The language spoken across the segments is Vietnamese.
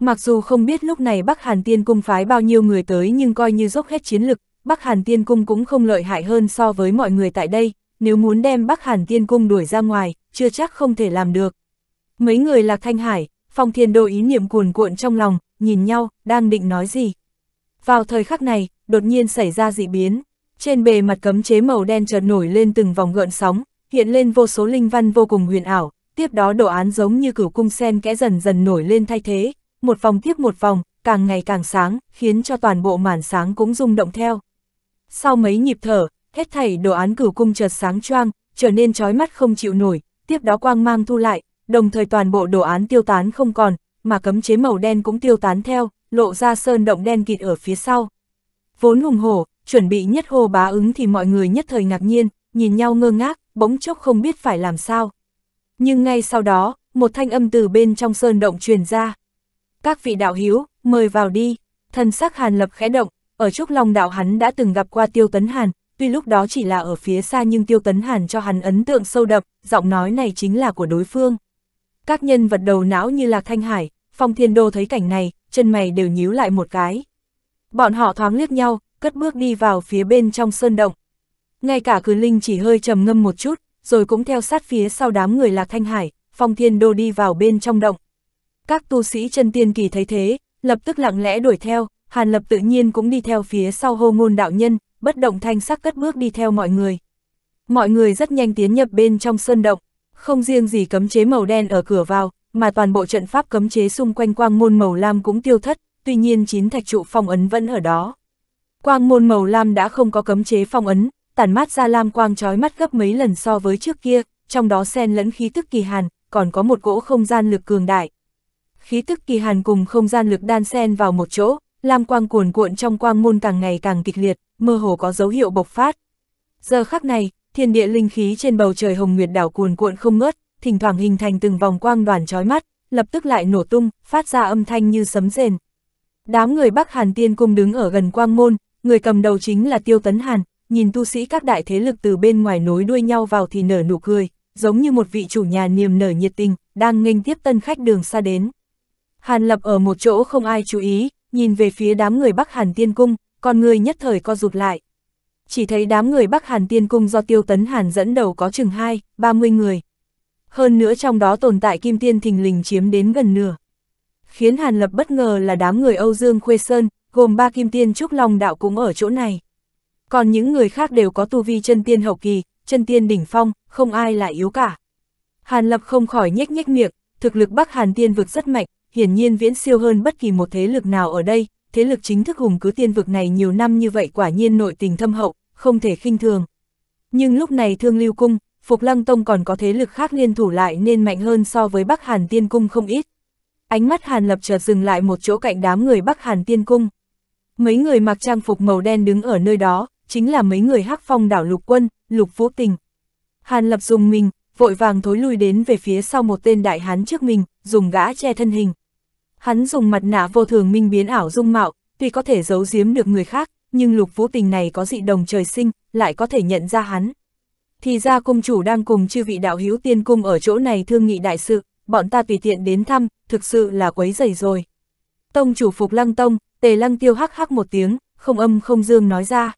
Mặc dù không biết lúc này Bắc Hàn Tiên Cung phái bao nhiêu người tới nhưng coi như dốc hết chiến lực, Bắc Hàn Tiên Cung cũng không lợi hại hơn so với mọi người tại đây, nếu muốn đem Bắc Hàn Tiên Cung đuổi ra ngoài, chưa chắc không thể làm được. Mấy người Lạc Thanh Hải, Phong Thiên Đô ý niệm cuồn cuộn trong lòng, nhìn nhau, đang định nói gì. Vào thời khắc này, đột nhiên xảy ra dị biến, trên bề mặt cấm chế màu đen chợt nổi lên từng vòng gợn sóng, hiện lên vô số linh văn vô cùng huyền ảo, tiếp đó đồ án giống như cửu cung sen kẽ dần dần nổi lên thay thế, một vòng tiếp một vòng, càng ngày càng sáng, khiến cho toàn bộ màn sáng cũng rung động theo. Sau mấy nhịp thở, hết thảy đồ án cửu cung chợt sáng choang, trở nên trói mắt không chịu nổi, tiếp đó quang mang thu lại, đồng thời toàn bộ đồ án tiêu tán không còn, mà cấm chế màu đen cũng tiêu tán theo, lộ ra sơn động đen kịt ở phía sau. Vốn hùng hổ, chuẩn bị nhất hô bá ứng thì mọi người nhất thời ngạc nhiên, nhìn nhau ngơ ngác, bỗng chốc không biết phải làm sao. Nhưng ngay sau đó, một thanh âm từ bên trong sơn động truyền ra các vị đạo hiếu, mời vào đi. Thần sắc Hàn Lập khẽ động, ở Trúc Long đạo hắn đã từng gặp qua Tiêu Tấn Hàn, tuy lúc đó chỉ là ở phía xa nhưng Tiêu Tấn Hàn cho hắn ấn tượng sâu đậm, giọng nói này chính là của đối phương. Các nhân vật đầu não như Lạc Thanh Hải, Phong Thiên Đô thấy cảnh này, chân mày đều nhíu lại một cái. Bọn họ thoáng liếc nhau, cất bước đi vào phía bên trong sơn động. Ngay cả cử linh chỉ hơi trầm ngâm một chút, rồi cũng theo sát phía sau đám người Lạc Thanh Hải, Phong Thiên Đô đi vào bên trong động các tu sĩ chân tiên kỳ thấy thế, lập tức lặng lẽ đuổi theo, Hàn Lập tự nhiên cũng đi theo phía sau hô ngôn đạo nhân, bất động thanh sắc cất bước đi theo mọi người. Mọi người rất nhanh tiến nhập bên trong sơn động, không riêng gì cấm chế màu đen ở cửa vào, mà toàn bộ trận pháp cấm chế xung quanh quang môn màu lam cũng tiêu thất, tuy nhiên chín thạch trụ phong ấn vẫn ở đó. Quang môn màu lam đã không có cấm chế phong ấn, tản mát ra lam quang trói mắt gấp mấy lần so với trước kia, trong đó xen lẫn khí tức kỳ hàn, còn có một cỗ không gian lực cường đại khí tức kỳ hàn cùng không gian lực đan sen vào một chỗ, làm quang cuồn cuộn trong quang môn càng ngày càng kịch liệt, mơ hồ có dấu hiệu bộc phát. Giờ khắc này, thiên địa linh khí trên bầu trời hồng nguyệt đảo cuồn cuộn không ngớt, thỉnh thoảng hình thành từng vòng quang đoàn chói mắt, lập tức lại nổ tung, phát ra âm thanh như sấm rền. Đám người Bắc Hàn Tiên Cung đứng ở gần quang môn, người cầm đầu chính là Tiêu Tấn Hàn, nhìn tu sĩ các đại thế lực từ bên ngoài nối đuôi nhau vào thì nở nụ cười, giống như một vị chủ nhà niềm nở nhiệt tình, đang nghênh tiếp tân khách đường xa đến. Hàn Lập ở một chỗ không ai chú ý, nhìn về phía đám người Bắc Hàn Tiên Cung, con người nhất thời co rụt lại. Chỉ thấy đám người Bắc Hàn Tiên Cung do Tiêu Tấn Hàn dẫn đầu có chừng 2, 30 người. Hơn nữa trong đó tồn tại Kim Tiên Thình Lình chiếm đến gần nửa. Khiến Hàn Lập bất ngờ là đám người Âu Dương Khuê Sơn, gồm ba Kim Tiên Trúc Long Đạo cũng ở chỗ này. Còn những người khác đều có tu vi chân tiên hậu kỳ, chân tiên đỉnh phong, không ai là yếu cả. Hàn Lập không khỏi nhếch nhếch miệng, thực lực Bắc Hàn Tiên vực rất mạnh, hiển nhiên viễn siêu hơn bất kỳ một thế lực nào ở đây, thế lực chính thức hùng cứ tiên vực này nhiều năm như vậy quả nhiên nội tình thâm hậu, không thể khinh thường. Nhưng lúc này thương lưu cung, Phục Lăng Tông còn có thế lực khác liên thủ lại nên mạnh hơn so với Bắc Hàn Tiên Cung không ít. Ánh mắt Hàn Lập chợt dừng lại một chỗ cạnh đám người Bắc Hàn Tiên Cung. Mấy người mặc trang phục màu đen đứng ở nơi đó, chính là mấy người hắc phong đảo lục quân, lục vũ tình. Hàn Lập dùng mình, vội vàng thối lui đến về phía sau một tên đại hán trước mình, dùng gã che thân hình. Hắn dùng mặt nạ vô thường minh biến ảo dung mạo, tuy có thể giấu giếm được người khác, nhưng lục vũ tình này có dị đồng trời sinh, lại có thể nhận ra hắn. Thì ra cung chủ đang cùng chư vị đạo hữu tiên cung ở chỗ này thương nghị đại sự, bọn ta tùy tiện đến thăm, thực sự là quấy rầy rồi. Tông chủ phục lăng tông, tề lăng tiêu hắc hắc một tiếng, không âm không dương nói ra.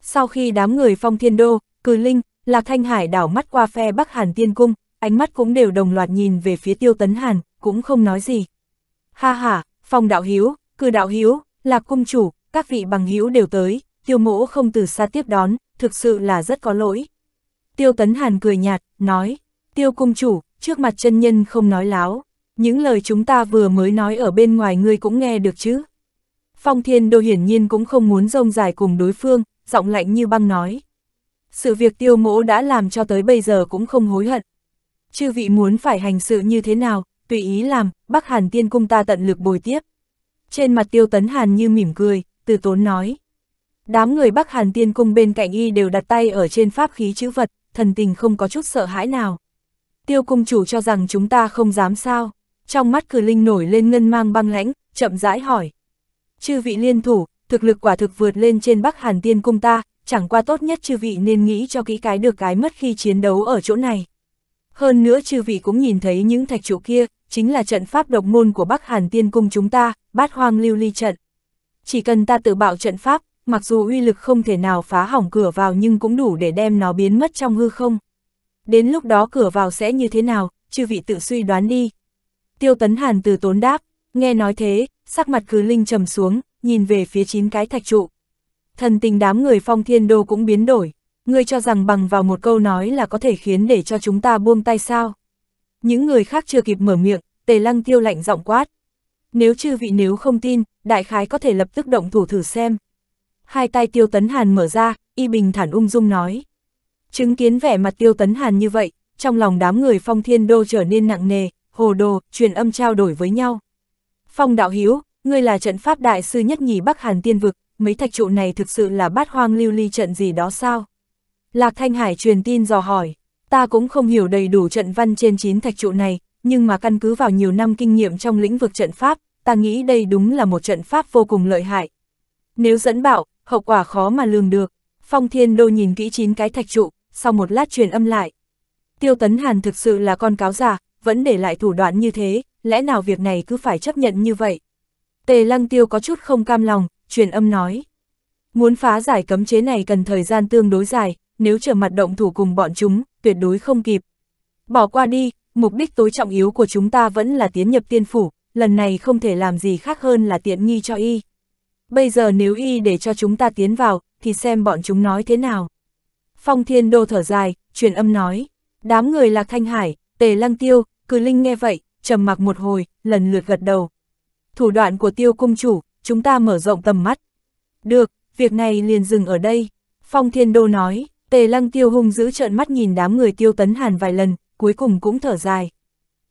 Sau khi đám người phong thiên đô, cử linh, Lạc Thanh Hải đảo mắt qua phe Bắc Hàn Tiên Cung, ánh mắt cũng đều đồng loạt nhìn về phía Tiêu Tấn Hàn, cũng không nói gì. Ha ha, Phong đạo hiếu, Cư đạo hiếu, Lạc cung chủ, các vị bằng hiếu đều tới, Tiêu Mỗ không từ xa tiếp đón, thực sự là rất có lỗi. Tiêu Tấn Hàn cười nhạt, nói, Tiêu cung chủ, trước mặt chân nhân không nói láo, những lời chúng ta vừa mới nói ở bên ngoài ngươi cũng nghe được chứ. Phong Thiên Đô hiển nhiên cũng không muốn rông dài cùng đối phương, giọng lạnh như băng nói sự việc tiêu mỗ đã làm cho tới bây giờ cũng không hối hận. Chư vị muốn phải hành sự như thế nào, tùy ý làm, Bắc Hàn tiên cung ta tận lực bồi tiếp. Trên mặt tiêu tấn Hàn như mỉm cười, từ tốn nói. Đám người Bắc Hàn tiên cung bên cạnh y đều đặt tay ở trên pháp khí chữ vật, thần tình không có chút sợ hãi nào. Tiêu cung chủ cho rằng chúng ta không dám sao. Trong mắt cử linh nổi lên ngân mang băng lãnh, chậm rãi hỏi. Chư vị liên thủ, thực lực quả thực vượt lên trên Bắc Hàn tiên cung ta, chẳng qua tốt nhất chư vị nên nghĩ cho kỹ cái được cái mất khi chiến đấu ở chỗ này. Hơn nữa chư vị cũng nhìn thấy những thạch trụ kia, chính là trận pháp độc môn của Bắc Hàn Tiên Cung chúng ta, bát hoang lưu ly trận. Chỉ cần ta tự bạo trận pháp, mặc dù uy lực không thể nào phá hỏng cửa vào nhưng cũng đủ để đem nó biến mất trong hư không. Đến lúc đó cửa vào sẽ như thế nào, chư vị tự suy đoán đi. Tiêu Tấn Hàn từ tốn đáp, nghe nói thế, sắc mặt cứ linh trầm xuống, nhìn về phía chín cái thạch trụ, thần tình đám người phong thiên đô cũng biến đổi, ngươi cho rằng bằng vào một câu nói là có thể khiến để cho chúng ta buông tay sao. Những người khác chưa kịp mở miệng, tề lăng tiêu lạnh giọng quát. Nếu chư vị nếu không tin, đại khái có thể lập tức động thủ thử xem. Hai tay tiêu tấn hàn mở ra, y bình thản ung dung nói. Chứng kiến vẻ mặt tiêu tấn hàn như vậy, trong lòng đám người phong thiên đô trở nên nặng nề, hồ đồ, truyền âm trao đổi với nhau. Phong đạo hiếu, ngươi là trận pháp đại sư nhất nhì Bắc Hàn tiên vực, mấy thạch trụ này thực sự là bát hoang lưu ly trận gì đó sao? Lạc Thanh Hải truyền tin dò hỏi, ta cũng không hiểu đầy đủ trận văn trên 9 thạch trụ này, nhưng mà căn cứ vào nhiều năm kinh nghiệm trong lĩnh vực trận pháp, ta nghĩ đây đúng là một trận pháp vô cùng lợi hại. Nếu dẫn bạo, hậu quả khó mà lường được. Phong Thiên Đô nhìn kỹ chín cái thạch trụ, sau một lát truyền âm lại. Tiêu Tấn Hàn thực sự là con cáo già, vẫn để lại thủ đoạn như thế, lẽ nào việc này cứ phải chấp nhận như vậy? Tề Lăng Tiêu có chút không cam lòng, truyền âm nói. Muốn phá giải cấm chế này cần thời gian tương đối dài, nếu trở mặt động thủ cùng bọn chúng, tuyệt đối không kịp. Bỏ qua đi, mục đích tối trọng yếu của chúng ta vẫn là tiến nhập tiên phủ, lần này không thể làm gì khác hơn là tiện nghi cho y. Bây giờ nếu y để cho chúng ta tiến vào, thì xem bọn chúng nói thế nào. Phong Thiên Đô thở dài, truyền âm nói, đám người là Thanh Hải, Tề Lăng Tiêu, Cử Linh nghe vậy, trầm mặc một hồi, lần lượt gật đầu. Thủ đoạn của Tiêu Cung Chủ, chúng ta mở rộng tầm mắt. Được, việc này liền dừng ở đây. Phong Thiên Đô nói, Tề Lăng Tiêu hung giữ trợn mắt nhìn đám người tiêu tấn hàn vài lần, cuối cùng cũng thở dài.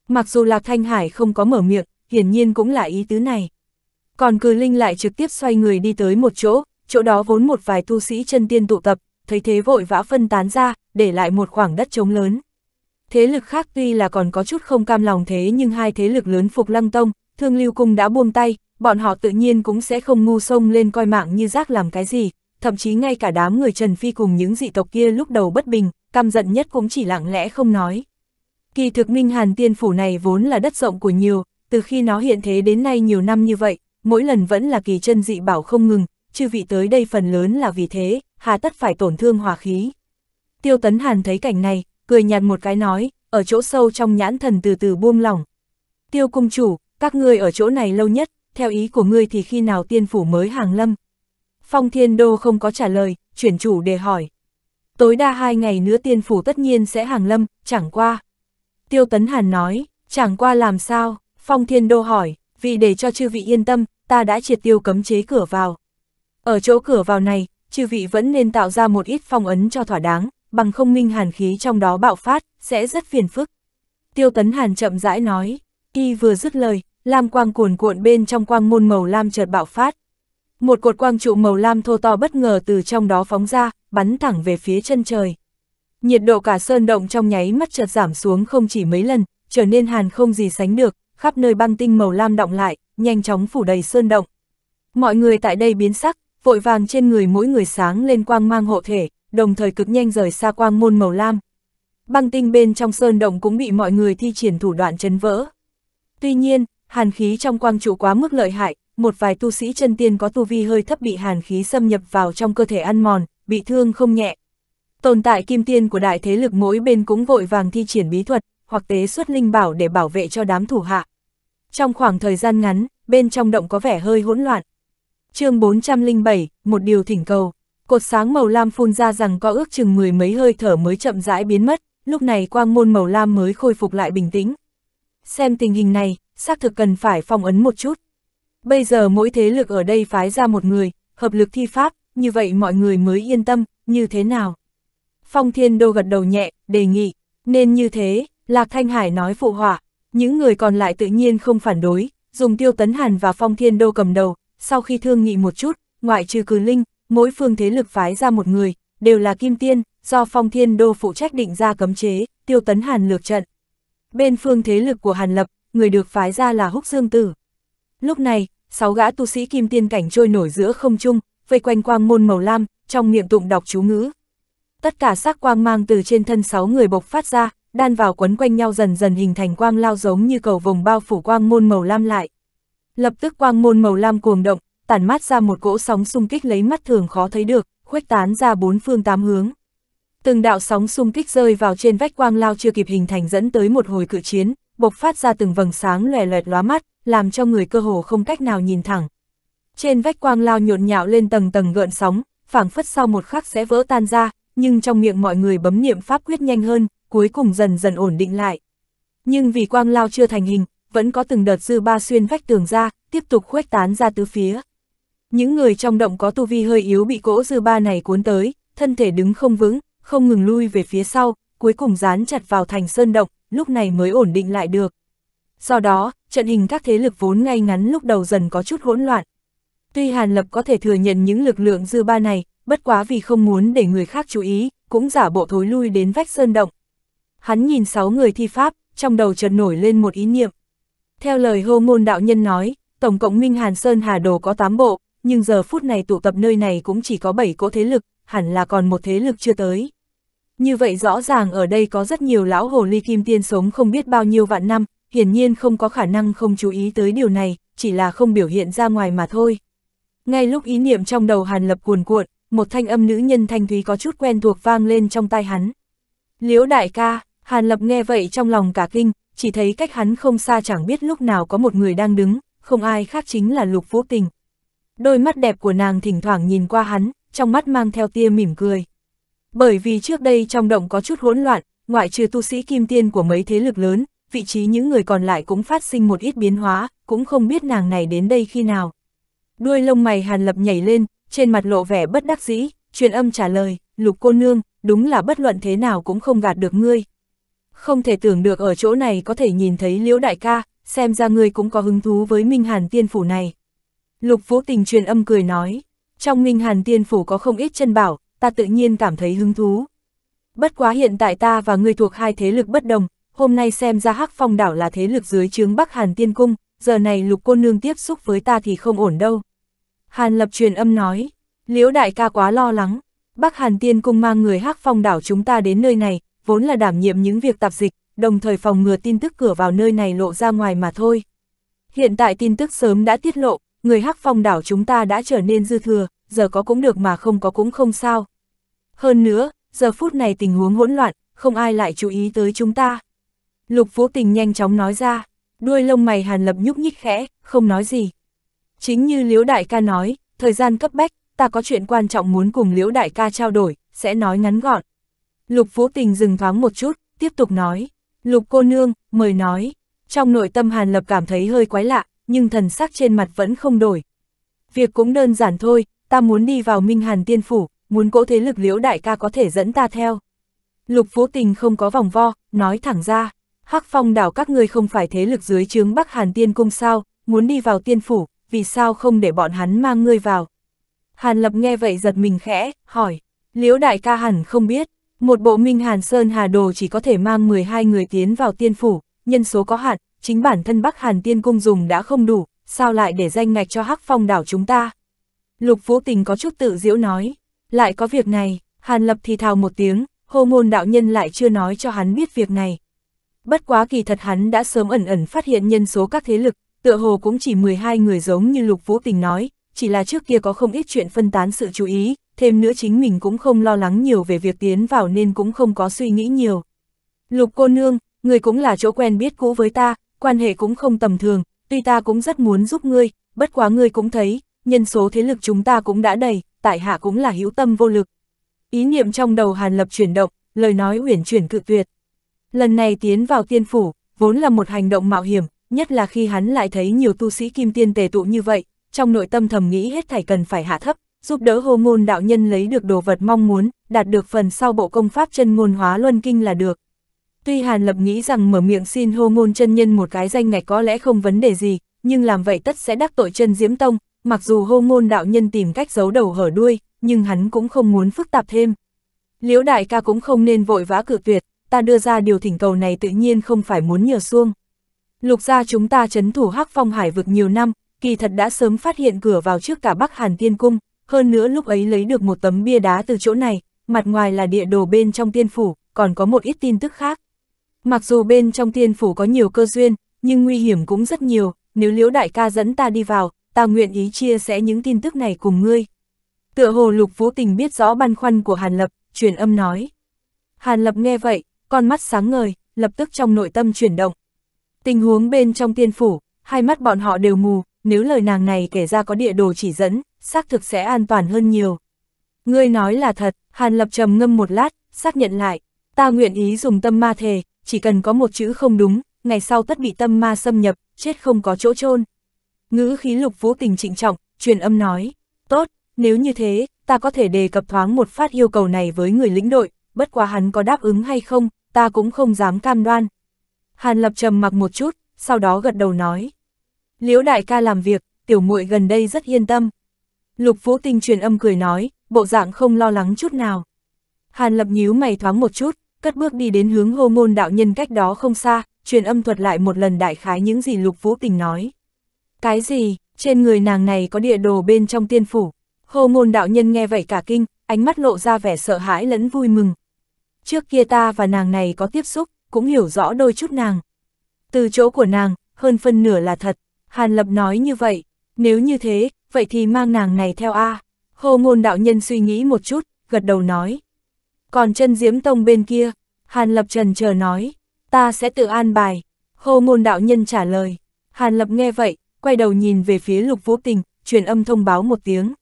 Mặc dù Lạc Thanh Hải không có mở miệng, hiển nhiên cũng là ý tứ này. Còn cừ linh lại trực tiếp xoay người đi tới một chỗ, chỗ đó vốn một vài tu sĩ chân tiên tụ tập, thấy thế vội vã phân tán ra, để lại một khoảng đất trống lớn. Thế lực khác tuy là còn có chút không cam lòng thế nhưng hai thế lực lớn phục lăng tông, thương lưu cung đã buông tay, bọn họ tự nhiên cũng sẽ không ngu sông lên coi mạng như rác làm cái gì, thậm chí ngay cả đám người Trần Phi cùng những dị tộc kia lúc đầu bất bình, căm giận nhất cũng chỉ lặng lẽ không nói. Kỳ thực Minh Hàn Tiên Phủ này vốn là đất rộng của nhiều, từ khi nó hiện thế đến nay nhiều năm như vậy, mỗi lần vẫn là kỳ chân dị bảo không ngừng, chư vị tới đây phần lớn là vì thế, hà tất phải tổn thương hòa khí. Tiêu Tấn Hàn thấy cảnh này, cười nhạt một cái nói, ở chỗ sâu trong nhãn thần từ từ buông lỏng. Tiêu Cung Chủ, các ngươi ở chỗ này lâu nhất, theo ý của ngươi thì khi nào tiên phủ mới hàng lâm? Phong Thiên Đô không có trả lời, chuyển chủ đề hỏi. Tối đa hai ngày nữa tiên phủ tất nhiên sẽ hàng lâm, chẳng qua. Tiêu Tấn Hàn nói, chẳng qua làm sao, Phong Thiên Đô hỏi, vì để cho chư vị yên tâm, ta đã triệt tiêu cấm chế cửa vào. Ở chỗ cửa vào này, chư vị vẫn nên tạo ra một ít phong ấn cho thỏa đáng, bằng không minh hàn khí trong đó bạo phát, sẽ rất phiền phức. Tiêu Tấn Hàn chậm rãi nói, y vừa dứt lời, lam quang cuồn cuộn bên trong quang môn màu lam chợt bạo phát. Một cột quang trụ màu lam thô to bất ngờ từ trong đó phóng ra, bắn thẳng về phía chân trời. Nhiệt độ cả sơn động trong nháy mắt chợt giảm xuống không chỉ mấy lần, trở nên hàn không gì sánh được, khắp nơi băng tinh màu lam động lại, nhanh chóng phủ đầy sơn động. Mọi người tại đây biến sắc, vội vàng trên người mỗi người sáng lên quang mang hộ thể, đồng thời cực nhanh rời xa quang môn màu lam. Băng tinh bên trong sơn động cũng bị mọi người thi triển thủ đoạn chấn vỡ. Tuy nhiên, hàn khí trong quang trụ quá mức lợi hại, một vài tu sĩ chân tiên có tu vi hơi thấp bị hàn khí xâm nhập vào trong cơ thể ăn mòn, bị thương không nhẹ. Tồn tại kim tiên của đại thế lực mỗi bên cũng vội vàng thi triển bí thuật, hoặc tế xuất linh bảo để bảo vệ cho đám thủ hạ. Trong khoảng thời gian ngắn, bên trong động có vẻ hơi hỗn loạn. chương 407, một điều thỉnh cầu. Cột sáng màu lam phun ra rằng có ước chừng mười mấy hơi thở mới chậm rãi biến mất, lúc này quang môn màu lam mới khôi phục lại bình tĩnh. Xem tình hình này, xác thực cần phải phong ấn một chút. Bây giờ mỗi thế lực ở đây phái ra một người, hợp lực thi pháp, như vậy mọi người mới yên tâm, như thế nào? Phong Thiên Đô gật đầu nhẹ, đề nghị, nên như thế, Lạc Thanh Hải nói phụ họa, những người còn lại tự nhiên không phản đối, dùng Tiêu Tấn Hàn và Phong Thiên Đô cầm đầu, sau khi thương nghị một chút, ngoại trừ cử linh, mỗi phương thế lực phái ra một người, đều là Kim Tiên, do Phong Thiên Đô phụ trách định ra cấm chế, Tiêu Tấn Hàn lược trận. Bên phương thế lực của Hàn Lập, người được phái ra là húc dương tử. Lúc này, sáu gã tu sĩ kim tiên cảnh trôi nổi giữa không trung, vây quanh quang môn màu lam, trong miệng tụng đọc chú ngữ. Tất cả sắc quang mang từ trên thân sáu người bộc phát ra, đan vào quấn quanh nhau dần dần hình thành quang lao giống như cầu vồng bao phủ quang môn màu lam lại. Lập tức quang môn màu lam cuồng động, tản mát ra một cỗ sóng xung kích lấy mắt thường khó thấy được, khuếch tán ra bốn phương tám hướng. Từng đạo sóng xung kích rơi vào trên vách quang lao chưa kịp hình thành dẫn tới một hồi cự chiến, bộc phát ra từng vầng sáng lòe loẹt lóa mắt, làm cho người cơ hồ không cách nào nhìn thẳng. Trên vách quang lao nhộn nhạo lên tầng tầng gợn sóng, phảng phất sau một khắc sẽ vỡ tan ra, nhưng trong miệng mọi người bấm niệm pháp quyết nhanh hơn, cuối cùng dần dần ổn định lại. Nhưng vì quang lao chưa thành hình, vẫn có từng đợt dư ba xuyên vách tường ra, tiếp tục khuếch tán ra tứ phía. Những người trong động có tu vi hơi yếu bị cỗ dư ba này cuốn tới, thân thể đứng không vững, không ngừng lui về phía sau, cuối cùng dán chặt vào thành sơn động, lúc này mới ổn định lại được. Sau đó, trận hình các thế lực vốn ngay ngắn lúc đầu dần có chút hỗn loạn. Tuy Hàn Lập có thể thừa nhận những lực lượng dư ba này, bất quá vì không muốn để người khác chú ý, cũng giả bộ thối lui đến vách sơn động. Hắn nhìn sáu người thi pháp, trong đầu chợt nổi lên một ý niệm. Theo lời hô môn đạo nhân nói, tổng cộng Minh Hàn Sơn Hà Đồ có 8 bộ, nhưng giờ phút này tụ tập nơi này cũng chỉ có 7 cỗ thế lực, hẳn là còn một thế lực chưa tới. Như vậy rõ ràng ở đây có rất nhiều lão hồ ly kim tiên sống không biết bao nhiêu vạn năm, hiển nhiên không có khả năng không chú ý tới điều này, chỉ là không biểu hiện ra ngoài mà thôi. Ngay lúc ý niệm trong đầu Hàn Lập cuồn cuộn, một thanh âm nữ nhân thanh thúy có chút quen thuộc vang lên trong tai hắn. Liễu đại ca, Hàn Lập nghe vậy trong lòng cả kinh, chỉ thấy cách hắn không xa chẳng biết lúc nào có một người đang đứng, không ai khác chính là Lục Vũ Tình. Đôi mắt đẹp của nàng thỉnh thoảng nhìn qua hắn, trong mắt mang theo tia mỉm cười. Bởi vì trước đây trong động có chút hỗn loạn, ngoại trừ tu sĩ kim tiên của mấy thế lực lớn, vị trí những người còn lại cũng phát sinh một ít biến hóa, cũng không biết nàng này đến đây khi nào. Đuôi lông mày hàn lập nhảy lên, trên mặt lộ vẻ bất đắc dĩ, truyền âm trả lời, lục cô nương, đúng là bất luận thế nào cũng không gạt được ngươi. Không thể tưởng được ở chỗ này có thể nhìn thấy liễu đại ca, xem ra ngươi cũng có hứng thú với Minh Hàn Tiên Phủ này. Lục Vũ Tình truyền âm cười nói, trong Minh Hàn Tiên Phủ có không ít chân bảo, ta tự nhiên cảm thấy hứng thú. Bất quá hiện tại ta và ngươi thuộc hai thế lực bất đồng, hôm nay xem ra Hắc Phong đảo là thế lực dưới trướng Bắc Hàn Tiên Cung, giờ này lục cô nương tiếp xúc với ta thì không ổn đâu. Hàn lập truyền âm nói, liễu đại ca quá lo lắng, Bắc Hàn Tiên Cung mang người Hắc Phong đảo chúng ta đến nơi này, vốn là đảm nhiệm những việc tạp dịch, đồng thời phòng ngừa tin tức cửa vào nơi này lộ ra ngoài mà thôi. Hiện tại tin tức sớm đã tiết lộ, người Hắc Phong đảo chúng ta đã trở nên dư thừa, giờ có cũng được mà không có cũng không sao, hơn nữa, giờ phút này tình huống hỗn loạn, không ai lại chú ý tới chúng ta. Lục Vũ Tình nhanh chóng nói ra, đuôi lông mày Hàn Lập nhúc nhích khẽ, không nói gì. Chính như Liễu Đại ca nói, thời gian cấp bách, ta có chuyện quan trọng muốn cùng Liễu Đại ca trao đổi, sẽ nói ngắn gọn. Lục Vũ Tình dừng thoáng một chút, tiếp tục nói, Lục cô nương, mời nói. Trong nội tâm Hàn Lập cảm thấy hơi quái lạ, nhưng thần sắc trên mặt vẫn không đổi. Việc cũng đơn giản thôi, ta muốn đi vào Minh Hàn Tiên Phủ, muốn cỗ thế lực liễu đại ca có thể dẫn ta theo. Lục Vũ Tình không có vòng vo, nói thẳng ra, Hắc Phong đảo các ngươi không phải thế lực dưới trướng Bắc Hàn Tiên Cung sao, muốn đi vào tiên phủ, vì sao không để bọn hắn mang ngươi vào. Hàn Lập nghe vậy giật mình khẽ, hỏi, liễu đại ca hẳn không biết, một bộ minh Hàn Sơn Hà Đồ chỉ có thể mang 12 người tiến vào tiên phủ, nhân số có hạn, chính bản thân Bắc Hàn Tiên Cung dùng đã không đủ, sao lại để danh ngạch cho Hắc Phong đảo chúng ta. Lục Vũ Tình có chút tự diễu nói lại có việc này, Hàn Lập thì thào một tiếng, hồ ngôn đạo nhân lại chưa nói cho hắn biết việc này. Bất quá kỳ thật hắn đã sớm ẩn ẩn phát hiện nhân số các thế lực, tựa hồ cũng chỉ 12 người giống như Lục Vũ Tình nói, chỉ là trước kia có không ít chuyện phân tán sự chú ý, thêm nữa chính mình cũng không lo lắng nhiều về việc tiến vào nên cũng không có suy nghĩ nhiều. Lục cô nương, người cũng là chỗ quen biết cũ với ta, quan hệ cũng không tầm thường, tuy ta cũng rất muốn giúp ngươi, bất quá ngươi cũng thấy, nhân số thế lực chúng ta cũng đã đầy, tại hạ cũng là hữu tâm vô lực. Ý niệm trong đầu Hàn Lập chuyển động, lời nói uyển chuyển cự tuyệt. Lần này tiến vào tiên phủ, vốn là một hành động mạo hiểm, nhất là khi hắn lại thấy nhiều tu sĩ kim tiên tề tụ như vậy, trong nội tâm thầm nghĩ hết thảy cần phải hạ thấp, giúp đỡ Hô môn đạo nhân lấy được đồ vật mong muốn, đạt được phần sau bộ công pháp chân ngôn hóa luân kinh là được. Tuy Hàn Lập nghĩ rằng mở miệng xin hô ngôn chân nhân một cái danh ngạch có lẽ không vấn đề gì, nhưng làm vậy tất sẽ đắc tội chân Diễm Tông, mặc dù hô ngôn đạo nhân tìm cách giấu đầu hở đuôi, nhưng hắn cũng không muốn phức tạp thêm. Liễu đại ca cũng không nên vội vã cự tuyệt, ta đưa ra điều thỉnh cầu này tự nhiên không phải muốn nhờ xuông. Lục gia chúng ta chấn thủ hắc phong hải vực nhiều năm, kỳ thật đã sớm phát hiện cửa vào trước cả Bắc Hàn Tiên Cung, hơn nữa lúc ấy lấy được một tấm bia đá từ chỗ này, mặt ngoài là địa đồ bên trong tiên phủ, còn có một ít tin tức khác. Mặc dù bên trong tiên phủ có nhiều cơ duyên, nhưng nguy hiểm cũng rất nhiều, nếu liễu đại ca dẫn ta đi vào, ta nguyện ý chia sẻ những tin tức này cùng ngươi. Tựa hồ Lục Vũ Tình biết rõ băn khoăn của Hàn Lập, truyền âm nói. Hàn Lập nghe vậy, con mắt sáng ngời, lập tức trong nội tâm chuyển động. Tình huống bên trong tiên phủ, hai mắt bọn họ đều mù, nếu lời nàng này kể ra có địa đồ chỉ dẫn, xác thực sẽ an toàn hơn nhiều. Ngươi nói là thật, Hàn Lập trầm ngâm một lát, xác nhận lại, ta nguyện ý dùng tâm ma thề, chỉ cần có một chữ không đúng, ngày sau tất bị tâm ma xâm nhập, chết không có chỗ chôn ngữ khí lục vũ tình trịnh trọng, truyền âm nói, tốt, nếu như thế, ta có thể đề cập thoáng một phát yêu cầu này với người lĩnh đội, bất quá hắn có đáp ứng hay không, ta cũng không dám cam đoan. Hàn lập trầm mặc một chút, sau đó gật đầu nói. Liễu đại ca làm việc, tiểu muội gần đây rất yên tâm. Lục vũ tình truyền âm cười nói, bộ dạng không lo lắng chút nào. Hàn lập nhíu mày thoáng một chút, cất bước đi đến hướng hô môn đạo nhân cách đó không xa, truyền âm thuật lại một lần đại khái những gì lục vũ tình nói. Cái gì, trên người nàng này có địa đồ bên trong tiên phủ. Hồ ngôn đạo nhân nghe vậy cả kinh, ánh mắt lộ ra vẻ sợ hãi lẫn vui mừng. Trước kia ta và nàng này có tiếp xúc, cũng hiểu rõ đôi chút nàng. Từ chỗ của nàng, hơn phân nửa là thật. Hàn Lập nói như vậy, nếu như thế, vậy thì mang nàng này theo A. Hồ ngôn đạo nhân suy nghĩ một chút, gật đầu nói. Còn chân diếm tông bên kia, Hàn Lập trần chờ nói, ta sẽ tự an bài. Hồ ngôn đạo nhân trả lời. Hàn Lập nghe vậy, quay đầu nhìn về phía Lục Vũ Tình, truyền âm thông báo một tiếng.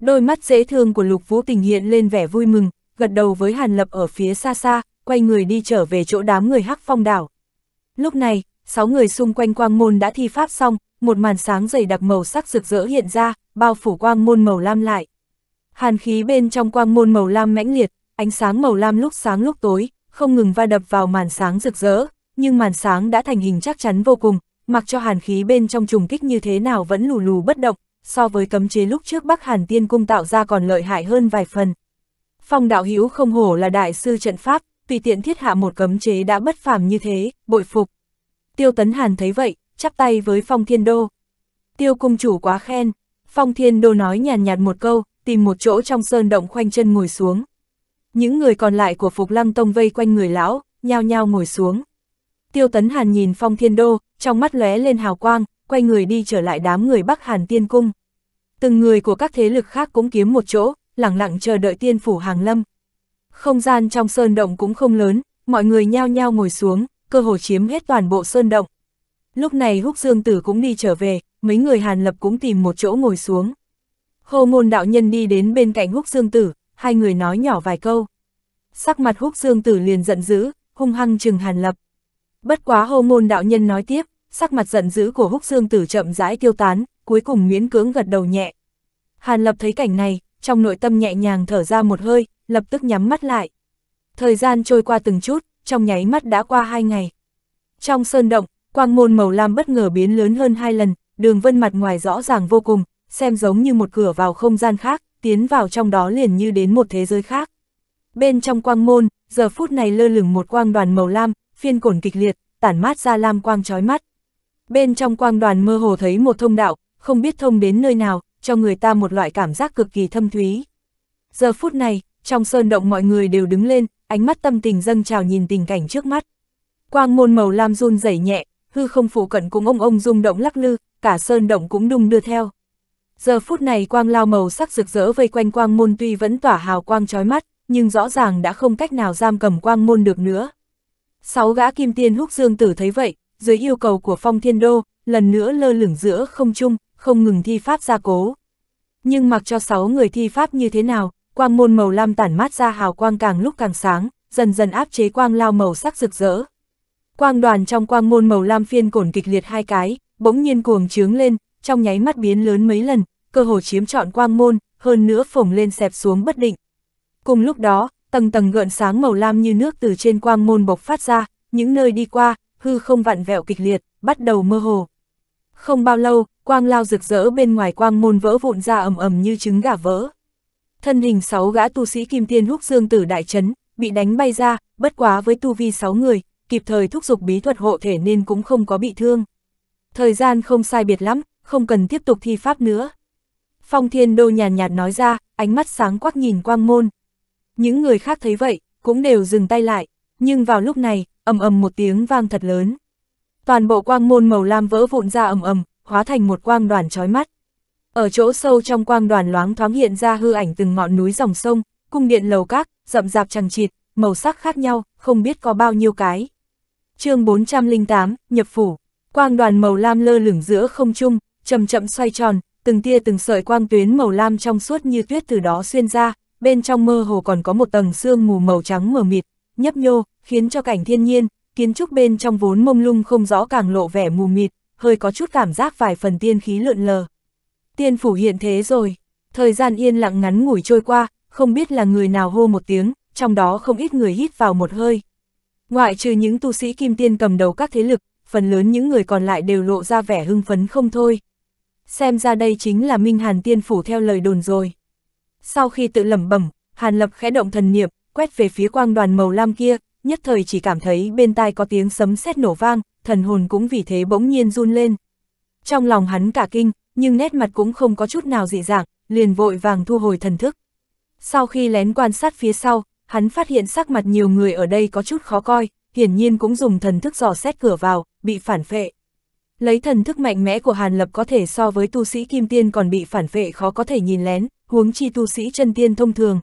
Đôi mắt dễ thương của Lục Vũ Tình hiện lên vẻ vui mừng, gật đầu với Hàn Lập ở phía xa xa, quay người đi trở về chỗ đám người hắc phong đảo. Lúc này, sáu người xung quanh quang môn đã thi pháp xong, một màn sáng dày đặc màu sắc rực rỡ hiện ra, bao phủ quang môn màu lam lại. Hàn khí bên trong quang môn màu lam mãnh liệt, ánh sáng màu lam lúc sáng lúc tối, không ngừng va đập vào màn sáng rực rỡ, nhưng màn sáng đã thành hình chắc chắn vô cùng, mặc cho hàn khí bên trong trùng kích như thế nào vẫn lù lù bất động, so với cấm chế lúc trước Bắc Hàn Tiên Cung tạo ra còn lợi hại hơn vài phần. Phong đạo hữu không hổ là đại sư trận pháp, tùy tiện thiết hạ một cấm chế đã bất phàm như thế, bội phục. Tiêu Tấn Hàn thấy vậy, chắp tay với Phong Thiên Đô. Tiêu cung chủ quá khen, Phong Thiên Đô nói nhàn nhạt một câu, tìm một chỗ trong sơn động khoanh chân ngồi xuống. Những người còn lại của Phục Lăng Tông vây quanh người lão, nhao nhao ngồi xuống. Tiêu Tấn Hàn nhìn Phong Thiên Đô, trong mắt lóe lên hào quang, quay người đi trở lại đám người Bắc Hàn Tiên Cung. Từng người của các thế lực khác cũng kiếm một chỗ, lặng lặng chờ đợi tiên phủ hàng lâm. Không gian trong sơn động cũng không lớn, mọi người nhao nhao ngồi xuống, cơ hồ chiếm hết toàn bộ sơn động. Lúc này Húc Dương Tử cũng đi trở về, mấy người Hàn Lập cũng tìm một chỗ ngồi xuống. Hồ môn đạo nhân đi đến bên cạnh Húc Dương Tử, hai người nói nhỏ vài câu. Sắc mặt Húc Dương Tử liền giận dữ, hung hăng chừng Hàn Lập. Bất quá hô môn đạo nhân nói tiếp, sắc mặt giận dữ của húc xương tử chậm rãi tiêu tán, cuối cùng miễn cưỡng gật đầu nhẹ. Hàn lập thấy cảnh này, trong nội tâm nhẹ nhàng thở ra một hơi, lập tức nhắm mắt lại. Thời gian trôi qua từng chút, trong nháy mắt đã qua hai ngày. Trong sơn động, quang môn màu lam bất ngờ biến lớn hơn hai lần, đường vân mặt ngoài rõ ràng vô cùng, xem giống như một cửa vào không gian khác, tiến vào trong đó liền như đến một thế giới khác. Bên trong quang môn, giờ phút này lơ lửng một quang đoàn màu lam, phiên cổn kịch liệt, tản mát ra lam quang chói mắt. Bên trong quang đoàn mơ hồ thấy một thông đạo, không biết thông đến nơi nào, cho người ta một loại cảm giác cực kỳ thâm thúy. Giờ phút này, trong sơn động mọi người đều đứng lên, ánh mắt tâm tình dâng trào nhìn tình cảnh trước mắt. Quang môn màu lam run rẩy nhẹ, hư không phủ cận cũng ông ông rung động lắc lư, cả sơn động cũng đung đưa theo. Giờ phút này quang lao màu sắc rực rỡ vây quanh quang môn tuy vẫn tỏa hào quang chói mắt, nhưng rõ ràng đã không cách nào giam cầm quang môn được nữa. Sáu gã kim tiên húc dương tử thấy vậy, dưới yêu cầu của phong thiên đô, lần nữa lơ lửng giữa không trung, không ngừng thi pháp gia cố. Nhưng mặc cho sáu người thi pháp như thế nào, quang môn màu lam tản mát ra hào quang càng lúc càng sáng, dần dần áp chế quang lao màu sắc rực rỡ. Quang đoàn trong quang môn màu lam phiên cổn kịch liệt hai cái, bỗng nhiên cuồng trướng lên, trong nháy mắt biến lớn mấy lần, cơ hồ chiếm trọn quang môn, hơn nữa phồng lên xẹp xuống bất định. Cùng lúc đó, tầng tầng gợn sáng màu lam như nước từ trên quang môn bộc phát ra, những nơi đi qua, hư không vặn vẹo kịch liệt, bắt đầu mơ hồ. Không bao lâu, quang lao rực rỡ bên ngoài quang môn vỡ vụn ra ầm ầm như trứng gà vỡ. Thân hình sáu gã tu sĩ kim tiên húc dương tử đại chấn, bị đánh bay ra, bất quá với tu vi sáu người, kịp thời thúc giục bí thuật hộ thể nên cũng không có bị thương. Thời gian không sai biệt lắm, không cần tiếp tục thi pháp nữa. Phong Thiên Đô nhàn nhạt, nhạt nói ra, ánh mắt sáng quắc nhìn quang môn. Những người khác thấy vậy, cũng đều dừng tay lại, nhưng vào lúc này, ầm ầm một tiếng vang thật lớn. Toàn bộ quang môn màu lam vỡ vụn ra ầm ầm, hóa thành một quang đoàn chói mắt. Ở chỗ sâu trong quang đoàn loáng thoáng hiện ra hư ảnh từng ngọn núi dòng sông, cung điện lầu các, rậm rạp chằng chịt, màu sắc khác nhau, không biết có bao nhiêu cái. chương 408, Nhập Phủ, quang đoàn màu lam lơ lửng giữa không trung, chậm chậm xoay tròn, từng tia từng sợi quang tuyến màu lam trong suốt như tuyết từ đó xuyên ra, bên trong mơ hồ còn có một tầng sương mù màu trắng mờ mịt, nhấp nhô, khiến cho cảnh thiên nhiên, kiến trúc bên trong vốn mông lung không rõ càng lộ vẻ mù mịt, hơi có chút cảm giác vài phần tiên khí lượn lờ. Tiên phủ hiện thế rồi, thời gian yên lặng ngắn ngủi trôi qua, không biết là người nào hô một tiếng, trong đó không ít người hít vào một hơi. Ngoại trừ những tu sĩ kim tiên cầm đầu các thế lực, phần lớn những người còn lại đều lộ ra vẻ hưng phấn không thôi. Xem ra đây chính là Minh Hàn Tiên Phủ theo lời đồn rồi. Sau khi tự lẩm bẩm, Hàn Lập khẽ động thần niệm, quét về phía quang đoàn màu lam kia, nhất thời chỉ cảm thấy bên tai có tiếng sấm sét nổ vang, thần hồn cũng vì thế bỗng nhiên run lên. Trong lòng hắn cả kinh, nhưng nét mặt cũng không có chút nào dị dạng, liền vội vàng thu hồi thần thức. Sau khi lén quan sát phía sau, hắn phát hiện sắc mặt nhiều người ở đây có chút khó coi, hiển nhiên cũng dùng thần thức dò xét cửa vào, bị phản phệ. Lấy thần thức mạnh mẽ của Hàn Lập có thể so với tu sĩ Kim Tiên còn bị phản phệ khó có thể nhìn lén, huống chi tu sĩ chân tiên thông thường.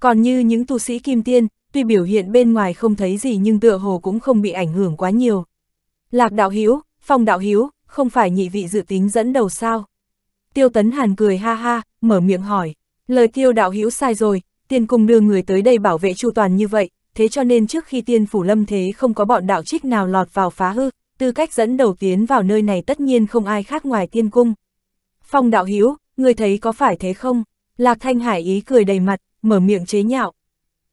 Còn như những tu sĩ kim tiên, tuy biểu hiện bên ngoài không thấy gì nhưng tựa hồ cũng không bị ảnh hưởng quá nhiều. Lạc đạo hiếu, phong đạo hiếu, không phải nhị vị dự tính dẫn đầu sao? Tiêu tấn hàn cười ha ha, mở miệng hỏi, lời tiêu đạo hiếu sai rồi, tiên cung đưa người tới đây bảo vệ chu toàn như vậy, thế cho nên trước khi tiên phủ lâm thế không có bọn đạo trích nào lọt vào phá hư, tư cách dẫn đầu tiến vào nơi này tất nhiên không ai khác ngoài tiên cung. Phong đạo hiếu, người thấy có phải thế không? Lạc Thanh Hải ý cười đầy mặt, mở miệng chế nhạo.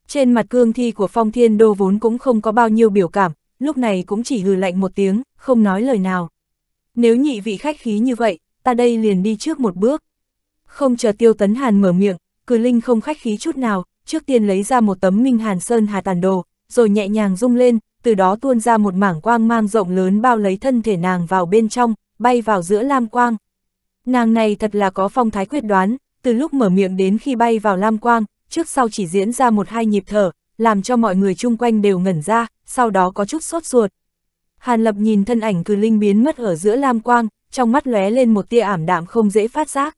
Trên mặt cương thi của Phong Thiên Đô vốn cũng không có bao nhiêu biểu cảm, lúc này cũng chỉ hừ lạnh một tiếng, không nói lời nào. Nếu nhị vị khách khí như vậy, ta đây liền đi trước một bước. Không chờ Tiêu Tấn Hàn mở miệng, Cử Linh không khách khí chút nào, trước tiên lấy ra một tấm Minh Hàn Sơn Hà Tàn Đồ, rồi nhẹ nhàng rung lên, từ đó tuôn ra một mảng quang mang rộng lớn bao lấy thân thể nàng vào bên trong, bay vào giữa lam quang. Nàng này thật là có phong thái quyết đoán, từ lúc mở miệng đến khi bay vào Lam Quang, trước sau chỉ diễn ra một hai nhịp thở, làm cho mọi người chung quanh đều ngẩn ra, sau đó có chút sốt ruột. Hàn Lập nhìn thân ảnh cử linh biến mất ở giữa Lam Quang, trong mắt lóe lên một tia ảm đạm không dễ phát giác.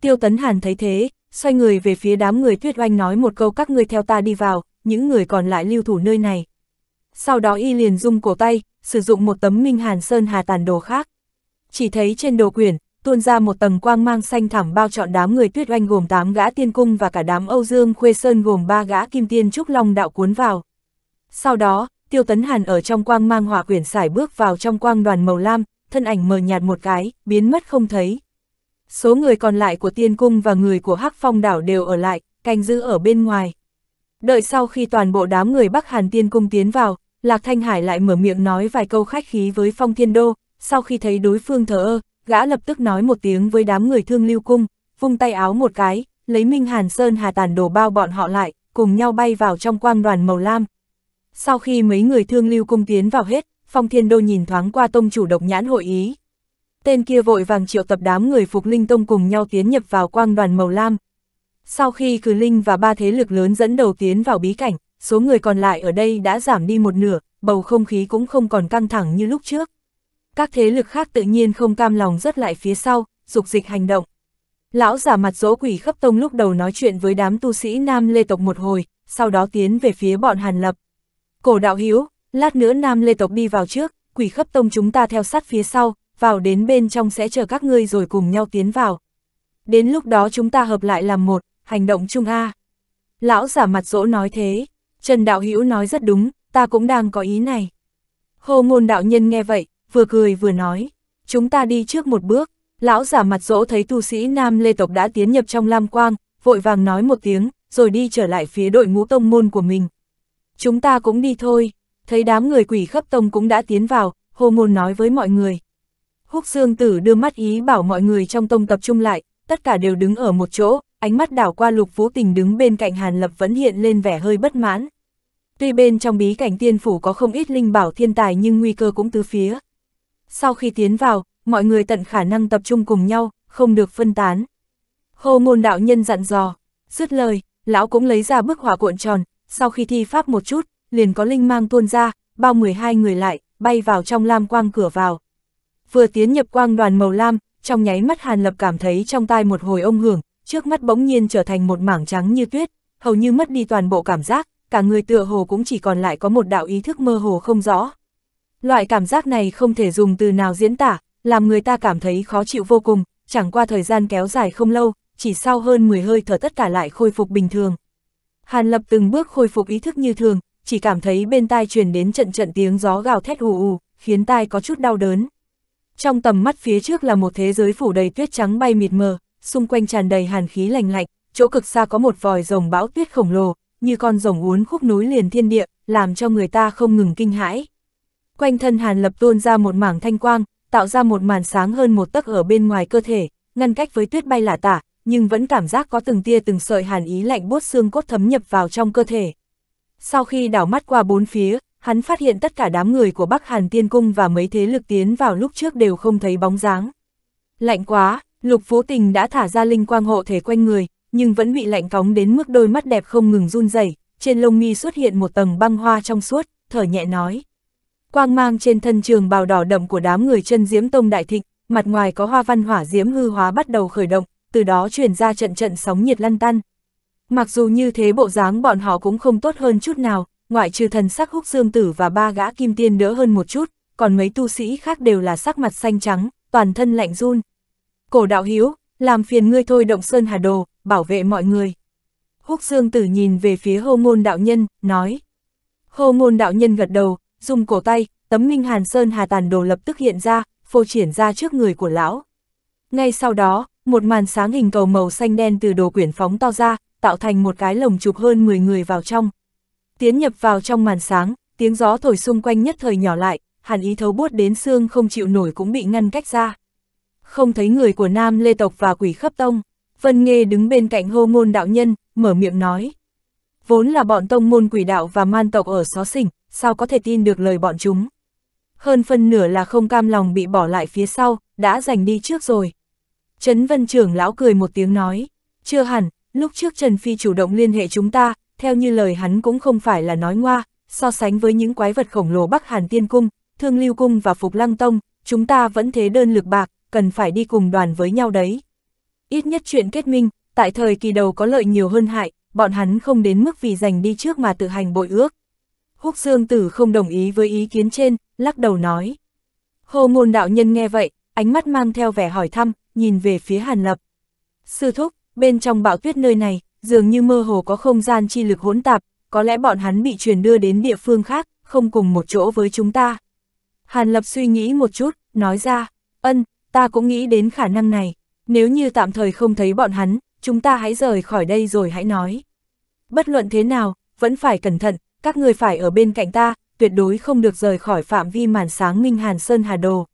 Tiêu Tấn Hàn thấy thế, xoay người về phía đám người tuyết oanh nói một câu các người theo ta đi vào, những người còn lại lưu thủ nơi này. Sau đó y liền dung cổ tay, sử dụng một tấm minh hàn sơn hà tàn đồ khác. Chỉ thấy trên đồ quyển, tuôn ra một tầng quang mang xanh thẳm bao trọn đám người tuyết oanh gồm 8 gã tiên cung và cả đám Âu Dương Khuê Sơn gồm 3 gã kim tiên trúc long đạo cuốn vào. Sau đó, Tiêu Tấn Hàn ở trong quang mang hỏa quyển xải bước vào trong quang đoàn màu lam, thân ảnh mờ nhạt một cái, biến mất không thấy. Số người còn lại của tiên cung và người của Hắc Phong đảo đều ở lại, canh giữ ở bên ngoài. Đợi sau khi toàn bộ đám người Bắc Hàn tiên cung tiến vào, Lạc Thanh Hải lại mở miệng nói vài câu khách khí với Phong Thiên Đô, sau khi thấy đối phương thờ ơ, gã lập tức nói một tiếng với đám người thương lưu cung, vung tay áo một cái, lấy Minh Hàn Sơn Hà Tàn đổ bao bọn họ lại, cùng nhau bay vào trong quang đoàn màu lam. Sau khi mấy người thương lưu cung tiến vào hết, Phong Thiên Đô nhìn thoáng qua tông chủ độc nhãn hội ý. Tên kia vội vàng triệu tập đám người Phục Linh Tông cùng nhau tiến nhập vào quang đoàn màu lam. Sau khi Cử Linh và ba thế lực lớn dẫn đầu tiến vào bí cảnh, số người còn lại ở đây đã giảm đi một nửa, bầu không khí cũng không còn căng thẳng như lúc trước các thế lực khác tự nhiên không cam lòng rất lại phía sau, dục dịch hành động. Lão giả mặt dỗ quỷ khắp tông lúc đầu nói chuyện với đám tu sĩ Nam Lê Tộc một hồi, sau đó tiến về phía bọn Hàn Lập. Cổ đạo hiếu, lát nữa Nam Lê Tộc đi vào trước, quỷ khắp tông chúng ta theo sát phía sau, vào đến bên trong sẽ chờ các ngươi rồi cùng nhau tiến vào. Đến lúc đó chúng ta hợp lại làm một, hành động chung A. Lão giả mặt dỗ nói thế, Trần Đạo hiếu nói rất đúng, ta cũng đang có ý này. Hồ ngôn đạo nhân nghe vậy, vừa cười vừa nói, chúng ta đi trước một bước, lão giả mặt rỗ thấy tu sĩ Nam Lê Tộc đã tiến nhập trong Lam Quang, vội vàng nói một tiếng, rồi đi trở lại phía đội ngũ tông môn của mình. Chúng ta cũng đi thôi, thấy đám người quỷ khắp tông cũng đã tiến vào, hồ môn nói với mọi người. Húc Dương Tử đưa mắt ý bảo mọi người trong tông tập trung lại, tất cả đều đứng ở một chỗ, ánh mắt đảo qua lục vũ tình đứng bên cạnh Hàn Lập vẫn hiện lên vẻ hơi bất mãn. Tuy bên trong bí cảnh tiên phủ có không ít linh bảo thiên tài nhưng nguy cơ cũng từ phía sau khi tiến vào, mọi người tận khả năng tập trung cùng nhau, không được phân tán. Hồ ngôn đạo nhân dặn dò, dứt lời, lão cũng lấy ra bức hỏa cuộn tròn, sau khi thi pháp một chút, liền có linh mang tuôn ra, bao 12 người lại, bay vào trong lam quang cửa vào. Vừa tiến nhập quang đoàn màu lam, trong nháy mắt Hàn Lập cảm thấy trong tai một hồi ông hưởng, trước mắt bỗng nhiên trở thành một mảng trắng như tuyết, hầu như mất đi toàn bộ cảm giác, cả người tựa hồ cũng chỉ còn lại có một đạo ý thức mơ hồ không rõ. Loại cảm giác này không thể dùng từ nào diễn tả, làm người ta cảm thấy khó chịu vô cùng, chẳng qua thời gian kéo dài không lâu, chỉ sau hơn 10 hơi thở tất cả lại khôi phục bình thường. Hàn Lập từng bước khôi phục ý thức như thường, chỉ cảm thấy bên tai truyền đến trận trận tiếng gió gào thét ù ù, khiến tai có chút đau đớn. Trong tầm mắt phía trước là một thế giới phủ đầy tuyết trắng bay mịt mờ, xung quanh tràn đầy hàn khí lành lạnh, chỗ cực xa có một vòi rồng bão tuyết khổng lồ, như con rồng uốn khúc núi liền thiên địa, làm cho người ta không ngừng kinh hãi quanh thân Hàn Lập tuôn ra một mảng thanh quang, tạo ra một màn sáng hơn một tấc ở bên ngoài cơ thể, ngăn cách với tuyết bay lạ tả, nhưng vẫn cảm giác có từng tia từng sợi hàn ý lạnh buốt xương cốt thấm nhập vào trong cơ thể. Sau khi đảo mắt qua bốn phía, hắn phát hiện tất cả đám người của Bắc Hàn Tiên Cung và mấy thế lực tiến vào lúc trước đều không thấy bóng dáng. Lạnh quá, Lục Phú Tình đã thả ra linh quang hộ thể quanh người, nhưng vẫn bị lạnh cóng đến mức đôi mắt đẹp không ngừng run rẩy, trên lông mi xuất hiện một tầng băng hoa trong suốt, thở nhẹ nói. Quang mang trên thân trường bào đỏ đậm của đám người chân diễm tông đại thịnh, mặt ngoài có hoa văn hỏa diễm hư hóa bắt đầu khởi động, từ đó truyền ra trận trận sóng nhiệt lăn tăn. Mặc dù như thế bộ dáng bọn họ cũng không tốt hơn chút nào, ngoại trừ thần sắc húc dương tử và ba gã kim tiên đỡ hơn một chút, còn mấy tu sĩ khác đều là sắc mặt xanh trắng, toàn thân lạnh run. Cổ đạo hiếu, làm phiền ngươi thôi động sơn hà đồ, bảo vệ mọi người. Húc dương tử nhìn về phía hô ngôn đạo nhân, nói. Hô ngôn đạo nhân gật đầu, dùng cổ tay, tấm minh hàn sơn hà tàn đồ lập tức hiện ra, phô triển ra trước người của lão. Ngay sau đó, một màn sáng hình cầu màu xanh đen từ đồ quyển phóng to ra, tạo thành một cái lồng chụp hơn 10 người vào trong. Tiến nhập vào trong màn sáng, tiếng gió thổi xung quanh nhất thời nhỏ lại, hàn ý thấu buốt đến xương không chịu nổi cũng bị ngăn cách ra. Không thấy người của nam lê tộc và quỷ khắp tông, Vân Nghê đứng bên cạnh hô ngôn đạo nhân, mở miệng nói. Vốn là bọn tông môn quỷ đạo và man tộc ở xó xỉnh, sao có thể tin được lời bọn chúng. Hơn phân nửa là không cam lòng bị bỏ lại phía sau, đã giành đi trước rồi. Trấn Vân trưởng lão cười một tiếng nói, chưa hẳn, lúc trước Trần Phi chủ động liên hệ chúng ta, theo như lời hắn cũng không phải là nói ngoa, so sánh với những quái vật khổng lồ Bắc Hàn Tiên Cung, Thương Lưu Cung và Phục Lăng Tông, chúng ta vẫn thế đơn lực bạc, cần phải đi cùng đoàn với nhau đấy. Ít nhất chuyện kết minh, tại thời kỳ đầu có lợi nhiều hơn hại, bọn hắn không đến mức vì giành đi trước mà tự hành bội ước. Húc Dương Tử không đồng ý với ý kiến trên, lắc đầu nói. Hồ ngôn đạo nhân nghe vậy, ánh mắt mang theo vẻ hỏi thăm, nhìn về phía Hàn Lập. Sư thúc, bên trong bão tuyết nơi này, dường như mơ hồ có không gian chi lực hỗn tạp, có lẽ bọn hắn bị truyền đưa đến địa phương khác, không cùng một chỗ với chúng ta. Hàn Lập suy nghĩ một chút, nói ra, ân, ta cũng nghĩ đến khả năng này, nếu như tạm thời không thấy bọn hắn, chúng ta hãy rời khỏi đây rồi hãy nói. Bất luận thế nào, vẫn phải cẩn thận, các người phải ở bên cạnh ta, tuyệt đối không được rời khỏi phạm vi màn sáng Minh Hàn Sơn Hà Đồ.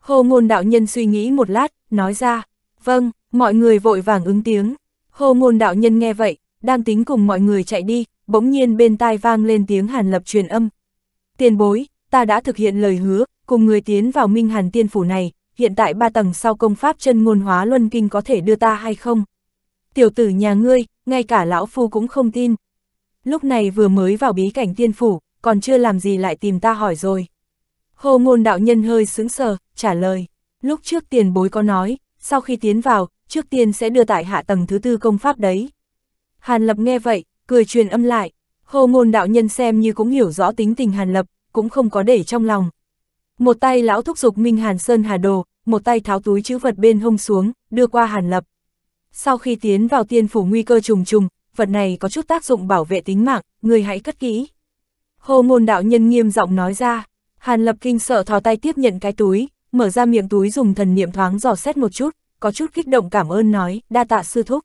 Hồ ngôn đạo nhân suy nghĩ một lát, nói ra, vâng, mọi người vội vàng ứng tiếng. Hồ ngôn đạo nhân nghe vậy, đang tính cùng mọi người chạy đi, bỗng nhiên bên tai vang lên tiếng hàn lập truyền âm. Tiền bối, ta đã thực hiện lời hứa, cùng người tiến vào Minh Hàn Tiên Phủ này, hiện tại ba tầng sau công pháp chân ngôn hóa luân kinh có thể đưa ta hay không? Tiểu tử nhà ngươi, ngay cả lão phu cũng không tin, lúc này vừa mới vào bí cảnh tiên phủ, còn chưa làm gì lại tìm ta hỏi rồi. Hồ ngôn đạo nhân hơi sững sờ, trả lời, lúc trước tiền bối có nói, sau khi tiến vào, trước tiên sẽ đưa tại hạ tầng thứ tư công pháp đấy. Hàn Lập nghe vậy, cười truyền âm lại, hồ ngôn đạo nhân xem như cũng hiểu rõ tính tình Hàn Lập, cũng không có để trong lòng. Một tay lão thúc giục Minh Hàn Sơn Hà Đồ, một tay tháo túi chữ vật bên hông xuống, đưa qua Hàn Lập. Sau khi tiến vào tiên phủ nguy cơ trùng trùng, vật này có chút tác dụng bảo vệ tính mạng, người hãy cất kỹ. Hồ ngôn đạo nhân nghiêm giọng nói ra, Hàn Lập Kinh sợ thò tay tiếp nhận cái túi, mở ra miệng túi dùng thần niệm thoáng dò xét một chút, có chút kích động cảm ơn nói, đa tạ sư thúc.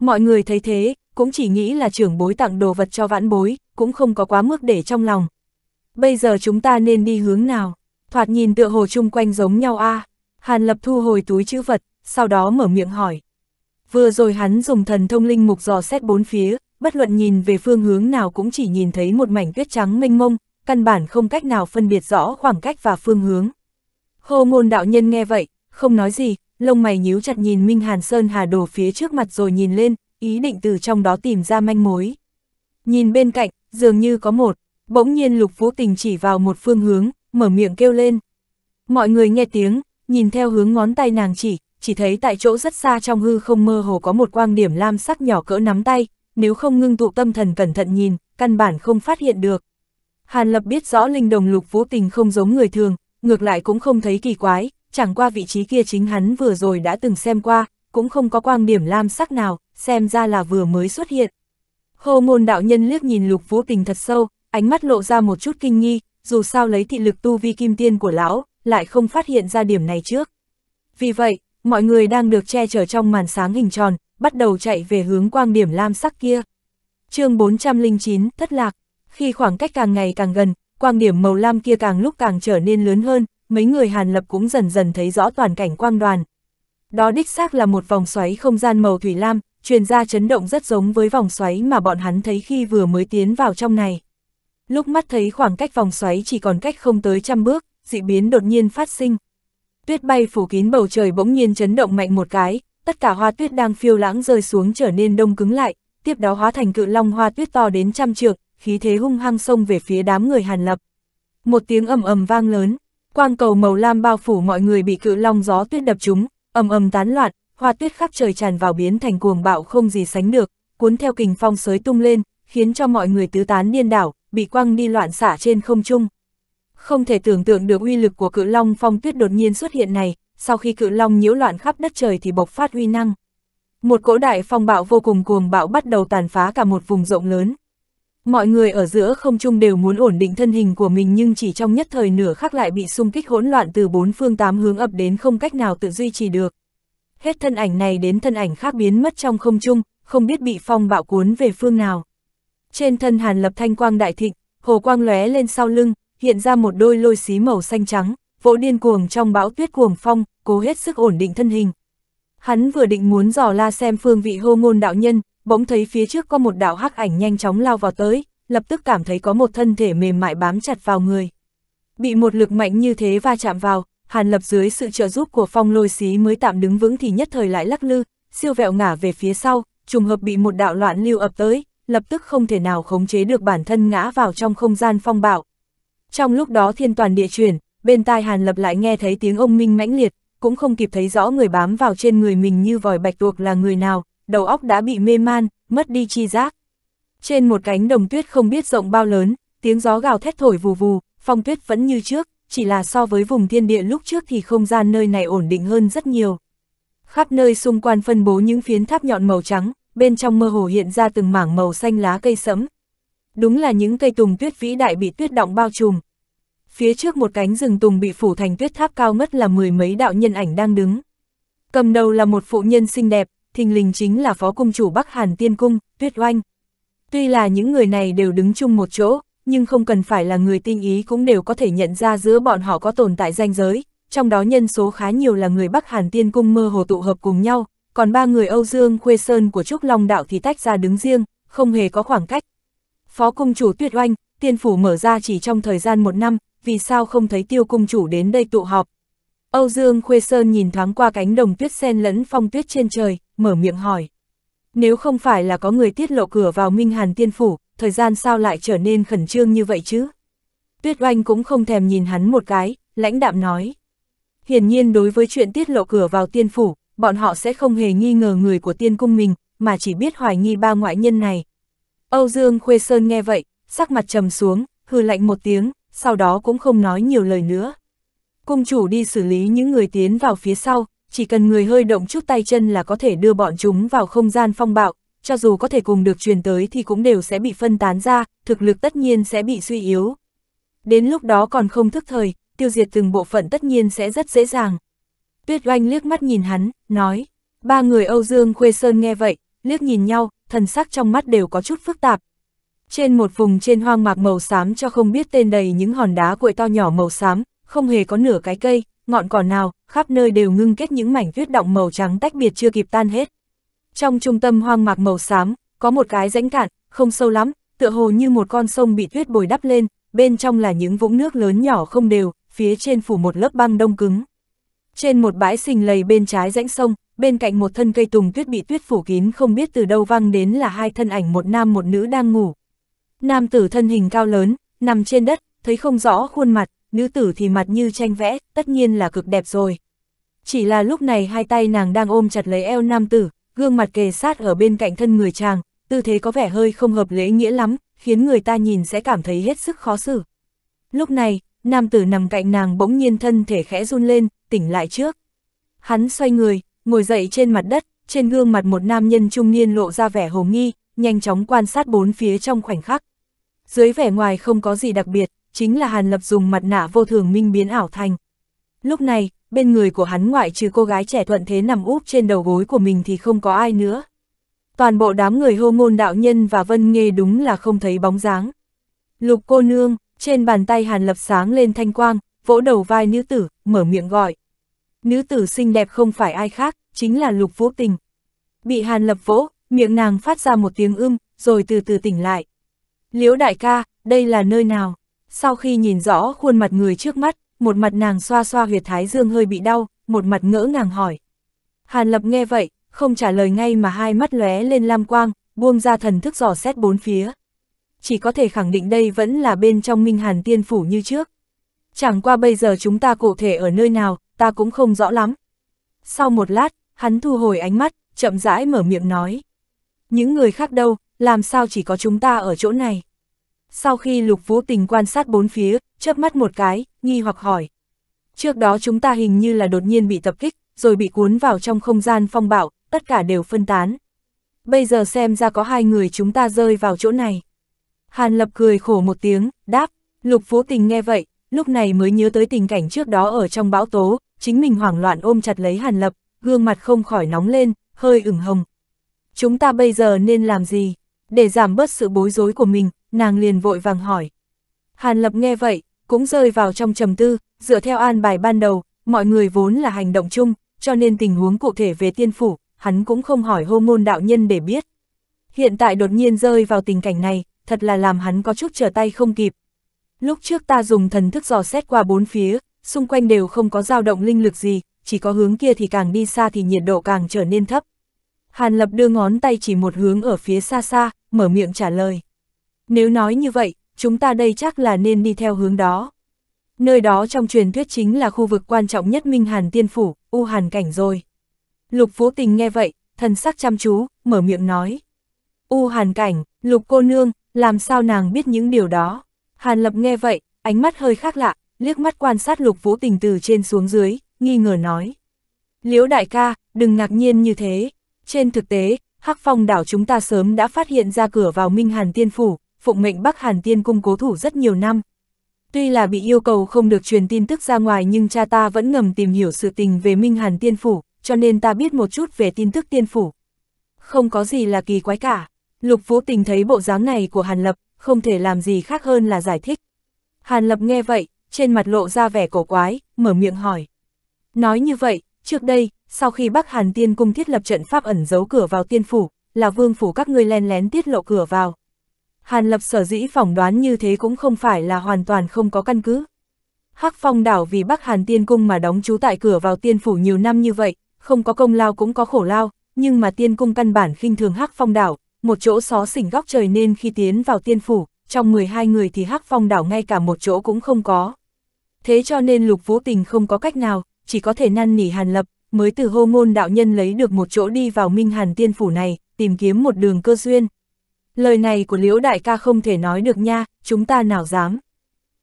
Mọi người thấy thế, cũng chỉ nghĩ là trưởng bối tặng đồ vật cho vãn bối, cũng không có quá mức để trong lòng. Bây giờ chúng ta nên đi hướng nào? Thoạt nhìn tựa hồ chung quanh giống nhau a à? Hàn Lập thu hồi túi chữ vật, sau đó mở miệng hỏi. Vừa rồi hắn dùng thần thông linh mục dò xét bốn phía, bất luận nhìn về phương hướng nào cũng chỉ nhìn thấy một mảnh tuyết trắng mênh mông, căn bản không cách nào phân biệt rõ khoảng cách và phương hướng. Hô ngôn đạo nhân nghe vậy, không nói gì, lông mày nhíu chặt nhìn Minh Hàn Sơn Hà Đồ phía trước mặt rồi nhìn lên, ý định từ trong đó tìm ra manh mối. Nhìn bên cạnh, dường như có một, bỗng nhiên Lục Vũ Tình chỉ vào một phương hướng, mở miệng kêu lên. Mọi người nghe tiếng, nhìn theo hướng ngón tay nàng chỉ, chỉ thấy tại chỗ rất xa trong hư không mơ hồ có một quang điểm lam sắc nhỏ cỡ nắm tay, nếu không ngưng tụ tâm thần cẩn thận nhìn, căn bản không phát hiện được. Hàn Lập biết rõ linh đồng lục vũ tình không giống người thường, ngược lại cũng không thấy kỳ quái, chẳng qua vị trí kia chính hắn vừa rồi đã từng xem qua, cũng không có quang điểm lam sắc nào, xem ra là vừa mới xuất hiện. Hồ môn đạo nhân liếc nhìn lục vũ tình thật sâu, ánh mắt lộ ra một chút kinh nghi, dù sao lấy thị lực tu vi kim tiên của lão, lại không phát hiện ra điểm này trước. Vì vậy, mọi người đang được che chở trong màn sáng hình tròn, bắt đầu chạy về hướng quang điểm lam sắc kia. chương 409, thất lạc. Khi khoảng cách càng ngày càng gần, quang điểm màu lam kia càng lúc càng trở nên lớn hơn, mấy người Hàn Lập cũng dần dần thấy rõ toàn cảnh quang đoàn. Đó đích xác là một vòng xoáy không gian màu thủy lam, truyền ra chấn động rất giống với vòng xoáy mà bọn hắn thấy khi vừa mới tiến vào trong này. Lúc mắt thấy khoảng cách vòng xoáy chỉ còn cách không tới trăm bước, dị biến đột nhiên phát sinh tuyết bay phủ kín bầu trời bỗng nhiên chấn động mạnh một cái, tất cả hoa tuyết đang phiêu lãng rơi xuống trở nên đông cứng lại, tiếp đó hóa thành cự long hoa tuyết to đến trăm trượng, khí thế hung hăng xông về phía đám người Hàn Lập. Một tiếng ầm ầm vang lớn, quang cầu màu lam bao phủ mọi người bị cự long gió tuyết đập trúng, ầm ầm tán loạn, hoa tuyết khắp trời tràn vào biến thành cuồng bạo không gì sánh được, cuốn theo kình phong sới tung lên, khiến cho mọi người tứ tán điên đảo, bị quăng đi loạn xả trên không trung. Không thể tưởng tượng được uy lực của cự long phong tuyết đột nhiên xuất hiện này, sau khi cự long nhiễu loạn khắp đất trời thì bộc phát uy năng. Một cỗ đại phong bạo vô cùng cuồng bạo bắt đầu tàn phá cả một vùng rộng lớn. Mọi người ở giữa không trung đều muốn ổn định thân hình của mình nhưng chỉ trong nhất thời nửa khắc lại bị xung kích hỗn loạn từ bốn phương tám hướng ập đến không cách nào tự duy trì được. Hết thân ảnh này đến thân ảnh khác biến mất trong không trung, không biết bị phong bạo cuốn về phương nào. Trên thân Hàn Lập Thanh Quang đại thịnh, hồ quang lóe lên sau lưng, hiện ra một đôi lôi xí màu xanh trắng, vỗ điên cuồng trong bão tuyết cuồng phong, cố hết sức ổn định thân hình. Hắn vừa định muốn dò la xem phương vị hô ngôn đạo nhân, bỗng thấy phía trước có một đạo hắc ảnh nhanh chóng lao vào tới, lập tức cảm thấy có một thân thể mềm mại bám chặt vào người. Bị một lực mạnh như thế va chạm vào, Hàn Lập dưới sự trợ giúp của phong lôi xí mới tạm đứng vững thì nhất thời lại lắc lư, siêu vẹo ngả về phía sau, trùng hợp bị một đạo loạn lưu ập tới, lập tức không thể nào khống chế được bản thân ngã vào trong không gian phong bạo, trong lúc đó thiên toàn địa chuyển, bên tai Hàn Lập lại nghe thấy tiếng ông minh mãnh liệt, cũng không kịp thấy rõ người bám vào trên người mình như vòi bạch tuộc là người nào, đầu óc đã bị mê man, mất đi chi giác. Trên một cánh đồng tuyết không biết rộng bao lớn, tiếng gió gào thét thổi vù vù, phong tuyết vẫn như trước, chỉ là so với vùng thiên địa lúc trước thì không gian nơi này ổn định hơn rất nhiều. Khắp nơi xung quanh phân bố những phiến tháp nhọn màu trắng, bên trong mơ hồ hiện ra từng mảng màu xanh lá cây sẫm. Đúng là những cây tùng tuyết vĩ đại bị tuyết động bao trùm, phía trước một cánh rừng tùng bị phủ thành tuyết tháp cao ngất là mười mấy đạo nhân ảnh đang đứng. Cầm đầu là một phụ nhân xinh đẹp, thình lình chính là phó cung chủ Bắc Hàn Tiên Cung, Tuyết Oanh. Tuy là những người này đều đứng chung một chỗ, nhưng không cần phải là người tinh ý cũng đều có thể nhận ra giữa bọn họ có tồn tại danh giới, trong đó nhân số khá nhiều là người Bắc Hàn Tiên Cung mơ hồ tụ hợp cùng nhau, còn ba người Âu Dương Khuê Sơn của Trúc Long Đạo thì tách ra đứng riêng, không hề có khoảng cách. Phó Cung Chủ Tuyết Oanh, tiên phủ mở ra chỉ trong thời gian một năm, vì sao không thấy tiêu cung chủ đến đây tụ họp. Âu Dương Khuê Sơn nhìn thoáng qua cánh đồng tuyết sen lẫn phong tuyết trên trời, mở miệng hỏi. Nếu không phải là có người tiết lộ cửa vào Minh Hàn Tiên Phủ, thời gian sao lại trở nên khẩn trương như vậy chứ? Tuyết oanh cũng không thèm nhìn hắn một cái, lãnh đạm nói. Hiển nhiên đối với chuyện tiết lộ cửa vào tiên phủ, bọn họ sẽ không hề nghi ngờ người của tiên cung mình, mà chỉ biết hoài nghi ba ngoại nhân này. Âu Dương Khuê Sơn nghe vậy, sắc mặt trầm xuống, hư lạnh một tiếng, sau đó cũng không nói nhiều lời nữa. Cung chủ đi xử lý những người tiến vào phía sau, chỉ cần người hơi động chút tay chân là có thể đưa bọn chúng vào không gian phong bạo, cho dù có thể cùng được truyền tới thì cũng đều sẽ bị phân tán ra, thực lực tất nhiên sẽ bị suy yếu. Đến lúc đó còn không thức thời, tiêu diệt từng bộ phận tất nhiên sẽ rất dễ dàng. Tuyết oanh liếc mắt nhìn hắn, nói, ba người Âu Dương Khuê Sơn nghe vậy, liếc nhìn nhau, thần sắc trong mắt đều có chút phức tạp, trên một vùng trên hoang mạc màu xám cho không biết tên đầy những hòn đá cuội to nhỏ màu xám, không hề có nửa cái cây, ngọn cỏ nào, khắp nơi đều ngưng kết những mảnh tuyết động màu trắng tách biệt chưa kịp tan hết. Trong trung tâm hoang mạc màu xám, có một cái rãnh cạn, không sâu lắm, tựa hồ như một con sông bị tuyết bồi đắp lên, bên trong là những vũng nước lớn nhỏ không đều, phía trên phủ một lớp băng đông cứng. Trên một bãi sình lầy bên trái rãnh sông, bên cạnh một thân cây tùng tuyết bị tuyết phủ kín không biết từ đâu văng đến là hai thân ảnh một nam một nữ đang ngủ, Nam tử thân hình cao lớn, nằm trên đất, thấy không rõ khuôn mặt, nữ tử thì mặt như tranh vẽ, tất nhiên là cực đẹp rồi. Chỉ là lúc này hai tay nàng đang ôm chặt lấy eo nam tử, gương mặt kề sát ở bên cạnh thân người chàng, tư thế có vẻ hơi không hợp lễ nghĩa lắm, khiến người ta nhìn sẽ cảm thấy hết sức khó xử. Lúc này, nam tử nằm cạnh nàng bỗng nhiên thân thể khẽ run lên, tỉnh lại trước. Hắn xoay người, ngồi dậy trên mặt đất, trên gương mặt một nam nhân trung niên lộ ra vẻ hồ nghi, nhanh chóng quan sát bốn phía trong khoảnh khắc. Dưới vẻ ngoài không có gì đặc biệt, chính là Hàn Lập dùng mặt nạ vô thường minh biến ảo thành. Lúc này, bên người của hắn ngoại trừ cô gái trẻ thuận thế nằm úp trên đầu gối của mình thì không có ai nữa. Toàn bộ đám người hô ngôn đạo nhân và vân nghe đúng là không thấy bóng dáng. Lục cô nương, trên bàn tay Hàn Lập sáng lên thanh quang, vỗ đầu vai nữ tử, mở miệng gọi. Nữ tử xinh đẹp không phải ai khác, chính là Lục Vũ Tình. Bị Hàn Lập vỗ, miệng nàng phát ra một tiếng ưm, rồi từ từ tỉnh lại. Liễu đại ca, đây là nơi nào? Sau khi nhìn rõ khuôn mặt người trước mắt, một mặt nàng xoa xoa huyệt thái dương hơi bị đau, một mặt ngỡ ngàng hỏi. Hàn Lập nghe vậy, không trả lời ngay mà hai mắt lóe lên lam quang, buông ra thần thức dò xét bốn phía. Chỉ có thể khẳng định đây vẫn là bên trong Minh Hàn Tiên Phủ như trước. Chẳng qua bây giờ chúng ta cụ thể ở nơi nào, ta cũng không rõ lắm. Sau một lát, hắn thu hồi ánh mắt, chậm rãi mở miệng nói. Những người khác đâu, làm sao chỉ có chúng ta ở chỗ này? Sau khi Lục Vũ Tình quan sát bốn phía, chớp mắt một cái, nghi hoặc hỏi. Trước đó chúng ta hình như là đột nhiên bị tập kích, rồi bị cuốn vào trong không gian phong bạo, tất cả đều phân tán. Bây giờ xem ra có hai người chúng ta rơi vào chỗ này. Hàn Lập cười khổ một tiếng, đáp, Lục Vũ Tình nghe vậy, lúc này mới nhớ tới tình cảnh trước đó ở trong bão tố, chính mình hoảng loạn ôm chặt lấy Hàn Lập, gương mặt không khỏi nóng lên, hơi ửng hồng. Chúng ta bây giờ nên làm gì? để giảm bớt sự bối rối của mình, nàng liền vội vàng hỏi. Hàn Lập nghe vậy, cũng rơi vào trong trầm tư, dựa theo an bài ban đầu, mọi người vốn là hành động chung, cho nên tình huống cụ thể về tiên phủ, hắn cũng không hỏi hô môn đạo nhân để biết. Hiện tại đột nhiên rơi vào tình cảnh này, thật là làm hắn có chút trở tay không kịp. Lúc trước ta dùng thần thức dò xét qua bốn phía, xung quanh đều không có dao động linh lực gì, chỉ có hướng kia thì càng đi xa thì nhiệt độ càng trở nên thấp. Hàn Lập đưa ngón tay chỉ một hướng ở phía xa xa, mở miệng trả lời. Nếu nói như vậy, chúng ta đây chắc là nên đi theo hướng đó. Nơi đó trong truyền thuyết chính là khu vực quan trọng nhất Minh Hàn Tiên Phủ, U Hàn Cảnh rồi. Lục Vũ Tình nghe vậy, thần sắc chăm chú, mở miệng nói. U Hàn Cảnh, Lục cô nương, làm sao nàng biết những điều đó? Hàn Lập nghe vậy, ánh mắt hơi khác lạ, liếc mắt quan sát Lục Vũ Tình từ trên xuống dưới, nghi ngờ nói. Liễu đại ca, đừng ngạc nhiên như thế, trên thực tế, Hắc Phong đảo chúng ta sớm đã phát hiện ra cửa vào Minh Hàn Tiên Phủ, phụng mệnh Bắc Hàn Tiên Cung cố thủ rất nhiều năm. Tuy là bị yêu cầu không được truyền tin tức ra ngoài nhưng cha ta vẫn ngầm tìm hiểu sự tình về Minh Hàn Tiên Phủ, cho nên ta biết một chút về tin tức Tiên Phủ. Không có gì là kỳ quái cả. Lục Vũ Tình thấy bộ dáng này của Hàn Lập, không thể làm gì khác hơn là giải thích. Hàn Lập nghe vậy, trên mặt lộ ra vẻ cổ quái, mở miệng hỏi. Nói như vậy, Trước đây, sau khi Bắc Hàn Tiên Cung thiết lập trận pháp ẩn giấu cửa vào tiên phủ, là vương phủ các ngươi len lén tiết lộ cửa vào. Hàn Lập sở dĩ phỏng đoán như thế cũng không phải là hoàn toàn không có căn cứ. Hắc Phong đảo vì Bắc Hàn Tiên Cung mà đóng trú tại cửa vào tiên phủ nhiều năm như vậy, không có công lao cũng có khổ lao, nhưng mà tiên cung căn bản khinh thường Hắc Phong đảo, một chỗ xó xỉnh góc trời nên khi tiến vào tiên phủ, trong 12 người thì Hắc Phong đảo ngay cả một chỗ cũng không có. Thế cho nên Lục Vũ Tình không có cách nào, chỉ có thể năn nỉ Hàn Lập, mới từ hô ngôn đạo nhân lấy được một chỗ đi vào Minh Hàn Tiên Phủ này, tìm kiếm một đường cơ duyên. Lời này của Liễu Đại ca không thể nói được nha, chúng ta nào dám.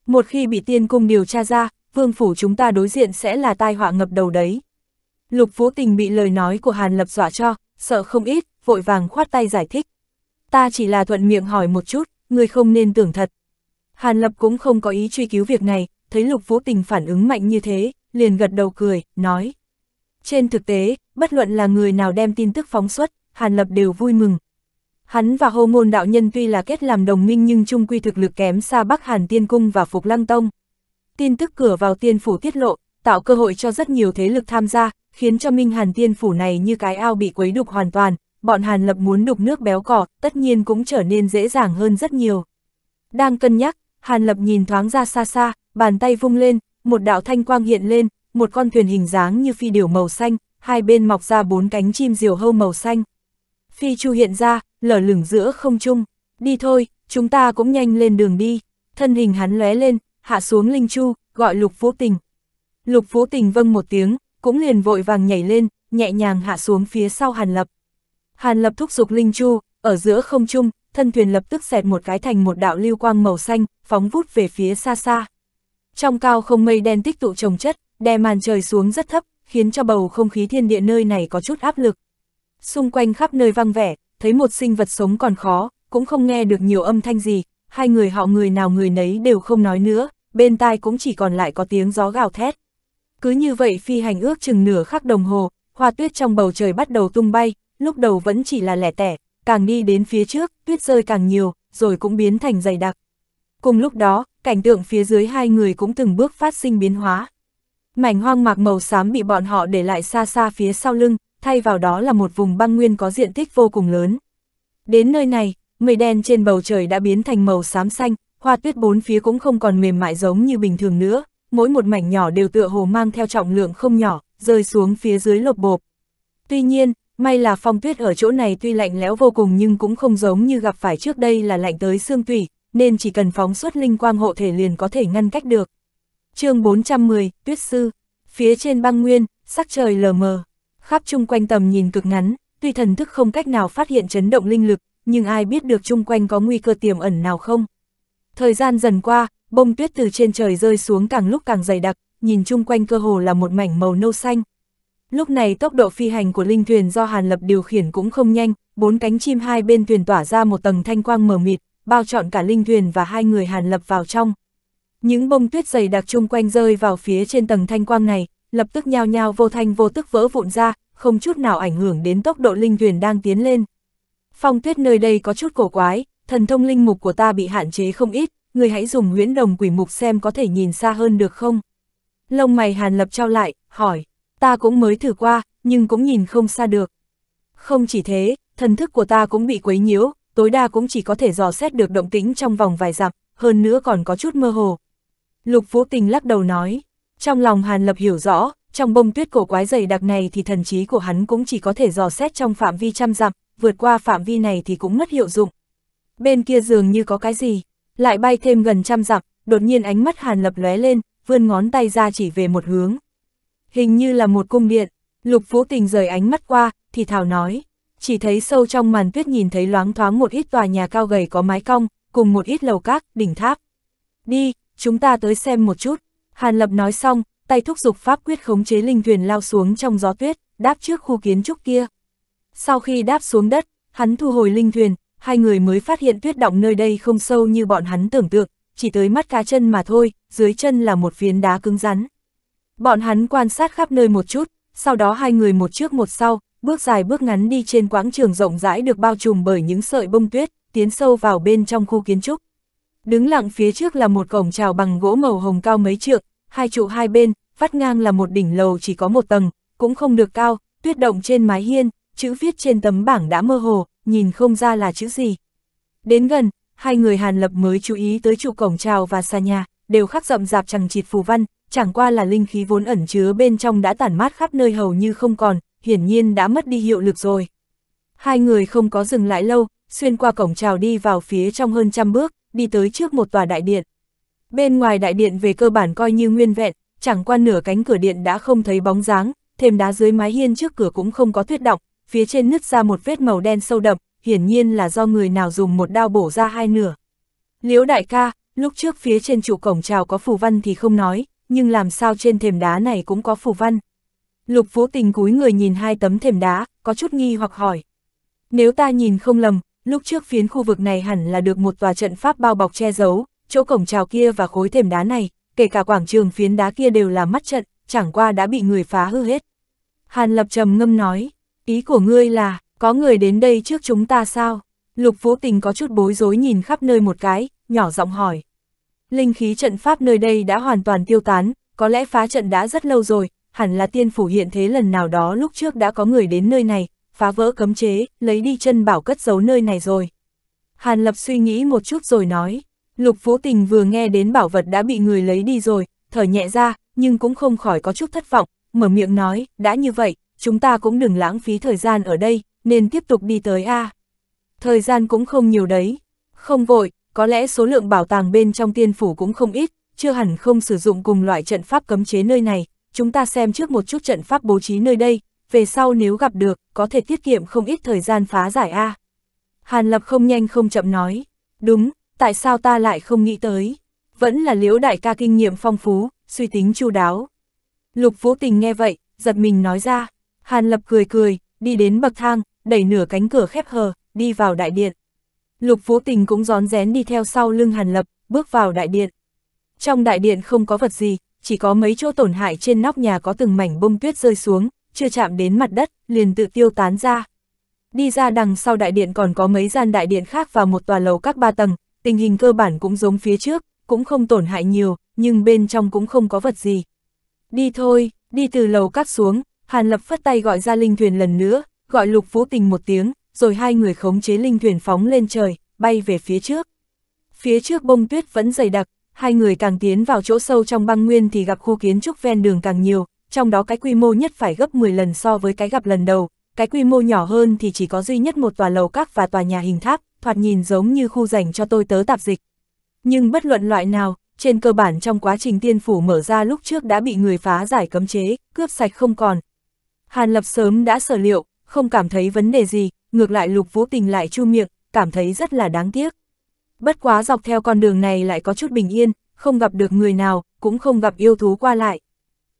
Một khi bị tiên cung điều tra ra, vương phủ chúng ta đối diện sẽ là tai họa ngập đầu đấy. Lục Phú Tình bị lời nói của Hàn Lập dọa cho, sợ không ít, vội vàng khoát tay giải thích. Ta chỉ là thuận miệng hỏi một chút, người không nên tưởng thật. Hàn Lập cũng không có ý truy cứu việc này, thấy Lục Phú Tình phản ứng mạnh như thế, liền gật đầu cười, nói. Trên thực tế, bất luận là người nào đem tin tức phóng xuất, Hàn Lập đều vui mừng. Hắn và hô môn đạo nhân tuy là kết làm đồng minh nhưng chung quy thực lực kém xa Bắc Hàn Tiên Cung và Phục Lăng Tông. Tin tức cửa vào tiên phủ tiết lộ, tạo cơ hội cho rất nhiều thế lực tham gia, khiến cho Minh Hàn Tiên Phủ này như cái ao bị quấy đục hoàn toàn, bọn Hàn Lập muốn đục nước béo cỏ, tất nhiên cũng trở nên dễ dàng hơn rất nhiều. Đang cân nhắc, Hàn Lập nhìn thoáng ra xa xa, bàn tay vung lên, một đạo thanh quang hiện lên, một con thuyền hình dáng như phi điểu màu xanh, hai bên mọc ra bốn cánh chim diều hâu màu xanh. Phi chu hiện ra, lở lửng giữa không trung, đi thôi, chúng ta cũng nhanh lên đường đi. Thân hình hắn lóe lên, hạ xuống linh chu, gọi Lục Vũ Tình. Lục Vũ Tình vâng một tiếng, cũng liền vội vàng nhảy lên, nhẹ nhàng hạ xuống phía sau Hàn Lập. Hàn Lập thúc giục linh chu, ở giữa không trung, thân thuyền lập tức xẹt một cái thành một đạo lưu quang màu xanh, phóng vút về phía xa xa trong cao không mây đen tích tụ trồng chất, đè màn trời xuống rất thấp, khiến cho bầu không khí thiên địa nơi này có chút áp lực. Xung quanh khắp nơi vang vẻ, thấy một sinh vật sống còn khó, cũng không nghe được nhiều âm thanh gì, hai người họ người nào người nấy đều không nói nữa, bên tai cũng chỉ còn lại có tiếng gió gào thét. Cứ như vậy phi hành ước chừng nửa khắc đồng hồ, hoa tuyết trong bầu trời bắt đầu tung bay, lúc đầu vẫn chỉ là lẻ tẻ, càng đi đến phía trước, tuyết rơi càng nhiều, rồi cũng biến thành dày đặc. Cùng lúc đó, cảnh tượng phía dưới hai người cũng từng bước phát sinh biến hóa. Mảnh hoang mạc màu xám bị bọn họ để lại xa xa phía sau lưng, thay vào đó là một vùng băng nguyên có diện tích vô cùng lớn. Đến nơi này, mây đen trên bầu trời đã biến thành màu xám xanh, hoa tuyết bốn phía cũng không còn mềm mại giống như bình thường nữa, mỗi một mảnh nhỏ đều tựa hồ mang theo trọng lượng không nhỏ, rơi xuống phía dưới lộp bộp. Tuy nhiên, may là phong tuyết ở chỗ này tuy lạnh lẽo vô cùng nhưng cũng không giống như gặp phải trước đây là lạnh tới xương tủy, nên chỉ cần phóng xuất linh quang hộ thể liền có thể ngăn cách được. chương 410, Tuyết Sư Phía trên băng nguyên, sắc trời lờ mờ, khắp chung quanh tầm nhìn cực ngắn, tuy thần thức không cách nào phát hiện chấn động linh lực, nhưng ai biết được chung quanh có nguy cơ tiềm ẩn nào không. Thời gian dần qua, bông tuyết từ trên trời rơi xuống càng lúc càng dày đặc, nhìn chung quanh cơ hồ là một mảnh màu nâu xanh. Lúc này tốc độ phi hành của linh thuyền do Hàn Lập điều khiển cũng không nhanh, bốn cánh chim hai bên thuyền tỏa ra một tầng thanh quang mờ mịt, bao trọn cả linh thuyền và hai người hàn lập vào trong. Những bông tuyết dày đặc chung quanh rơi vào phía trên tầng thanh quang này, lập tức nhao nhao vô thanh vô tức vỡ vụn ra, không chút nào ảnh hưởng đến tốc độ linh thuyền đang tiến lên. Phong tuyết nơi đây có chút cổ quái, thần thông linh mục của ta bị hạn chế không ít, người hãy dùng huyễn đồng quỷ mục xem có thể nhìn xa hơn được không. Lông mày hàn lập trao lại, hỏi, ta cũng mới thử qua, nhưng cũng nhìn không xa được. Không chỉ thế, thần thức của ta cũng bị quấy nhiễu, tối đa cũng chỉ có thể dò xét được động tĩnh trong vòng vài dặm, hơn nữa còn có chút mơ hồ. Lục Vũ Tình lắc đầu nói, trong lòng Hàn Lập hiểu rõ, trong bông tuyết cổ quái dày đặc này thì thần trí của hắn cũng chỉ có thể dò xét trong phạm vi trăm dặm, vượt qua phạm vi này thì cũng mất hiệu dụng. Bên kia dường như có cái gì, lại bay thêm gần trăm dặm, đột nhiên ánh mắt Hàn Lập lóe lên, vươn ngón tay ra chỉ về một hướng. Hình như là một cung điện, Lục Vũ Tình rời ánh mắt qua, thì thảo nói, chỉ thấy sâu trong màn tuyết nhìn thấy loáng thoáng một ít tòa nhà cao gầy có mái cong, cùng một ít lầu các, đỉnh tháp. Đi, chúng ta tới xem một chút. Hàn Lập nói xong, tay thúc giục pháp quyết khống chế linh thuyền lao xuống trong gió tuyết, đáp trước khu kiến trúc kia. Sau khi đáp xuống đất, hắn thu hồi linh thuyền, hai người mới phát hiện tuyết động nơi đây không sâu như bọn hắn tưởng tượng, chỉ tới mắt cá chân mà thôi, dưới chân là một phiến đá cứng rắn. Bọn hắn quan sát khắp nơi một chút, sau đó hai người một trước một sau, bước dài bước ngắn đi trên quãng trường rộng rãi được bao trùm bởi những sợi bông tuyết, tiến sâu vào bên trong khu kiến trúc. Đứng lặng phía trước là một cổng trào bằng gỗ màu hồng cao mấy trượng, hai trụ hai bên, vắt ngang là một đỉnh lầu chỉ có một tầng, cũng không được cao, tuyết động trên mái hiên, chữ viết trên tấm bảng đã mơ hồ, nhìn không ra là chữ gì. Đến gần, hai người Hàn Lập mới chú ý tới trụ cổng trào và xa nhà, đều khắc rậm rạp chẳng chịt phù văn, chẳng qua là linh khí vốn ẩn chứa bên trong đã tản mát khắp nơi hầu như không còn, hiển nhiên đã mất đi hiệu lực rồi. Hai người không có dừng lại lâu, xuyên qua cổng trào đi vào phía trong hơn trăm bước, đi tới trước một tòa đại điện. Bên ngoài đại điện về cơ bản coi như nguyên vẹn, chẳng qua nửa cánh cửa điện đã không thấy bóng dáng, thêm đá dưới mái hiên trước cửa cũng không có tuyết động, phía trên nứt ra một vết màu đen sâu đậm, hiển nhiên là do người nào dùng một đao bổ ra hai nửa. Liễu đại ca, lúc trước phía trên trụ cổng trào có phù văn thì không nói, nhưng làm sao trên thềm đá này cũng có phù văn. Lục Vũ Tình cúi người nhìn hai tấm thềm đá, có chút nghi hoặc hỏi. Nếu ta nhìn không lầm, lúc trước phiến khu vực này hẳn là được một tòa trận pháp bao bọc che giấu, chỗ cổng trào kia và khối thềm đá này, kể cả quảng trường phiến đá kia đều là mắt trận, chẳng qua đã bị người phá hư hết. Hàn Lập trầm ngâm nói, ý của ngươi là, có người đến đây trước chúng ta sao? Lục Vũ Tình có chút bối rối nhìn khắp nơi một cái, nhỏ giọng hỏi. Linh khí trận pháp nơi đây đã hoàn toàn tiêu tán, có lẽ phá trận đã rất lâu rồi, hẳn là tiên phủ hiện thế lần nào đó lúc trước đã có người đến nơi này, phá vỡ cấm chế, lấy đi chân bảo cất giấu nơi này rồi. Hàn Lập suy nghĩ một chút rồi nói, Lục Phú Tình vừa nghe đến bảo vật đã bị người lấy đi rồi, thở nhẹ ra, nhưng cũng không khỏi có chút thất vọng, mở miệng nói, đã như vậy, chúng ta cũng đừng lãng phí thời gian ở đây, nên tiếp tục đi tới A. Thời gian cũng không nhiều đấy, không vội, có lẽ số lượng bảo tàng bên trong tiên phủ cũng không ít, chưa hẳn không sử dụng cùng loại trận pháp cấm chế nơi này, chúng ta xem trước một chút trận pháp bố trí nơi đây, về sau nếu gặp được, có thể tiết kiệm không ít thời gian phá giải A. Hàn Lập không nhanh không chậm nói, đúng, tại sao ta lại không nghĩ tới, vẫn là liễu đại ca kinh nghiệm phong phú, suy tính chu đáo. Lục Vũ Tình nghe vậy, giật mình nói ra, Hàn Lập cười cười, đi đến bậc thang, đẩy nửa cánh cửa khép hờ, đi vào đại điện. Lục Vũ Tình cũng gión rén đi theo sau lưng Hàn Lập, bước vào đại điện. Trong đại điện không có vật gì, chỉ có mấy chỗ tổn hại trên nóc nhà có từng mảnh bông tuyết rơi xuống, chưa chạm đến mặt đất, liền tự tiêu tán ra. Đi ra đằng sau đại điện còn có mấy gian đại điện khác và một tòa lầu các ba tầng, tình hình cơ bản cũng giống phía trước, cũng không tổn hại nhiều, nhưng bên trong cũng không có vật gì. Đi thôi, đi từ lầu các xuống, Hàn Lập phất tay gọi ra linh thuyền lần nữa, gọi Lục Phú Tình một tiếng, rồi hai người khống chế linh thuyền phóng lên trời, bay về phía trước. Phía trước bông tuyết vẫn dày đặc, hai người càng tiến vào chỗ sâu trong băng nguyên thì gặp khu kiến trúc ven đường càng nhiều, trong đó cái quy mô nhất phải gấp 10 lần so với cái gặp lần đầu, cái quy mô nhỏ hơn thì chỉ có duy nhất một tòa lầu các và tòa nhà hình tháp, thoạt nhìn giống như khu dành cho tôi tớ tạp dịch. Nhưng bất luận loại nào, trên cơ bản trong quá trình tiên phủ mở ra lúc trước đã bị người phá giải cấm chế, cướp sạch không còn. Hàn Lập sớm đã sở liệu, không cảm thấy vấn đề gì, ngược lại Lục Vũ Tình lại chu miệng, cảm thấy rất là đáng tiếc. Bất quá dọc theo con đường này lại có chút bình yên, không gặp được người nào, cũng không gặp yêu thú qua lại.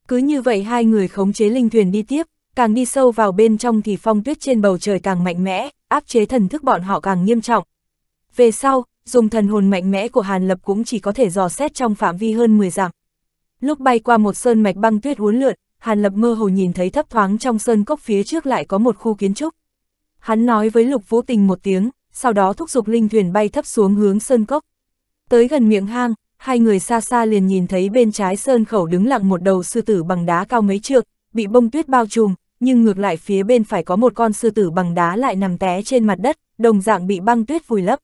Cứ như vậy hai người khống chế linh thuyền đi tiếp, càng đi sâu vào bên trong thì phong tuyết trên bầu trời càng mạnh mẽ, áp chế thần thức bọn họ càng nghiêm trọng. Về sau, dùng thần hồn mạnh mẽ của Hàn Lập cũng chỉ có thể dò xét trong phạm vi hơn 10 dặm. Lúc bay qua một sơn mạch băng tuyết uốn lượn, Hàn Lập mơ hồ nhìn thấy thấp thoáng trong sơn cốc phía trước lại có một khu kiến trúc. Hắn nói với Lục Vũ Tình một tiếng, sau đó thúc giục linh thuyền bay thấp xuống hướng sơn cốc. Tới gần miệng hang, hai người xa xa liền nhìn thấy bên trái sơn khẩu đứng lặng một đầu sư tử bằng đá cao mấy trượng, bị bông tuyết bao trùm, nhưng ngược lại phía bên phải có một con sư tử bằng đá lại nằm té trên mặt đất, đồng dạng bị băng tuyết vùi lấp.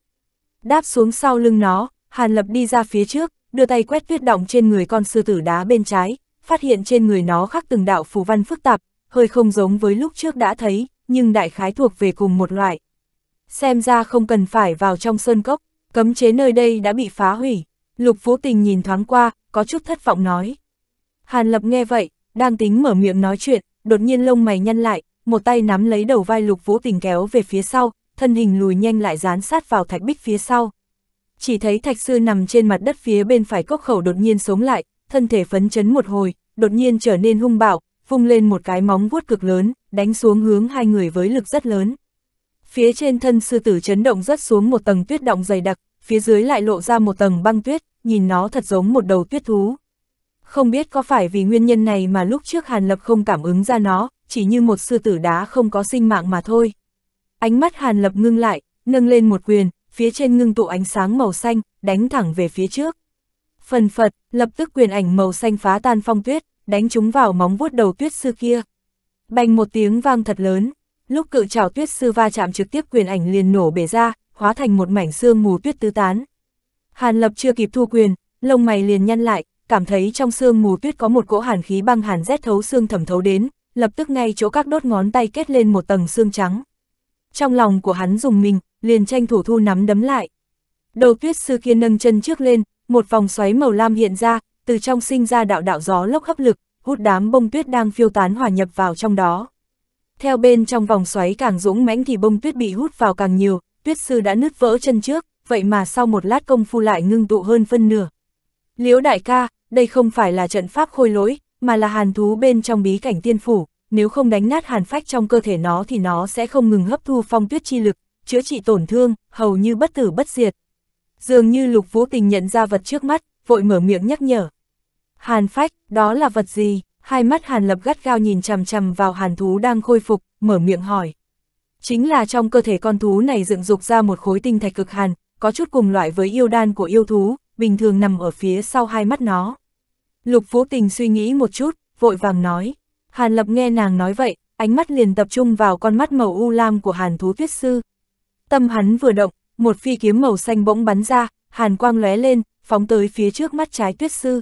Đáp xuống sau lưng nó, Hàn Lập đi ra phía trước, đưa tay quét tuyết động trên người con sư tử đá bên trái, phát hiện trên người nó khắc từng đạo phù văn phức tạp, hơi không giống với lúc trước đã thấy, nhưng đại khái thuộc về cùng một loại xem ra không cần phải vào trong sơn cốc, cấm chế nơi đây đã bị phá hủy. Lục phú Tình nhìn thoáng qua, có chút thất vọng nói. Hàn Lập nghe vậy, đang tính mở miệng nói chuyện, đột nhiên lông mày nhăn lại, một tay nắm lấy đầu vai Lục Vũ Tình kéo về phía sau, thân hình lùi nhanh lại dán sát vào thạch bích phía sau. Chỉ thấy thạch sư nằm trên mặt đất phía bên phải cốc khẩu đột nhiên sống lại, thân thể phấn chấn một hồi, đột nhiên trở nên hung bạo, vung lên một cái móng vuốt cực lớn, đánh xuống hướng hai người với lực rất lớn. Phía trên thân sư tử chấn động rất xuống một tầng tuyết động dày đặc, phía dưới lại lộ ra một tầng băng tuyết, nhìn nó thật giống một đầu tuyết thú. Không biết có phải vì nguyên nhân này mà lúc trước Hàn Lập không cảm ứng ra nó, chỉ như một sư tử đá không có sinh mạng mà thôi. Ánh mắt Hàn Lập ngưng lại, nâng lên một quyền, phía trên ngưng tụ ánh sáng màu xanh, đánh thẳng về phía trước. Phần phật, lập tức quyền ảnh màu xanh phá tan phong tuyết, đánh chúng vào móng vuốt đầu tuyết sư kia. Bành một tiếng vang thật lớn, Lúc cự trào tuyết sư va chạm trực tiếp quyền ảnh liền nổ bể ra, hóa thành một mảnh xương mù tuyết tứ tán. Hàn Lập chưa kịp thu quyền, lông mày liền nhăn lại, cảm thấy trong xương mù tuyết có một cỗ hàn khí băng hàn rét thấu xương thẩm thấu đến, lập tức ngay chỗ các đốt ngón tay kết lên một tầng xương trắng. Trong lòng của hắn dùng mình, liền tranh thủ thu nắm đấm lại. Đầu tuyết sư kia nâng chân trước lên, một vòng xoáy màu lam hiện ra, từ trong sinh ra đạo đạo gió lốc hấp lực, hút đám bông tuyết đang phiêu tán hòa nhập vào trong đó. Theo bên trong vòng xoáy càng dũng mãnh thì bông tuyết bị hút vào càng nhiều, tuyết sư đã nứt vỡ chân trước, vậy mà sau một lát công phu lại ngưng tụ hơn phân nửa. Liễu đại ca, đây không phải là trận pháp khôi lỗi, mà là hàn thú bên trong bí cảnh tiên phủ, nếu không đánh nát hàn phách trong cơ thể nó thì nó sẽ không ngừng hấp thu phong tuyết chi lực, chữa trị tổn thương, hầu như bất tử bất diệt. Dường như lục vũ tình nhận ra vật trước mắt, vội mở miệng nhắc nhở. Hàn phách, đó là vật gì? hai mắt hàn lập gắt gao nhìn chằm chằm vào hàn thú đang khôi phục, mở miệng hỏi. Chính là trong cơ thể con thú này dựng dục ra một khối tinh thạch cực hàn, có chút cùng loại với yêu đan của yêu thú, bình thường nằm ở phía sau hai mắt nó. Lục Phú Tình suy nghĩ một chút, vội vàng nói. Hàn Lập nghe nàng nói vậy, ánh mắt liền tập trung vào con mắt màu u lam của Hàn Thú Tuyết Sư. Tâm hắn vừa động, một phi kiếm màu xanh bỗng bắn ra, Hàn quang lóe lên, phóng tới phía trước mắt trái Tuyết Sư.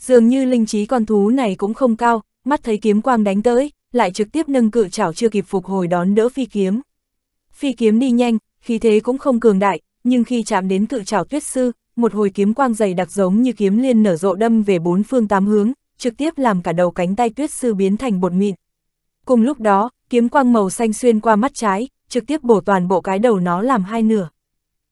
Dường như linh trí con thú này cũng không cao, mắt thấy kiếm quang đánh tới, lại trực tiếp nâng cự chảo chưa kịp phục hồi đón đỡ phi kiếm. Phi kiếm đi nhanh, khí thế cũng không cường đại, nhưng khi chạm đến cự chảo tuyết sư, một hồi kiếm quang dày đặc giống như kiếm liên nở rộ đâm về bốn phương tám hướng, trực tiếp làm cả đầu cánh tay tuyết sư biến thành bột mịn. Cùng lúc đó, kiếm quang màu xanh xuyên qua mắt trái, trực tiếp bổ toàn bộ cái đầu nó làm hai nửa.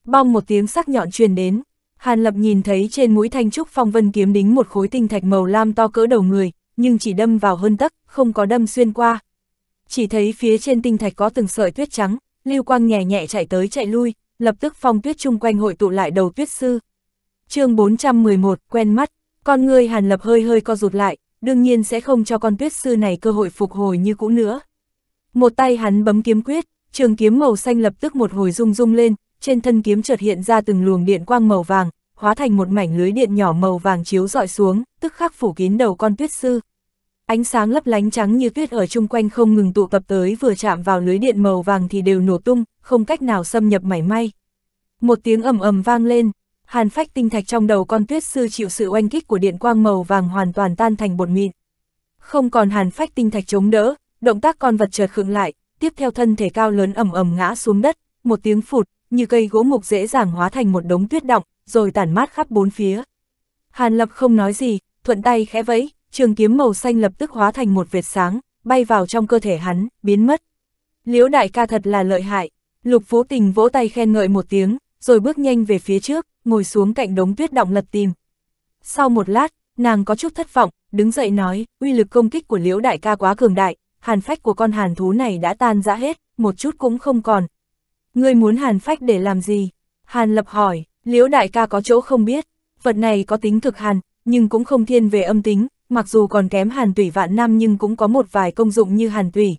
Bong một tiếng sắc nhọn truyền đến, Hàn Lập nhìn thấy trên mũi thanh trúc phong vân kiếm đính một khối tinh thạch màu lam to cỡ đầu người, nhưng chỉ đâm vào hơn tấc, không có đâm xuyên qua. Chỉ thấy phía trên tinh thạch có từng sợi tuyết trắng, lưu quang nhẹ nhẹ chạy tới chạy lui, lập tức phong tuyết chung quanh hội tụ lại đầu tuyết sư. chương 411, quen mắt, con người Hàn Lập hơi hơi co rụt lại, đương nhiên sẽ không cho con tuyết sư này cơ hội phục hồi như cũ nữa. Một tay hắn bấm kiếm quyết, trường kiếm màu xanh lập tức một hồi rung rung lên, trên thân kiếm chợt hiện ra từng luồng điện quang màu vàng, hóa thành một mảnh lưới điện nhỏ màu vàng chiếu dọi xuống, tức khắc phủ kín đầu con tuyết sư. Ánh sáng lấp lánh trắng như tuyết ở chung quanh không ngừng tụ tập tới vừa chạm vào lưới điện màu vàng thì đều nổ tung, không cách nào xâm nhập mảy may. Một tiếng ầm ầm vang lên, hàn phách tinh thạch trong đầu con tuyết sư chịu sự oanh kích của điện quang màu vàng hoàn toàn tan thành bột mịn. Không còn hàn phách tinh thạch chống đỡ, động tác con vật chợt khựng lại, tiếp theo thân thể cao lớn ầm ầm ngã xuống đất, một tiếng phụt, như cây gỗ mục dễ dàng hóa thành một đống tuyết động, rồi tản mát khắp bốn phía. Hàn Lập không nói gì, thuận tay khẽ vẫy, trường kiếm màu xanh lập tức hóa thành một vệt sáng, bay vào trong cơ thể hắn, biến mất. Liễu đại ca thật là lợi hại, Lục Phú Tình vỗ tay khen ngợi một tiếng, rồi bước nhanh về phía trước, ngồi xuống cạnh đống tuyết động lật tìm. Sau một lát, nàng có chút thất vọng, đứng dậy nói, uy lực công kích của Liễu đại ca quá cường đại, hàn phách của con hàn thú này đã tan rã hết, một chút cũng không còn, Ngươi muốn hàn phách để làm gì? Hàn lập hỏi, liễu đại ca có chỗ không biết, vật này có tính thực hàn, nhưng cũng không thiên về âm tính, mặc dù còn kém hàn tủy vạn năm nhưng cũng có một vài công dụng như hàn tủy.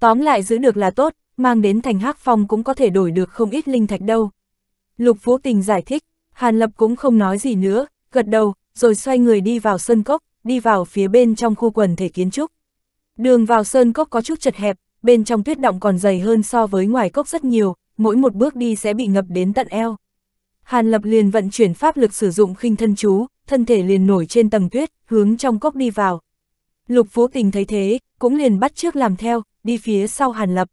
Tóm lại giữ được là tốt, mang đến thành hắc phong cũng có thể đổi được không ít linh thạch đâu. Lục Vũ Tình giải thích, Hàn Lập cũng không nói gì nữa, gật đầu, rồi xoay người đi vào sơn cốc, đi vào phía bên trong khu quần thể kiến trúc. Đường vào sơn cốc có chút chật hẹp, bên trong tuyết động còn dày hơn so với ngoài cốc rất nhiều, mỗi một bước đi sẽ bị ngập đến tận eo. Hàn Lập liền vận chuyển pháp lực sử dụng khinh thân chú, thân thể liền nổi trên tầng tuyết, hướng trong cốc đi vào. Lục Phú Tình thấy thế, cũng liền bắt trước làm theo, đi phía sau Hàn Lập.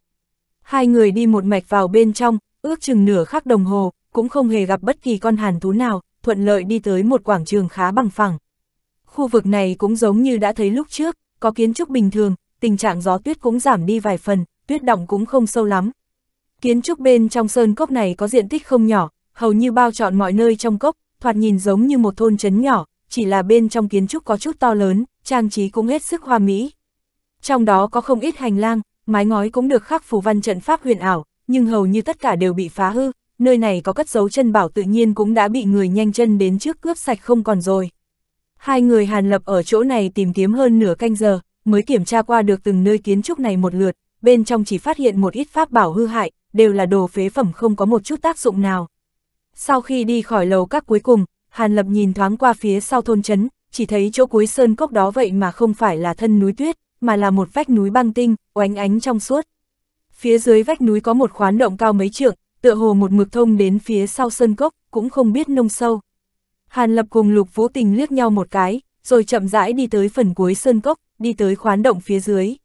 Hai người đi một mạch vào bên trong, ước chừng nửa khắc đồng hồ, cũng không hề gặp bất kỳ con hàn thú nào, thuận lợi đi tới một quảng trường khá bằng phẳng. Khu vực này cũng giống như đã thấy lúc trước, có kiến trúc bình thường, tình trạng gió tuyết cũng giảm đi vài phần, tuyết động cũng không sâu lắm, Kiến trúc bên trong sơn cốc này có diện tích không nhỏ, hầu như bao trọn mọi nơi trong cốc, thoạt nhìn giống như một thôn trấn nhỏ, chỉ là bên trong kiến trúc có chút to lớn, trang trí cũng hết sức hoa mỹ. Trong đó có không ít hành lang, mái ngói cũng được khắc phù văn trận pháp huyền ảo, nhưng hầu như tất cả đều bị phá hư, nơi này có cất dấu chân bảo tự nhiên cũng đã bị người nhanh chân đến trước cướp sạch không còn rồi. Hai người Hàn Lập ở chỗ này tìm kiếm hơn nửa canh giờ, mới kiểm tra qua được từng nơi kiến trúc này một lượt, bên trong chỉ phát hiện một ít pháp bảo hư hại, đều là đồ phế phẩm không có một chút tác dụng nào. Sau khi đi khỏi lầu các cuối cùng, Hàn Lập nhìn thoáng qua phía sau thôn trấn, chỉ thấy chỗ cuối sơn cốc đó vậy mà không phải là thân núi tuyết, mà là một vách núi băng tinh, oánh ánh trong suốt. Phía dưới vách núi có một khoán động cao mấy trượng, tựa hồ một mực thông đến phía sau sơn cốc, cũng không biết nông sâu. Hàn Lập cùng Lục Vũ Tình liếc nhau một cái, rồi chậm rãi đi tới phần cuối sơn cốc, đi tới khoán động phía dưới.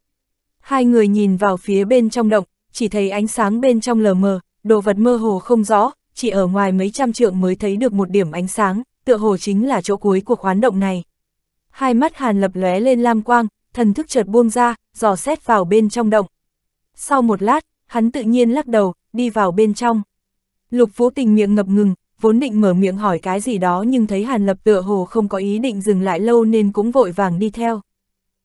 Hai người nhìn vào phía bên trong động, chỉ thấy ánh sáng bên trong lờ mờ, đồ vật mơ hồ không rõ, chỉ ở ngoài mấy trăm trượng mới thấy được một điểm ánh sáng, tựa hồ chính là chỗ cuối của khoán động này. Hai mắt Hàn Lập lóe lên lam quang, thần thức chợt buông ra, dò xét vào bên trong động. Sau một lát, hắn tự nhiên lắc đầu, đi vào bên trong. Lục Vũ Tình miệng ngập ngừng, vốn định mở miệng hỏi cái gì đó nhưng thấy Hàn Lập tựa hồ không có ý định dừng lại lâu nên cũng vội vàng đi theo.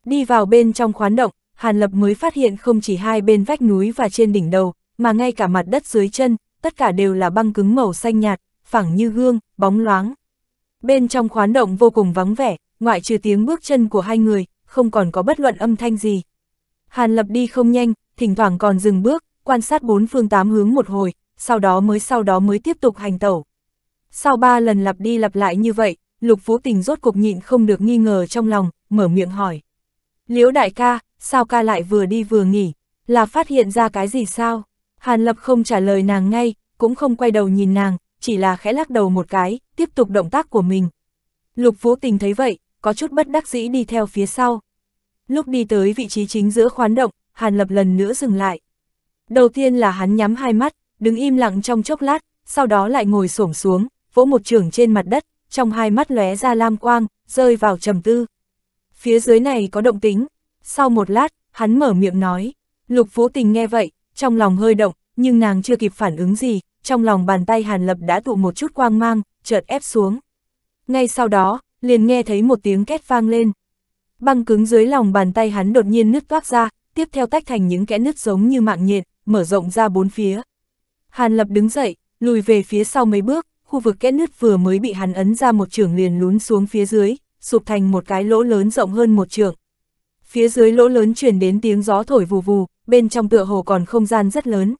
Đi vào bên trong khoán động, Hàn Lập mới phát hiện không chỉ hai bên vách núi và trên đỉnh đầu, mà ngay cả mặt đất dưới chân, tất cả đều là băng cứng màu xanh nhạt, phẳng như gương, bóng loáng. Bên trong khoán động vô cùng vắng vẻ, ngoại trừ tiếng bước chân của hai người, không còn có bất luận âm thanh gì. Hàn Lập đi không nhanh, thỉnh thoảng còn dừng bước, quan sát bốn phương tám hướng một hồi, sau đó mới sau đó mới tiếp tục hành tẩu. Sau ba lần lặp đi lặp lại như vậy, Lục Vũ Tình rốt cuộc nhịn không được nghi ngờ trong lòng, mở miệng hỏi. Liễu đại ca, sao ca lại vừa đi vừa nghỉ, là phát hiện ra cái gì sao? Hàn Lập không trả lời nàng ngay, cũng không quay đầu nhìn nàng, chỉ là khẽ lắc đầu một cái, tiếp tục động tác của mình. Lục Vũ Tình thấy vậy, có chút bất đắc dĩ đi theo phía sau. Lúc đi tới vị trí chính giữa khoán động, Hàn Lập lần nữa dừng lại. Đầu tiên là hắn nhắm hai mắt, đứng im lặng trong chốc lát, sau đó lại ngồi xổm xuống, vỗ một trường trên mặt đất, trong hai mắt lóe ra lam quang, rơi vào trầm tư. Phía dưới này có động tính, sau một lát, hắn mở miệng nói. Lục Vũ Tình nghe vậy, trong lòng hơi động, nhưng nàng chưa kịp phản ứng gì, trong lòng bàn tay Hàn Lập đã tụ một chút quang mang, chợt ép xuống. Ngay sau đó, liền nghe thấy một tiếng két vang lên. Băng cứng dưới lòng bàn tay hắn đột nhiên nứt toác ra, tiếp theo tách thành những kẽ nứt giống như mạng nhện, mở rộng ra bốn phía. Hàn Lập đứng dậy, lùi về phía sau mấy bước, khu vực kẽ nứt vừa mới bị hắn ấn ra một trường liền lún xuống phía dưới, sụp thành một cái lỗ lớn rộng hơn một trường, phía dưới lỗ lớn chuyển đến tiếng gió thổi vù vù, bên trong tựa hồ còn không gian rất lớn.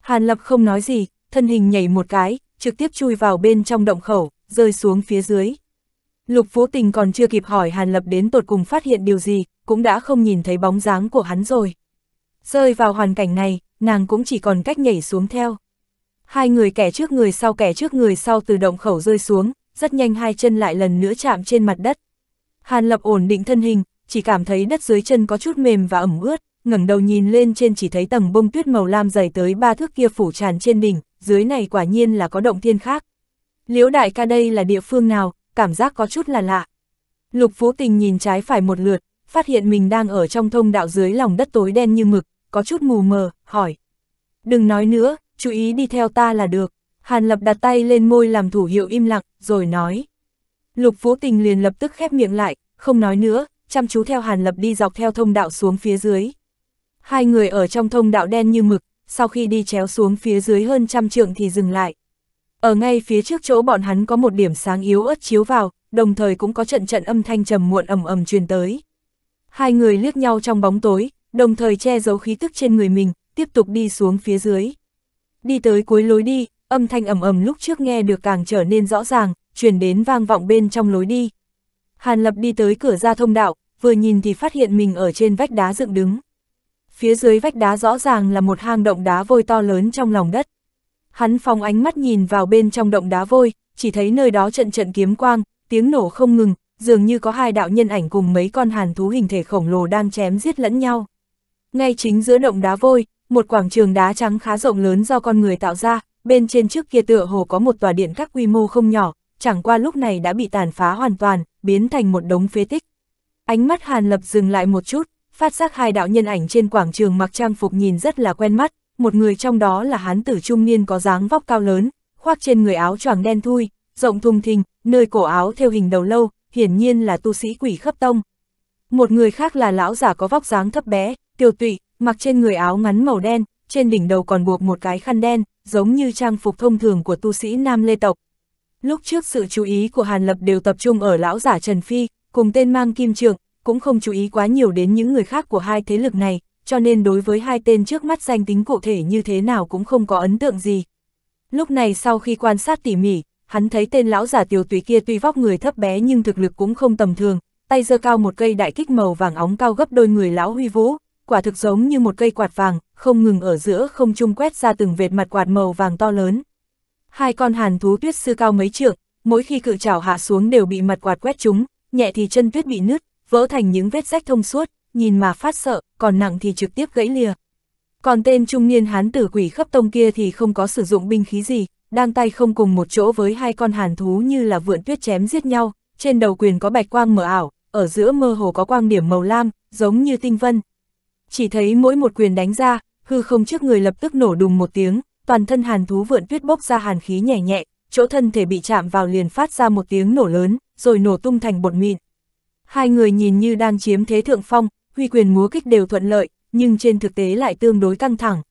Hàn Lập không nói gì, thân hình nhảy một cái, trực tiếp chui vào bên trong động khẩu, rơi xuống phía dưới. Lục Vũ Tình còn chưa kịp hỏi Hàn Lập đến tột cùng phát hiện điều gì, cũng đã không nhìn thấy bóng dáng của hắn rồi. Rơi vào hoàn cảnh này, nàng cũng chỉ còn cách nhảy xuống theo. Hai người kẻ trước người sau kẻ trước người sau từ động khẩu rơi xuống, rất nhanh hai chân lại lần nữa chạm trên mặt đất. Hàn Lập ổn định thân hình, chỉ cảm thấy đất dưới chân có chút mềm và ẩm ướt, ngẩng đầu nhìn lên trên chỉ thấy tầng bông tuyết màu lam dày tới ba thước kia phủ tràn trên đỉnh, dưới này quả nhiên là có động thiên khác. Liễu đại ca đây là địa phương nào, cảm giác có chút là lạ. Lục Phú Tình nhìn trái phải một lượt, phát hiện mình đang ở trong thông đạo dưới lòng đất tối đen như mực, có chút mù mờ, hỏi. Đừng nói nữa, chú ý đi theo ta là được. Hàn Lập đặt tay lên môi làm thủ hiệu im lặng, rồi nói. Lục Phú Tình liền lập tức khép miệng lại, không nói nữa, chăm chú theo Hàn Lập đi dọc theo thông đạo xuống phía dưới. Hai người ở trong thông đạo đen như mực, sau khi đi chéo xuống phía dưới hơn trăm trượng thì dừng lại. Ở ngay phía trước chỗ bọn hắn có một điểm sáng yếu ớt chiếu vào, đồng thời cũng có trận trận âm thanh trầm muộn ầm ầm truyền tới. Hai người liếc nhau trong bóng tối, đồng thời che giấu khí tức trên người mình, tiếp tục đi xuống phía dưới. Đi tới cuối lối đi, âm thanh ầm ầm lúc trước nghe được càng trở nên rõ ràng, truyền đến vang vọng bên trong lối đi, Hàn Lập đi tới cửa ra thông đạo, vừa nhìn thì phát hiện mình ở trên vách đá dựng đứng. Phía dưới vách đá rõ ràng là một hang động đá vôi to lớn trong lòng đất. Hắn phóng ánh mắt nhìn vào bên trong động đá vôi, chỉ thấy nơi đó trận trận kiếm quang, tiếng nổ không ngừng, dường như có hai đạo nhân ảnh cùng mấy con hàn thú hình thể khổng lồ đang chém giết lẫn nhau. Ngay chính giữa động đá vôi, một quảng trường đá trắng khá rộng lớn do con người tạo ra, bên trên trước kia tựa hồ có một tòa điện các quy mô không nhỏ, chẳng qua lúc này đã bị tàn phá hoàn toàn, biến thành một đống phế tích. Ánh mắt Hàn Lập dừng lại một chút, phát giác hai đạo nhân ảnh trên quảng trường mặc trang phục nhìn rất là quen mắt, một người trong đó là hán tử trung niên có dáng vóc cao lớn, khoác trên người áo choàng đen thui, rộng thùng thình, nơi cổ áo theo hình đầu lâu, hiển nhiên là tu sĩ quỷ khắp tông. Một người khác là lão giả có vóc dáng thấp bé, tiêu tụy, mặc trên người áo ngắn màu đen, trên đỉnh đầu còn buộc một cái khăn đen, giống như trang phục thông thường của tu sĩ nam lê tộc, Lúc trước sự chú ý của Hàn Lập đều tập trung ở lão giả Trần Phi, cùng tên mang kim trượng, cũng không chú ý quá nhiều đến những người khác của hai thế lực này, cho nên đối với hai tên trước mắt danh tính cụ thể như thế nào cũng không có ấn tượng gì. Lúc này sau khi quan sát tỉ mỉ, hắn thấy tên lão giả tiểu tùy kia tuy vóc người thấp bé nhưng thực lực cũng không tầm thường, tay giơ cao một cây đại kích màu vàng óng cao gấp đôi người lão huy vũ, quả thực giống như một cây quạt vàng, không ngừng ở giữa không trung quét ra từng vệt mặt quạt màu vàng to lớn, hai con hàn thú tuyết sư cao mấy trượng, mỗi khi cự trảo hạ xuống đều bị mặt quạt quét chúng, nhẹ thì chân tuyết bị nứt, vỡ thành những vết rách thông suốt, nhìn mà phát sợ, còn nặng thì trực tiếp gãy lìa. Còn tên trung niên hán tử quỷ khắp tông kia thì không có sử dụng binh khí gì, đang tay không cùng một chỗ với hai con hàn thú như là vượn tuyết chém giết nhau, trên đầu quyền có bạch quang mờ ảo, ở giữa mơ hồ có quang điểm màu lam, giống như tinh vân. Chỉ thấy mỗi một quyền đánh ra, hư không trước người lập tức nổ đùng một tiếng, toàn thân hàn thú vượn tuyết bốc ra hàn khí nhẹ nhẹ, chỗ thân thể bị chạm vào liền phát ra một tiếng nổ lớn, rồi nổ tung thành bột mịn. Hai người nhìn như đang chiếm thế thượng phong, huy quyền múa kích đều thuận lợi, nhưng trên thực tế lại tương đối căng thẳng.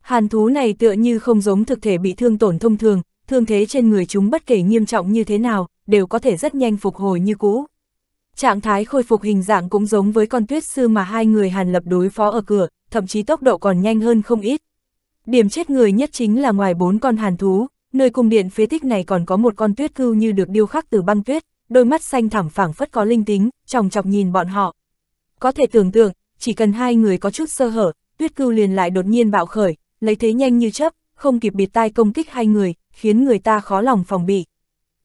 Hàn thú này tựa như không giống thực thể bị thương tổn thông thường, thương thế trên người chúng bất kể nghiêm trọng như thế nào, đều có thể rất nhanh phục hồi như cũ. Trạng thái khôi phục hình dạng cũng giống với con tuyết sư mà hai người Hàn lập đối phó ở cửa, thậm chí tốc độ còn nhanh hơn không ít, Điểm chết người nhất chính là ngoài bốn con hàn thú, nơi cung điện phế tích này còn có một con tuyết cưu như được điêu khắc từ băng tuyết, đôi mắt xanh thẳm phảng phất có linh tính, chòng chọc nhìn bọn họ. Có thể tưởng tượng, chỉ cần hai người có chút sơ hở, tuyết cưu liền lại đột nhiên bạo khởi, lấy thế nhanh như chớp, không kịp biệt tai công kích hai người, khiến người ta khó lòng phòng bị.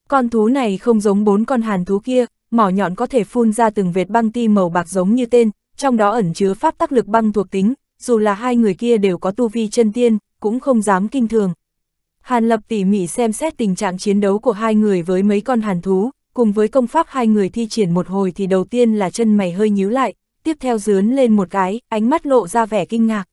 Con thú này không giống bốn con hàn thú kia, mỏ nhọn có thể phun ra từng vệt băng ti màu bạc giống như tên, trong đó ẩn chứa pháp tác lực băng thuộc tính, dù là hai người kia đều có tu vi chân tiên, cũng không dám kinh thường. Hàn Lập tỉ mỉ xem xét tình trạng chiến đấu của hai người với mấy con hàn thú, cùng với công pháp hai người thi triển một hồi thì đầu tiên là chân mày hơi nhíu lại, tiếp theo dướn lên một cái, ánh mắt lộ ra vẻ kinh ngạc.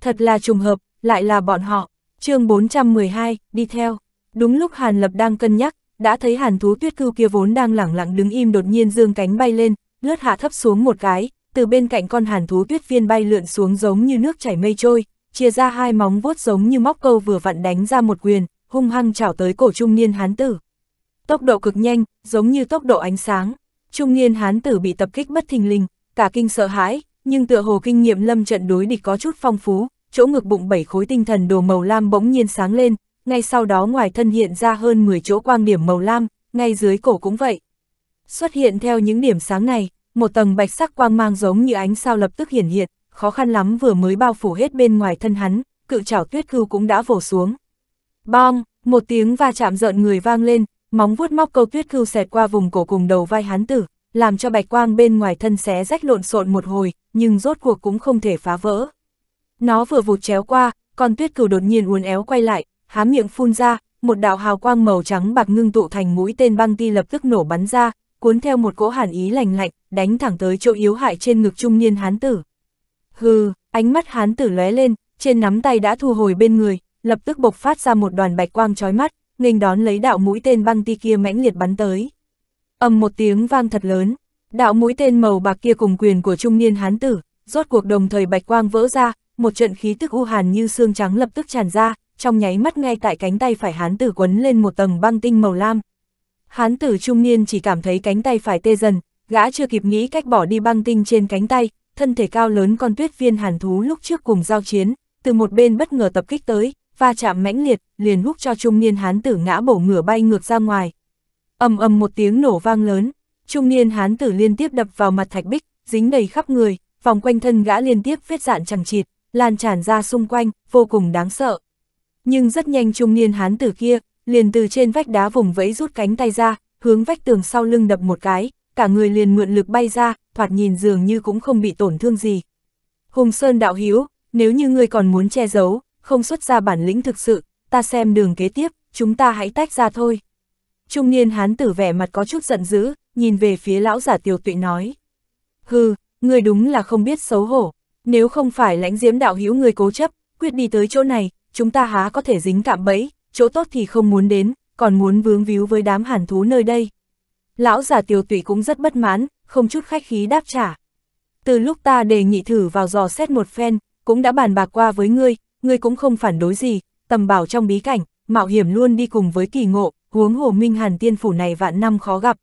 Thật là trùng hợp, lại là bọn họ, chương 412, đi theo. Đúng lúc Hàn Lập đang cân nhắc, đã thấy hàn thú tuyết cưu kia vốn đang lẳng lặng đứng im đột nhiên dương cánh bay lên, lướt hạ thấp xuống một cái, từ bên cạnh con hàn thú tuyết viên bay lượn xuống giống như nước chảy mây trôi, chia ra hai móng vuốt giống như móc câu vừa vặn đánh ra một quyền, hung hăng chảo tới cổ trung niên hán tử. Tốc độ cực nhanh, giống như tốc độ ánh sáng. Trung niên hán tử bị tập kích bất thình lình, cả kinh sợ hãi, nhưng tựa hồ kinh nghiệm lâm trận đối địch có chút phong phú, chỗ ngực bụng bảy khối tinh thần đồ màu lam bỗng nhiên sáng lên, ngay sau đó ngoài thân hiện ra hơn 10 chỗ quang điểm màu lam, ngay dưới cổ cũng vậy. Xuất hiện theo những điểm sáng này, một tầng bạch sắc quang mang giống như ánh sao lập tức hiển hiện, khó khăn lắm vừa mới bao phủ hết bên ngoài thân hắn, cự chảo tuyết cưu cũng đã vồ xuống. Bong, một tiếng va chạm giận người vang lên, móng vuốt móc câu tuyết cưu xẹt qua vùng cổ cùng đầu vai hắn tử, làm cho bạch quang bên ngoài thân xé rách lộn xộn một hồi, nhưng rốt cuộc cũng không thể phá vỡ. Nó vừa vụt chéo qua, con tuyết cừu đột nhiên uốn éo quay lại, há miệng phun ra, một đạo hào quang màu trắng bạc ngưng tụ thành mũi tên băng ti lập tức nổ bắn ra, cuốn theo một cỗ hàn ý lành lạnh, đánh thẳng tới chỗ yếu hại trên ngực trung niên hán tử. Hừ, ánh mắt hán tử lóe lên, trên nắm tay đã thu hồi bên người, lập tức bộc phát ra một đoàn bạch quang chói mắt, nghênh đón lấy đạo mũi tên băng ti kia mãnh liệt bắn tới. Ầm một tiếng vang thật lớn, đạo mũi tên màu bạc kia cùng quyền của trung niên hán tử, rốt cuộc đồng thời bạch quang vỡ ra, một trận khí tức u hàn như xương trắng lập tức tràn ra, trong nháy mắt ngay tại cánh tay phải hán tử quấn lên một tầng băng tinh màu lam. Hán tử trung niên chỉ cảm thấy cánh tay phải tê dần, gã chưa kịp nghĩ cách bỏ đi băng tinh trên cánh tay, thân thể cao lớn con tuyết viên hàn thú lúc trước cùng giao chiến, từ một bên bất ngờ tập kích tới, va chạm mãnh liệt, liền hút cho trung niên hán tử ngã bổ ngửa bay ngược ra ngoài. Ầm ầm một tiếng nổ vang lớn, trung niên hán tử liên tiếp đập vào mặt thạch bích, dính đầy khắp người, vòng quanh thân gã liên tiếp vết dạn chẳng chịt, lan tràn ra xung quanh, vô cùng đáng sợ. Nhưng rất nhanh trung niên hán tử kia, liền từ trên vách đá vùng vẫy rút cánh tay ra, hướng vách tường sau lưng đập một cái, cả người liền mượn lực bay ra, thoạt nhìn dường như cũng không bị tổn thương gì. Hùng Sơn đạo hiếu, nếu như ngươi còn muốn che giấu, không xuất ra bản lĩnh thực sự, ta xem đường kế tiếp, chúng ta hãy tách ra thôi. Trung niên hán tử vẻ mặt có chút giận dữ, nhìn về phía lão giả tiêu tụy nói. Hừ, ngươi đúng là không biết xấu hổ, nếu không phải lãnh diếm đạo hiếu ngươi cố chấp, quyết đi tới chỗ này, chúng ta há có thể dính cạm bẫy, chỗ tốt thì không muốn đến, còn muốn vướng víu với đám hàn thú nơi đây. Lão giả tiểu tụy cũng rất bất mãn, không chút khách khí đáp trả. Từ lúc ta đề nghị thử vào dò xét một phen, cũng đã bàn bạc qua với ngươi, ngươi cũng không phản đối gì, tầm bảo trong bí cảnh, mạo hiểm luôn đi cùng với kỳ ngộ, huống hồ minh hàn tiên phủ này vạn năm khó gặp.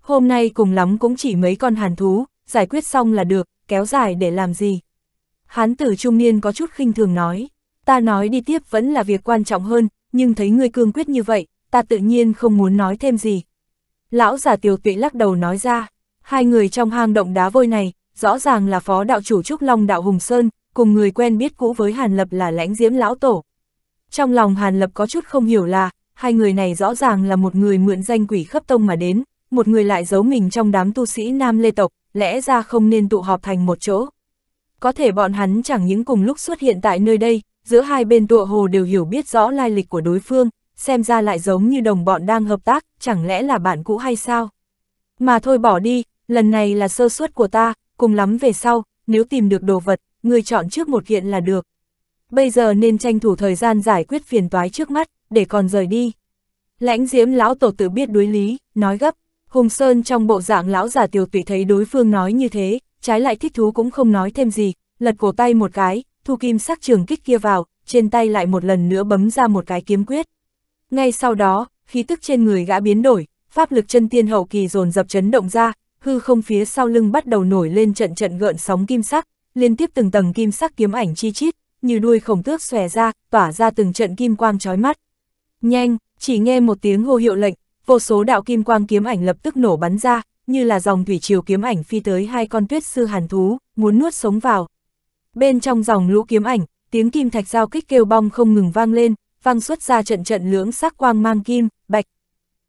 Hôm nay cùng lắm cũng chỉ mấy con hàn thú, giải quyết xong là được, kéo dài để làm gì. Hán tử trung niên có chút khinh thường nói, ta nói đi tiếp vẫn là việc quan trọng hơn, nhưng thấy ngươi cương quyết như vậy, ta tự nhiên không muốn nói thêm gì. Lão giả tiểu tuệ lắc đầu nói ra, hai người trong hang động đá vôi này, rõ ràng là phó đạo chủ Trúc Long đạo Hùng Sơn, cùng người quen biết cũ với Hàn Lập là lãnh diễm lão tổ. Trong lòng Hàn Lập có chút không hiểu là, hai người này rõ ràng là một người mượn danh quỷ khắp tông mà đến, một người lại giấu mình trong đám tu sĩ nam lê tộc, lẽ ra không nên tụ họp thành một chỗ. Có thể bọn hắn chẳng những cùng lúc xuất hiện tại nơi đây, giữa hai bên tụa hồ đều hiểu biết rõ lai lịch của đối phương, xem ra lại giống như đồng bọn đang hợp tác, chẳng lẽ là bạn cũ hay sao? Mà thôi bỏ đi, lần này là sơ suất của ta, cùng lắm về sau, nếu tìm được đồ vật, người chọn trước một kiện là được. Bây giờ nên tranh thủ thời gian giải quyết phiền toái trước mắt, để còn rời đi. Lãnh diễm lão tổ tự biết đối lý, nói gấp, Hùng Sơn trong bộ dạng lão giả tiểu tụy thấy đối phương nói như thế, trái lại thích thú cũng không nói thêm gì, lật cổ tay một cái, thu kim sắc trường kích kia vào, trên tay lại một lần nữa bấm ra một cái kiếm quyết. Ngay sau đó, khí tức trên người gã biến đổi, pháp lực chân tiên hậu kỳ dồn dập chấn động ra, hư không phía sau lưng bắt đầu nổi lên trận trận gợn sóng kim sắc, liên tiếp từng tầng kim sắc kiếm ảnh chi chít, như đuôi khổng tước xòe ra, tỏa ra từng trận kim quang chói mắt. Nhanh, chỉ nghe một tiếng hô hiệu lệnh, vô số đạo kim quang kiếm ảnh lập tức nổ bắn ra, như là dòng thủy triều kiếm ảnh phi tới hai con tuyết sư hàn thú, muốn nuốt sống vào. Bên trong dòng lũ kiếm ảnh, tiếng kim thạch giao kích kêu bong không ngừng vang lên, vang xuất ra trận trận lưỡng sắc quang mang kim, bạch.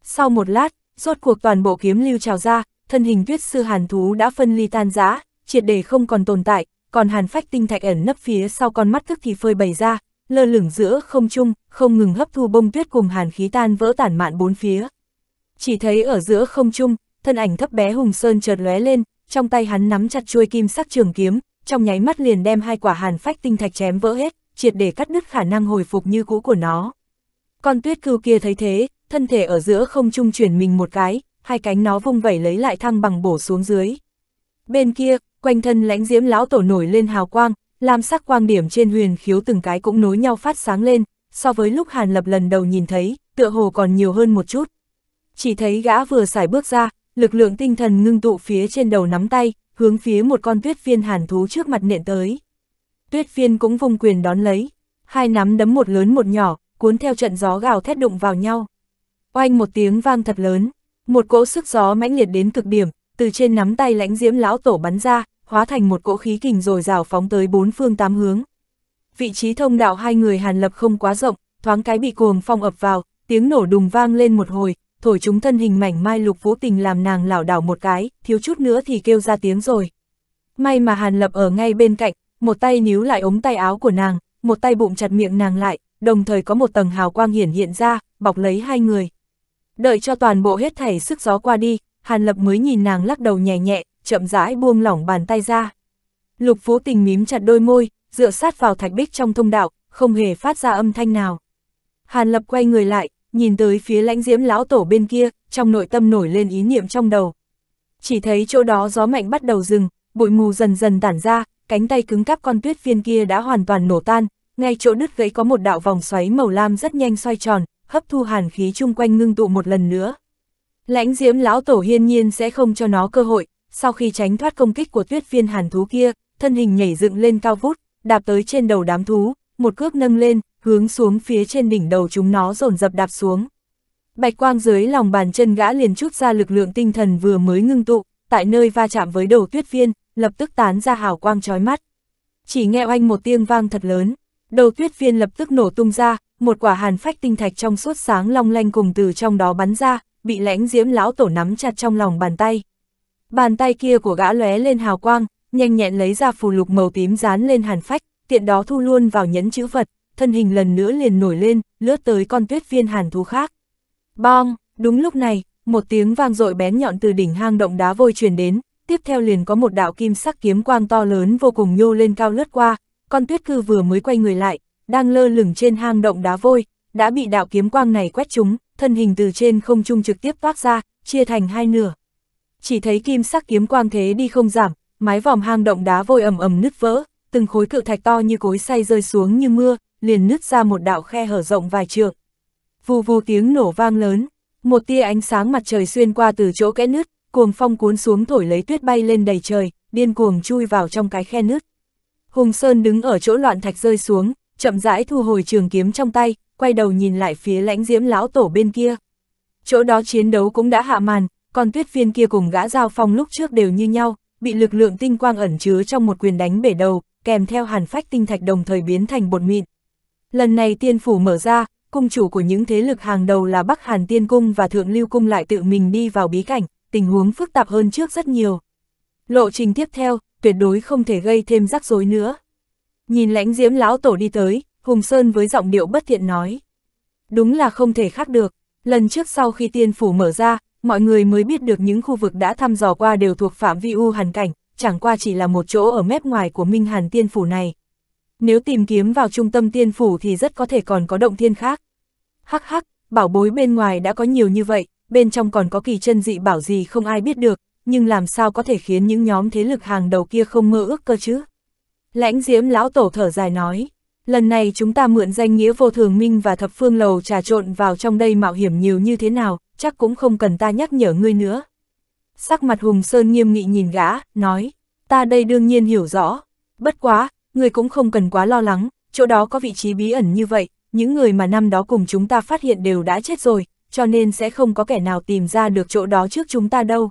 Sau một lát, rốt cuộc toàn bộ kiếm lưu trào ra, thân hình tuyết sư hàn thú đã phân ly tan rã, triệt để không còn tồn tại, còn hàn phách tinh thạch ẩn nấp phía sau con mắt thức thì phơi bày ra, lơ lửng giữa không trung, không ngừng hấp thu bông tuyết cùng hàn khí tan vỡ tản mạn bốn phía. Chỉ thấy ở giữa không trung, thân ảnh thấp bé Hùng Sơn chợt lóe lên, trong tay hắn nắm chặt chuôi kim sắc trường kiếm, trong nháy mắt liền đem hai quả hàn phách tinh thạch chém vỡ hết, triệt để cắt đứt khả năng hồi phục như cũ của nó. Con tuyết cừu kia thấy thế, thân thể ở giữa không trung chuyển mình một cái, hai cánh nó vung vẩy lấy lại thăng bằng bổ xuống dưới. Bên kia, quanh thân lãnh diễm lão tổ nổi lên hào quang, làm sắc quang điểm trên huyền khiếu từng cái cũng nối nhau phát sáng lên, so với lúc Hàn Lập lần đầu nhìn thấy, tựa hồ còn nhiều hơn một chút. Chỉ thấy gã vừa xài bước ra, lực lượng tinh thần ngưng tụ phía trên đầu nắm tay, hướng phía một con tuyết viên hàn thú trước mặt nện tới. Tuyết viên cũng vùng quyền đón lấy, hai nắm đấm một lớn một nhỏ, cuốn theo trận gió gào thét đụng vào nhau. Oanh một tiếng vang thật lớn, một cỗ sức gió mãnh liệt đến cực điểm, từ trên nắm tay lãnh diễm lão tổ bắn ra, hóa thành một cỗ khí kình rồi rào phóng tới bốn phương tám hướng. Vị trí thông đạo hai người hàn lập không quá rộng, thoáng cái bị cuồng phong ập vào, tiếng nổ đùng vang lên một hồi, thổi chúng thân hình mảnh mai lục vũ tình làm nàng lảo đảo một cái, thiếu chút nữa thì kêu ra tiếng rồi. May mà Hàn Lập ở ngay bên cạnh, một tay níu lại ống tay áo của nàng, một tay bụng chặt miệng nàng lại, đồng thời có một tầng hào quang hiển hiện ra, bọc lấy hai người. Đợi cho toàn bộ hết thảy sức gió qua đi, Hàn Lập mới nhìn nàng lắc đầu nhẹ nhẹ, chậm rãi buông lỏng bàn tay ra. Lục Vũ Tình mím chặt đôi môi, dựa sát vào thạch bích trong thông đạo, không hề phát ra âm thanh nào. Hàn Lập quay người lại, nhìn tới phía lãnh diễm lão tổ bên kia, trong nội tâm nổi lên ý niệm trong đầu. Chỉ thấy chỗ đó gió mạnh bắt đầu dừng, bụi mù dần dần tản ra, cánh tay cứng cáp con tuyết viên kia đã hoàn toàn nổ tan, ngay chỗ đứt gãy có một đạo vòng xoáy màu lam rất nhanh xoay tròn, hấp thu hàn khí chung quanh ngưng tụ một lần nữa. Lãnh diễm lão tổ hiên nhiên sẽ không cho nó cơ hội, sau khi tránh thoát công kích của tuyết viên hàn thú kia, thân hình nhảy dựng lên cao vút, đạp tới trên đầu đám thú, một cước nâng lên, hướng xuống phía trên đỉnh đầu chúng nó dồn dập đạp xuống. Bạch quang dưới lòng bàn chân gã liền chút ra lực lượng tinh thần vừa mới ngưng tụ, tại nơi va chạm với đầu tuyết viên, lập tức tán ra hào quang chói mắt. Chỉ nghe oanh một tiếng vang thật lớn, đầu tuyết viên lập tức nổ tung ra, một quả hàn phách tinh thạch trong suốt sáng long lanh cùng từ trong đó bắn ra, bị lãnh diễm lão tổ nắm chặt trong lòng bàn tay. Bàn tay kia của gã lóe lên hào quang, nhanh nhẹn lấy ra phù lục màu tím dán lên hàn phách, tiện đó thu luôn vào nhẫn chữ vật, thân hình lần nữa liền nổi lên, lướt tới con tuyết viên hàn thú khác. Bong, đúng lúc này, một tiếng vang dội bén nhọn từ đỉnh hang động đá vôi truyền đến, tiếp theo liền có một đạo kim sắc kiếm quang to lớn vô cùng nhô lên cao lướt qua, con tuyết cư vừa mới quay người lại, đang lơ lửng trên hang động đá vôi, đã bị đạo kiếm quang này quét trúng, thân hình từ trên không trung trực tiếp thoát ra, chia thành hai nửa. Chỉ thấy kim sắc kiếm quang thế đi không giảm, mái vòm hang động đá vôi ầm ầm nứt vỡ, từng khối cự thạch to như cối xay rơi xuống như mưa, liền nứt ra một đạo khe hở rộng vài trượng. Vù vù tiếng nổ vang lớn, một tia ánh sáng mặt trời xuyên qua từ chỗ kẽ nứt, cuồng phong cuốn xuống thổi lấy tuyết bay lên đầy trời, điên cuồng chui vào trong cái khe nứt. Hùng Sơn đứng ở chỗ loạn thạch rơi xuống, chậm rãi thu hồi trường kiếm trong tay, quay đầu nhìn lại phía lãnh diễm lão tổ bên kia. Chỗ đó chiến đấu cũng đã hạ màn, còn tuyết viên kia cùng gã giao phong lúc trước đều như nhau, bị lực lượng tinh quang ẩn chứa trong một quyền đánh bể đầu, kèm theo hàn phách tinh thạch đồng thời biến thành bột mịn, Lần này tiên phủ mở ra, cung chủ của những thế lực hàng đầu là Bắc Hàn Tiên Cung và Thượng Lưu Cung lại tự mình đi vào bí cảnh, tình huống phức tạp hơn trước rất nhiều. Lộ trình tiếp theo, tuyệt đối không thể gây thêm rắc rối nữa. Nhìn lãnh diễm lão tổ đi tới, Hùng Sơn với giọng điệu bất thiện nói. Đúng là không thể khác được, lần trước sau khi tiên phủ mở ra, mọi người mới biết được những khu vực đã thăm dò qua đều thuộc phạm vi U hàn cảnh, chẳng qua chỉ là một chỗ ở mép ngoài của Minh Hàn tiên phủ này, nếu tìm kiếm vào trung tâm tiên phủ thì rất có thể còn có động thiên khác. Hắc hắc, bảo bối bên ngoài đã có nhiều như vậy, bên trong còn có kỳ chân dị bảo gì không ai biết được, nhưng làm sao có thể khiến những nhóm thế lực hàng đầu kia không mơ ước cơ chứ? Lãnh diễm lão tổ thở dài nói, lần này chúng ta mượn danh nghĩa vô thường minh và thập phương lầu trà trộn vào trong đây mạo hiểm nhiều như thế nào, chắc cũng không cần ta nhắc nhở ngươi nữa. Sắc mặt Hùng Sơn nghiêm nghị nhìn gã, nói, ta đây đương nhiên hiểu rõ, bất quá, người cũng không cần quá lo lắng, chỗ đó có vị trí bí ẩn như vậy, những người mà năm đó cùng chúng ta phát hiện đều đã chết rồi, cho nên sẽ không có kẻ nào tìm ra được chỗ đó trước chúng ta đâu.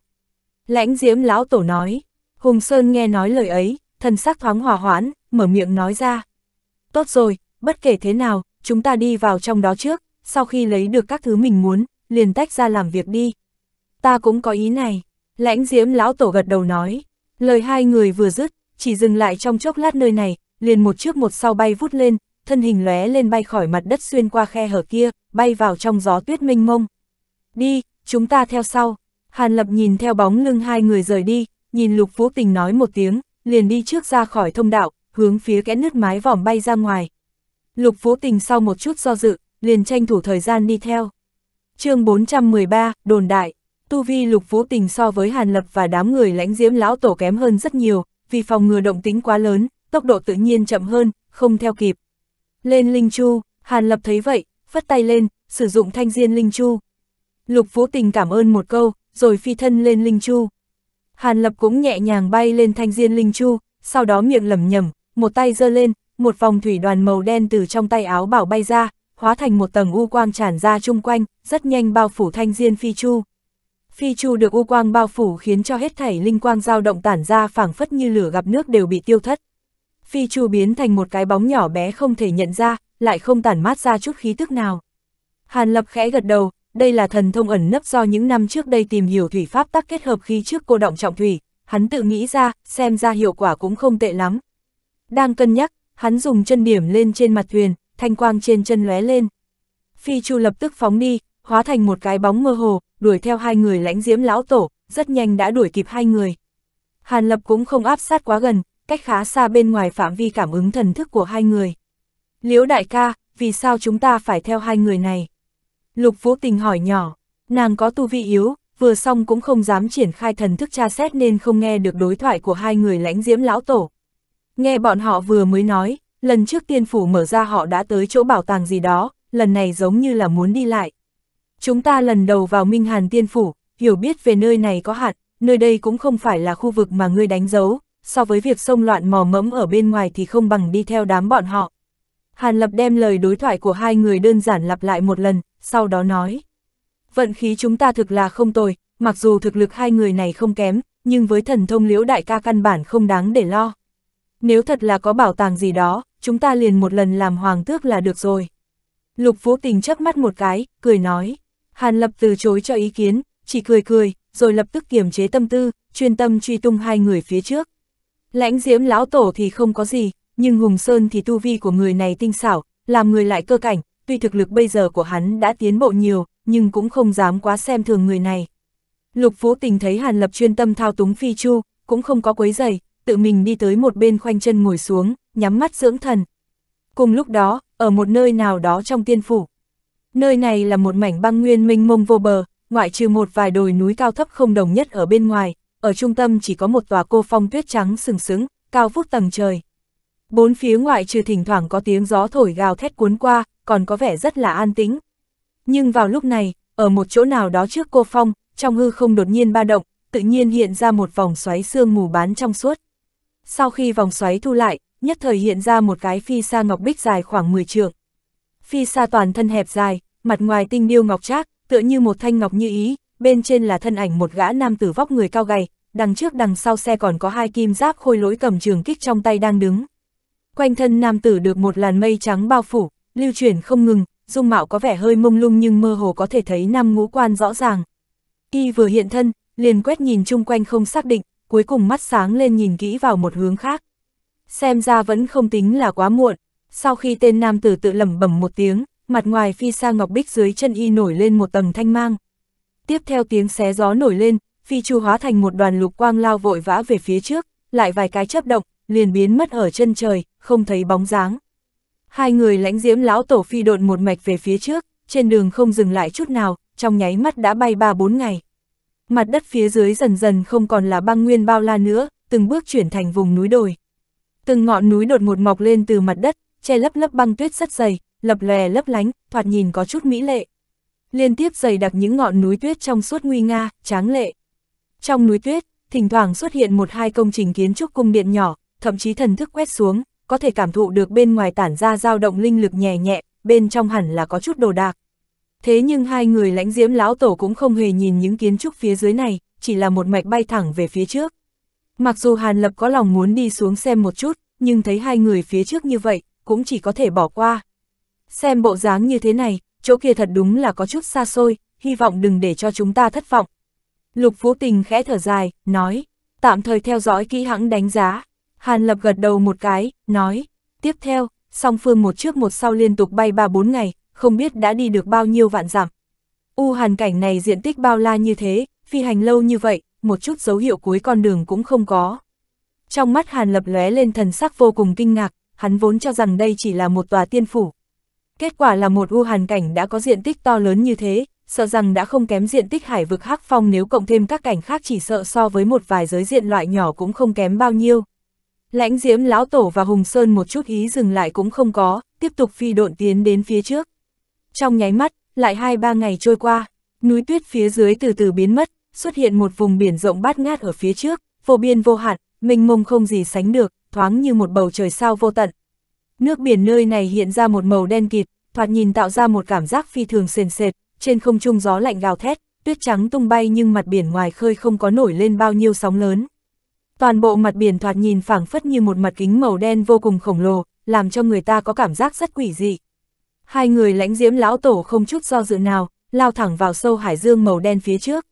Lãnh diễm lão tổ nói, Hùng Sơn nghe nói lời ấy, thần sắc thoáng hòa hoãn, mở miệng nói ra. Tốt rồi, bất kể thế nào, chúng ta đi vào trong đó trước, sau khi lấy được các thứ mình muốn, liền tách ra làm việc đi. Ta cũng có ý này, lãnh diễm lão tổ gật đầu nói, lời hai người vừa dứt, chỉ dừng lại trong chốc lát nơi này, liền một trước một sau bay vút lên, thân hình lóe lên bay khỏi mặt đất xuyên qua khe hở kia, bay vào trong gió tuyết mênh mông. Đi, chúng ta theo sau. Hàn Lập nhìn theo bóng lưng hai người rời đi, nhìn Lục Vũ Tình nói một tiếng, liền đi trước ra khỏi thông đạo, hướng phía kẽ nứt mái vòm bay ra ngoài. Lục Vũ Tình sau một chút do dự, liền tranh thủ thời gian đi theo. chương 413, đồn đại, tu vi Lục Vũ Tình so với Hàn Lập và đám người lãnh diễm lão tổ kém hơn rất nhiều, vì phòng ngừa động tính quá lớn, tốc độ tự nhiên chậm hơn, không theo kịp. Lên Linh Chu, Hàn Lập thấy vậy, phất tay lên, sử dụng thanh diên Linh Chu. Lục Vũ Tình cảm ơn một câu, rồi phi thân lên Linh Chu. Hàn Lập cũng nhẹ nhàng bay lên thanh diên Linh Chu, sau đó miệng lẩm nhẩm, một tay giơ lên, một vòng thủy đoàn màu đen từ trong tay áo bảo bay ra, hóa thành một tầng u quang tràn ra chung quanh, rất nhanh bao phủ thanh diên phi chu. Phi chu được u quang bao phủ khiến cho hết thảy linh quang dao động tản ra phảng phất như lửa gặp nước đều bị tiêu thất. Phi chu biến thành một cái bóng nhỏ bé không thể nhận ra, lại không tản mát ra chút khí tức nào. Hàn Lập khẽ gật đầu, đây là thần thông ẩn nấp do những năm trước đây tìm hiểu thủy pháp tắc kết hợp khí trước cô động trọng thủy, hắn tự nghĩ ra, xem ra hiệu quả cũng không tệ lắm. Đang cân nhắc, hắn dùng chân điểm lên trên mặt thuyền, thanh quang trên chân lóe lên. Phi Chu lập tức phóng đi, hóa thành một cái bóng mơ hồ, đuổi theo hai người lãnh diễm lão tổ, rất nhanh đã đuổi kịp hai người. Hàn Lập cũng không áp sát quá gần, cách khá xa bên ngoài phạm vi cảm ứng thần thức của hai người. Liễu đại ca, vì sao chúng ta phải theo hai người này? Lục Vũ Tình hỏi nhỏ, nàng có tu vi yếu, vừa xong cũng không dám triển khai thần thức tra xét nên không nghe được đối thoại của hai người lãnh diễm lão tổ. Nghe bọn họ vừa mới nói, lần trước tiên phủ mở ra họ đã tới chỗ bảo tàng gì đó, lần này giống như là muốn đi lại. Chúng ta lần đầu vào Minh Hàn Tiên Phủ, hiểu biết về nơi này có hạn, nơi đây cũng không phải là khu vực mà ngươi đánh dấu, so với việc sông loạn mò mẫm ở bên ngoài thì không bằng đi theo đám bọn họ. Hàn Lập đem lời đối thoại của hai người đơn giản lặp lại một lần, sau đó nói. Vận khí chúng ta thực là không tồi, mặc dù thực lực hai người này không kém, nhưng với thần thông liễu đại ca căn bản không đáng để lo. Nếu thật là có bảo tàng gì đó, chúng ta liền một lần làm hoàng tước là được rồi. Lục Vũ Tình chớp mắt một cái, cười nói. Hàn Lập từ chối cho ý kiến, chỉ cười cười, rồi lập tức kiềm chế tâm tư, chuyên tâm truy tung hai người phía trước. Lãnh diễm lão tổ thì không có gì, nhưng Hùng Sơn thì tu vi của người này tinh xảo, làm người lại cơ cảnh, tuy thực lực bây giờ của hắn đã tiến bộ nhiều, nhưng cũng không dám quá xem thường người này. Lục Phú Tình thấy Hàn Lập chuyên tâm thao túng phi chu, cũng không có quấy giày, tự mình đi tới một bên khoanh chân ngồi xuống, nhắm mắt dưỡng thần. Cùng lúc đó, ở một nơi nào đó trong tiên phủ, Nơi này là một mảnh băng nguyên minh mông vô bờ, ngoại trừ một vài đồi núi cao thấp không đồng nhất ở bên ngoài, ở trung tâm chỉ có một tòa cô phong tuyết trắng sừng sững, cao vút tầng trời. Bốn phía ngoại trừ thỉnh thoảng có tiếng gió thổi gào thét cuốn qua, còn có vẻ rất là an tĩnh. Nhưng vào lúc này, ở một chỗ nào đó trước cô phong, trong hư không đột nhiên ba động, tự nhiên hiện ra một vòng xoáy sương mù bán trong suốt. Sau khi vòng xoáy thu lại, nhất thời hiện ra một cái phi sa ngọc bích dài khoảng 10 trượng. Phi xa toàn thân hẹp dài, mặt ngoài tinh điêu ngọc trác, tựa như một thanh ngọc như ý, bên trên là thân ảnh một gã nam tử vóc người cao gầy, đằng trước đằng sau xe còn có hai kim giáp khôi lỗi cầm trường kích trong tay đang đứng. Quanh thân nam tử được một làn mây trắng bao phủ, lưu chuyển không ngừng, dung mạo có vẻ hơi mông lung nhưng mơ hồ có thể thấy năm ngũ quan rõ ràng. Y vừa hiện thân, liền quét nhìn chung quanh không xác định, cuối cùng mắt sáng lên nhìn kỹ vào một hướng khác. Xem ra vẫn không tính là quá muộn sau khi tên nam tử tự lẩm bẩm một tiếng, mặt ngoài phi sa ngọc bích dưới chân y nổi lên một tầng thanh mang. Tiếp theo tiếng xé gió nổi lên, phi chu hóa thành một đoàn lục quang lao vội vã về phía trước, lại vài cái chấp động, liền biến mất ở chân trời, không thấy bóng dáng. Hai người lãnh diễm lão tổ phi độn một mạch về phía trước, trên đường không dừng lại chút nào, trong nháy mắt đã bay ba bốn ngày. Mặt đất phía dưới dần dần không còn là băng nguyên bao la nữa, từng bước chuyển thành vùng núi đồi. Từng ngọn núi đột ngột mọc lên từ mặt đất, che lấp lớp băng tuyết rất dày, lập lè lấp lánh, thoạt nhìn có chút mỹ lệ. Liên tiếp dày đặc những ngọn núi tuyết trong suốt nguy nga, tráng lệ. Trong núi tuyết, thỉnh thoảng xuất hiện một hai công trình kiến trúc cung điện nhỏ, thậm chí thần thức quét xuống, có thể cảm thụ được bên ngoài tản ra dao động linh lực nhẹ nhẹ, bên trong hẳn là có chút đồ đạc. Thế nhưng hai người lãnh diễm lão tổ cũng không hề nhìn những kiến trúc phía dưới này, chỉ là một mạch bay thẳng về phía trước. Mặc dù Hàn Lập có lòng muốn đi xuống xem một chút, nhưng thấy hai người phía trước như vậy, cũng chỉ có thể bỏ qua. Xem bộ dáng như thế này, chỗ kia thật đúng là có chút xa xôi, hy vọng đừng để cho chúng ta thất vọng. Lục Vũ Tình khẽ thở dài, nói, tạm thời theo dõi kỹ hãng đánh giá. Hàn Lập gật đầu một cái, nói, tiếp theo, song phương một trước một sau liên tục bay ba bốn ngày, không biết đã đi được bao nhiêu vạn giảm. U hàn cảnh này diện tích bao la như thế, phi hành lâu như vậy, một chút dấu hiệu cuối con đường cũng không có. Trong mắt Hàn Lập lóe lên thần sắc vô cùng kinh ngạc, hắn vốn cho rằng đây chỉ là một tòa tiên phủ. Kết quả là một u hàn cảnh đã có diện tích to lớn như thế, sợ rằng đã không kém diện tích hải vực hắc phong nếu cộng thêm các cảnh khác chỉ sợ so với một vài giới diện loại nhỏ cũng không kém bao nhiêu. Lãnh diễm lão tổ và hùng sơn một chút ý dừng lại cũng không có, tiếp tục phi độn tiến đến phía trước. Trong nháy mắt, lại hai ba ngày trôi qua, núi tuyết phía dưới từ từ biến mất, xuất hiện một vùng biển rộng bát ngát ở phía trước, vô biên vô hạn, mênh mông không gì sánh được, thoáng như một bầu trời sao vô tận. Nước biển nơi này hiện ra một màu đen kịt, thoạt nhìn tạo ra một cảm giác phi thường sền sệt, trên không trung gió lạnh gào thét, tuyết trắng tung bay nhưng mặt biển ngoài khơi không có nổi lên bao nhiêu sóng lớn. Toàn bộ mặt biển thoạt nhìn phảng phất như một mặt kính màu đen vô cùng khổng lồ, làm cho người ta có cảm giác rất quỷ dị. Hai người lãnh diễm lão tổ không chút do dự nào, lao thẳng vào sâu hải dương màu đen phía trước.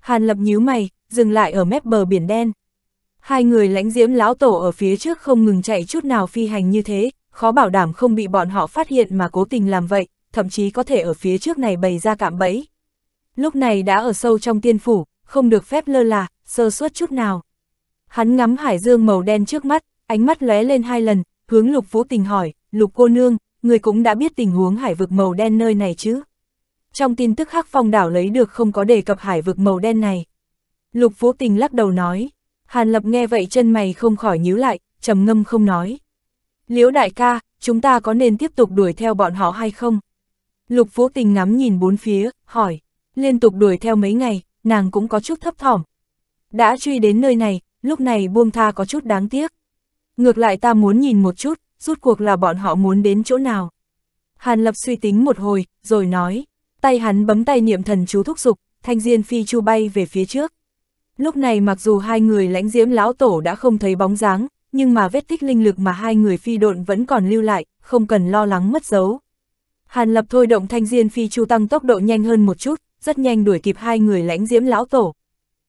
Hàn lập nhíu mày, dừng lại ở mép bờ biển đen. Hai người lãnh diễm lão tổ ở phía trước không ngừng chạy chút nào phi hành như thế, khó bảo đảm không bị bọn họ phát hiện mà cố tình làm vậy, thậm chí có thể ở phía trước này bày ra cạm bẫy. Lúc này đã ở sâu trong tiên phủ, không được phép lơ là, sơ suất chút nào. Hắn ngắm hải dương màu đen trước mắt, ánh mắt lóe lên hai lần, hướng lục vũ tình hỏi, lục cô nương, người cũng đã biết tình huống hải vực màu đen nơi này chứ. Trong tin tức hắc phong đảo lấy được không có đề cập hải vực màu đen này. Lục vũ tình lắc đầu nói, Hàn Lập nghe vậy chân mày không khỏi nhíu lại, trầm ngâm không nói. Liễu đại ca, chúng ta có nên tiếp tục đuổi theo bọn họ hay không? Lục Vũ Tình ngắm nhìn bốn phía, hỏi. Liên tục đuổi theo mấy ngày, nàng cũng có chút thấp thỏm. Đã truy đến nơi này, lúc này buông tha có chút đáng tiếc. Ngược lại ta muốn nhìn một chút, rút cuộc là bọn họ muốn đến chỗ nào. Hàn Lập suy tính một hồi, rồi nói. Tay hắn bấm tay niệm thần chú thúc giục, thanh diên phi chu bay về phía trước. Lúc này mặc dù hai người lãnh diễm lão tổ đã không thấy bóng dáng, nhưng mà vết tích linh lực mà hai người phi độn vẫn còn lưu lại, không cần lo lắng mất dấu. Hàn lập thôi động thanh diên phi chu tăng tốc độ nhanh hơn một chút, rất nhanh đuổi kịp hai người lãnh diễm lão tổ.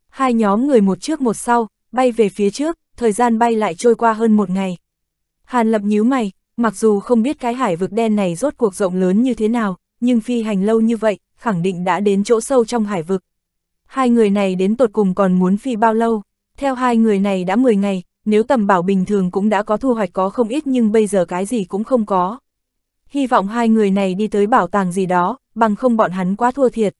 Hai nhóm người một trước một sau, bay về phía trước, thời gian bay lại trôi qua hơn một ngày. Hàn lập nhíu mày, mặc dù không biết cái hải vực đen này rốt cuộc rộng lớn như thế nào, nhưng phi hành lâu như vậy, khẳng định đã đến chỗ sâu trong hải vực, hai người này đến tột cùng còn muốn phi bao lâu, theo hai người này đã 10 ngày, nếu tầm bảo bình thường cũng đã có thu hoạch có không ít nhưng bây giờ cái gì cũng không có. Hy vọng hai người này đi tới bảo tàng gì đó, bằng không bọn hắn quá thua thiệt.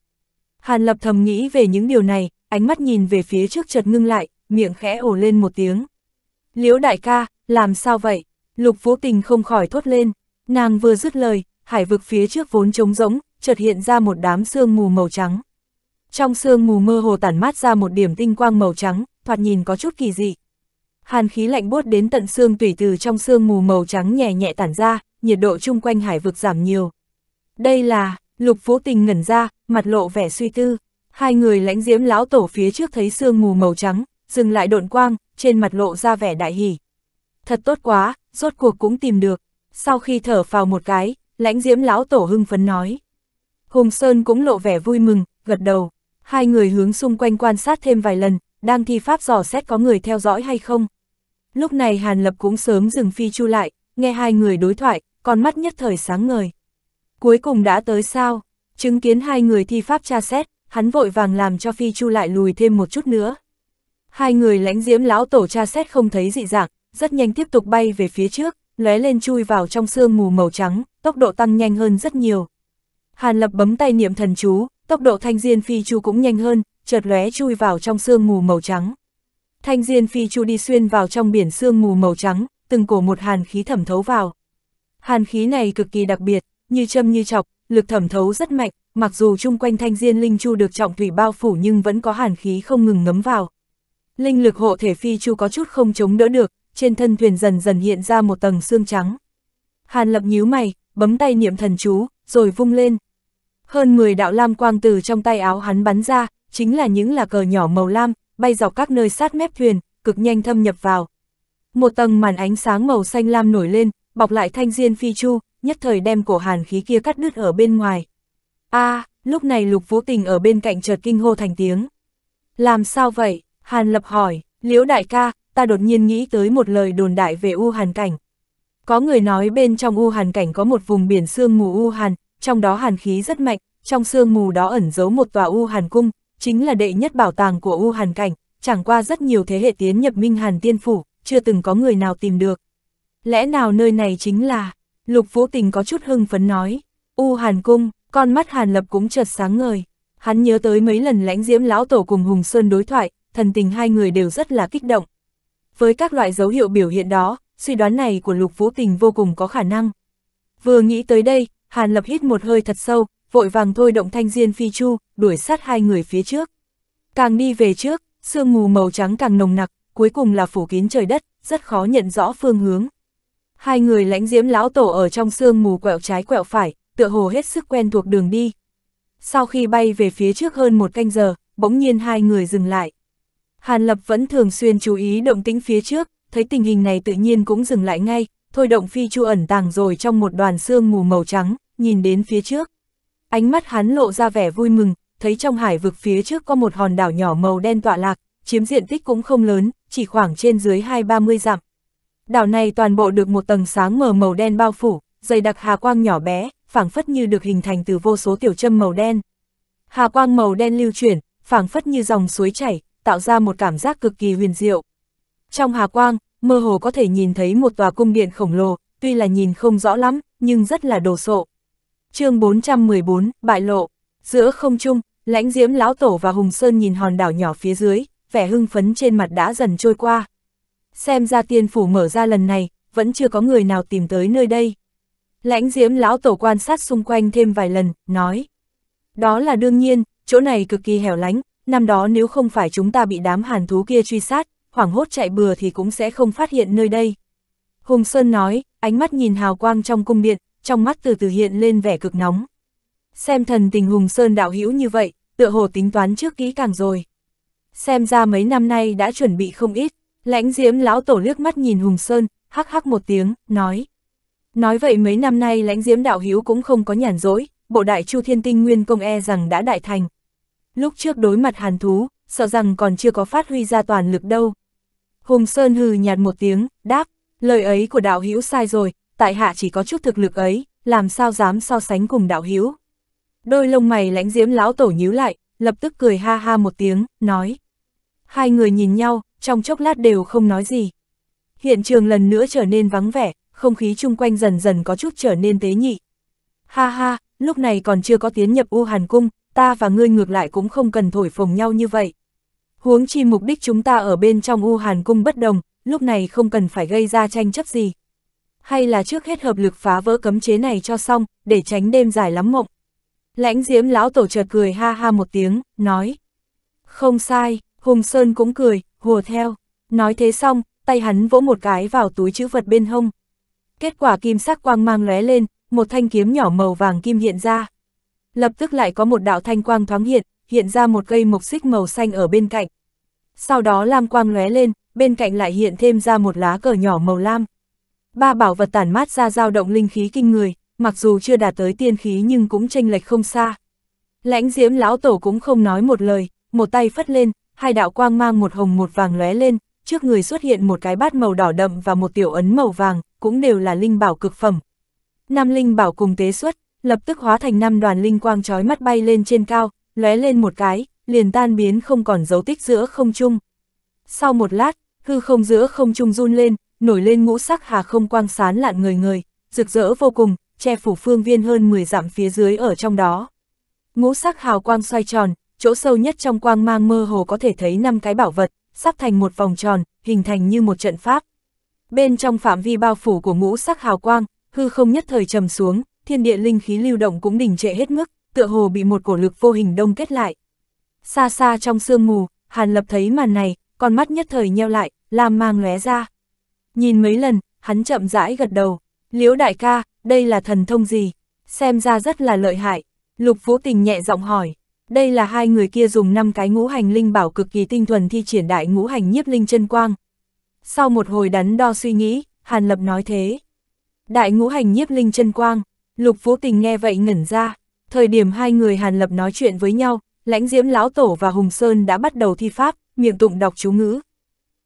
Hàn Lập thầm nghĩ về những điều này, ánh mắt nhìn về phía trước chợt ngưng lại, miệng khẽ ổ lên một tiếng. Liễu đại ca, làm sao vậy? Lục Vũ Tình không khỏi thốt lên, nàng vừa dứt lời, hải vực phía trước vốn trống rỗng, chợt hiện ra một đám sương mù màu trắng. Trong sương mù mơ hồ tản mát ra một điểm tinh quang màu trắng, thoạt nhìn có chút kỳ dị. Hàn khí lạnh buốt đến tận xương tủy từ trong sương mù màu trắng nhẹ nhẹ tản ra, nhiệt độ chung quanh hải vực giảm nhiều. Đây là, lục vũ tình ngẩn ra, mặt lộ vẻ suy tư. Hai người lãnh diễm lão tổ phía trước thấy sương mù màu trắng, dừng lại độn quang, trên mặt lộ ra vẻ đại hỉ. Thật tốt quá, rốt cuộc cũng tìm được. Sau khi thở vào một cái, lãnh diễm lão tổ hưng phấn nói. Hùng Sơn cũng lộ vẻ vui mừng, gật đầu. Hai người hướng xung quanh quan sát thêm vài lần, đang thi pháp dò xét có người theo dõi hay không. Lúc này Hàn Lập cũng sớm dừng phi chu lại, nghe hai người đối thoại, con mắt nhất thời sáng ngời. Cuối cùng đã tới sao, chứng kiến hai người thi pháp tra xét, hắn vội vàng làm cho phi chu lại lùi thêm một chút nữa. Hai người lãnh diễm lão tổ tra xét không thấy dị dạng, rất nhanh tiếp tục bay về phía trước, lóe lên chui vào trong sương mù màu trắng, tốc độ tăng nhanh hơn rất nhiều. Hàn Lập bấm tay niệm thần chú, tốc độ thanh diên phi chu cũng nhanh hơn, chợt lóe chui vào trong sương mù màu trắng. Thanh diên phi chu đi xuyên vào trong biển sương mù màu trắng, từng cổ một hàn khí thẩm thấu vào. Hàn khí này cực kỳ đặc biệt, như châm như chọc, lực thẩm thấu rất mạnh, mặc dù chung quanh thanh diên linh chu được trọng thủy bao phủ nhưng vẫn có hàn khí không ngừng ngấm vào. Linh lực hộ thể phi chu có chút không chống đỡ được, trên thân thuyền dần dần hiện ra một tầng xương trắng. Hàn lập nhíu mày, bấm tay niệm thần chú, rồi vung lên, hơn 10 đạo lam quang từ trong tay áo hắn bắn ra, chính là những là cờ nhỏ màu lam, bay dọc các nơi sát mép thuyền, cực nhanh thâm nhập vào. Một tầng màn ánh sáng màu xanh lam nổi lên, bọc lại thanh diên phi chu, nhất thời đem cổ hàn khí kia cắt đứt ở bên ngoài. a à, lúc này Lục Vũ Tình ở bên cạnh chợt kinh hô thành tiếng. Làm sao vậy? Hàn Lập hỏi, liễu đại ca, ta đột nhiên nghĩ tới một lời đồn đại về U Hàn Cảnh. Có người nói bên trong U Hàn Cảnh có một vùng biển sương mù U Hàn, trong đó hàn khí rất mạnh, trong sương mù đó ẩn giấu một tòa U Hàn Cung, chính là đệ nhất bảo tàng của U Hàn Cảnh, chẳng qua rất nhiều thế hệ tiến nhập Minh Hàn Tiên Phủ, chưa từng có người nào tìm được. Lẽ nào nơi này chính là, Lục Vũ Tình có chút hưng phấn nói, U Hàn Cung, con mắt Hàn Lập cũng chợt sáng ngời, hắn nhớ tới mấy lần lãnh diễm lão tổ cùng Hùng Sơn đối thoại, thần tình hai người đều rất là kích động. Với các loại dấu hiệu biểu hiện đó, suy đoán này của Lục Vũ Tình vô cùng có khả năng. Vừa nghĩ tới đây, Hàn Lập hít một hơi thật sâu, vội vàng thôi động thanh diên phi chu, đuổi sát hai người phía trước. Càng đi về trước, sương mù màu trắng càng nồng nặc, cuối cùng là phủ kín trời đất, rất khó nhận rõ phương hướng. Hai người lãnh diễm lão tổ ở trong sương mù quẹo trái quẹo phải, tựa hồ hết sức quen thuộc đường đi. Sau khi bay về phía trước hơn một canh giờ, bỗng nhiên hai người dừng lại. Hàn Lập vẫn thường xuyên chú ý động tĩnh phía trước, thấy tình hình này tự nhiên cũng dừng lại ngay, thôi động phi chu ẩn tàng rồi trong một đoàn xương mù màu trắng, nhìn đến phía trước. Ánh mắt hắn lộ ra vẻ vui mừng, thấy trong hải vực phía trước có một hòn đảo nhỏ màu đen tọa lạc, chiếm diện tích cũng không lớn, chỉ khoảng trên dưới 2-30 dặm. Đảo này toàn bộ được một tầng sáng mờ màu đen bao phủ, dày đặc hà quang nhỏ bé, phảng phất như được hình thành từ vô số tiểu châm màu đen. Hà quang màu đen lưu chuyển, phảng phất như dòng suối chảy, tạo ra một cảm giác cực kỳ huyền diệu. Trong hà quang, mơ hồ có thể nhìn thấy một tòa cung điện khổng lồ, tuy là nhìn không rõ lắm, nhưng rất là đồ sộ. chương 414, Bại Lộ Giữa không trung, lãnh diễm lão tổ và Hùng Sơn nhìn hòn đảo nhỏ phía dưới, vẻ hưng phấn trên mặt đã dần trôi qua. Xem ra tiên phủ mở ra lần này, vẫn chưa có người nào tìm tới nơi đây. Lãnh diễm lão tổ quan sát xung quanh thêm vài lần, nói. Đó là đương nhiên, chỗ này cực kỳ hẻo lánh, năm đó nếu không phải chúng ta bị đám hàn thú kia truy sát, hoảng hốt chạy bừa thì cũng sẽ không phát hiện nơi đây. Hùng Sơn nói, ánh mắt nhìn hào quang trong cung điện, trong mắt từ từ hiện lên vẻ cực nóng. Xem thần tình Hùng Sơn đạo hữu như vậy, tựa hồ tính toán trước kỹ càng rồi. Xem ra mấy năm nay đã chuẩn bị không ít, lãnh diễm lão tổ liếc mắt nhìn Hùng Sơn, hắc hắc một tiếng, nói. Nói vậy mấy năm nay lãnh diễm đạo hữu cũng không có nhàn rỗi, bộ đại chu thiên tinh nguyên công e rằng đã đại thành. Lúc trước đối mặt hàn thú, sợ rằng còn chưa có phát huy ra toàn lực đâu. Hùng Sơn hừ nhạt một tiếng, đáp, lời ấy của đạo hữu sai rồi, tại hạ chỉ có chút thực lực ấy, làm sao dám so sánh cùng đạo hữu. Đôi lông mày lãnh diễm lão tổ nhíu lại, lập tức cười ha ha một tiếng, nói. Hai người nhìn nhau, trong chốc lát đều không nói gì. Hiện trường lần nữa trở nên vắng vẻ, không khí chung quanh dần dần có chút trở nên tế nhị. Ha ha, lúc này còn chưa có tiến nhập U Hàn Cung, ta và ngươi ngược lại cũng không cần thổi phồng nhau như vậy. Huống chi mục đích chúng ta ở bên trong U Hàn Cung bất đồng, lúc này không cần phải gây ra tranh chấp gì. Hay là trước hết hợp lực phá vỡ cấm chế này cho xong, để tránh đêm dài lắm mộng. Lãnh diễm lão tổ chợt cười ha ha một tiếng, nói. Không sai, Hùng Sơn cũng cười, hùa theo. Nói thế xong, tay hắn vỗ một cái vào túi chữ vật bên hông. Kết quả kim sắc quang mang lóe lên, một thanh kiếm nhỏ màu vàng kim hiện ra. Lập tức lại có một đạo thanh quang thoáng hiện, hiện ra một cây mộc xích màu xanh ở bên cạnh sau đó lam quang lóe lên, bên cạnh lại hiện thêm ra một lá cờ nhỏ màu lam. Ba bảo vật tản mát ra dao động linh khí kinh người, mặc dù chưa đạt tới tiên khí nhưng cũng tranh lệch không xa. Lãnh diễm lão tổ cũng không nói một lời, một tay phất lên, hai đạo quang mang một hồng một vàng lóe lên, trước người xuất hiện một cái bát màu đỏ đậm và một tiểu ấn màu vàng, cũng đều là linh bảo cực phẩm. năm linh bảo cùng tế xuất, lập tức hóa thành năm đoàn linh quang chói mắt bay lên trên cao, lóe lên một cái, liền tan biến không còn dấu tích giữa không trung. Sau một lát, hư không giữa không trung run lên, nổi lên ngũ sắc hà không quang sán lạn người người, rực rỡ vô cùng, che phủ phương viên hơn 10 dặm phía dưới ở trong đó. Ngũ sắc hào quang xoay tròn, chỗ sâu nhất trong quang mang mơ hồ có thể thấy năm cái bảo vật, sắp thành một vòng tròn, hình thành như một trận pháp. Bên trong phạm vi bao phủ của ngũ sắc hào quang, hư không nhất thời trầm xuống, thiên địa linh khí lưu động cũng đình trệ hết mức, tựa hồ bị một cổ lực vô hình đông kết lại, xa xa trong sương mù, Hàn Lập thấy màn này, con mắt nhất thời nheo lại, làm mang lóe ra. Nhìn mấy lần, hắn chậm rãi gật đầu, liễu đại ca, đây là thần thông gì, xem ra rất là lợi hại. Lục Vũ Tình nhẹ giọng hỏi, đây là hai người kia dùng năm cái ngũ hành linh bảo cực kỳ tinh thuần thi triển đại ngũ hành nhiếp linh chân quang. Sau một hồi đắn đo suy nghĩ, Hàn Lập nói thế. Đại ngũ hành nhiếp linh chân quang, Lục Vũ Tình nghe vậy ngẩn ra, thời điểm hai người Hàn Lập nói chuyện với nhau, lãnh diễm lão tổ và Hùng Sơn đã bắt đầu thi pháp, miệng tụng đọc chú ngữ.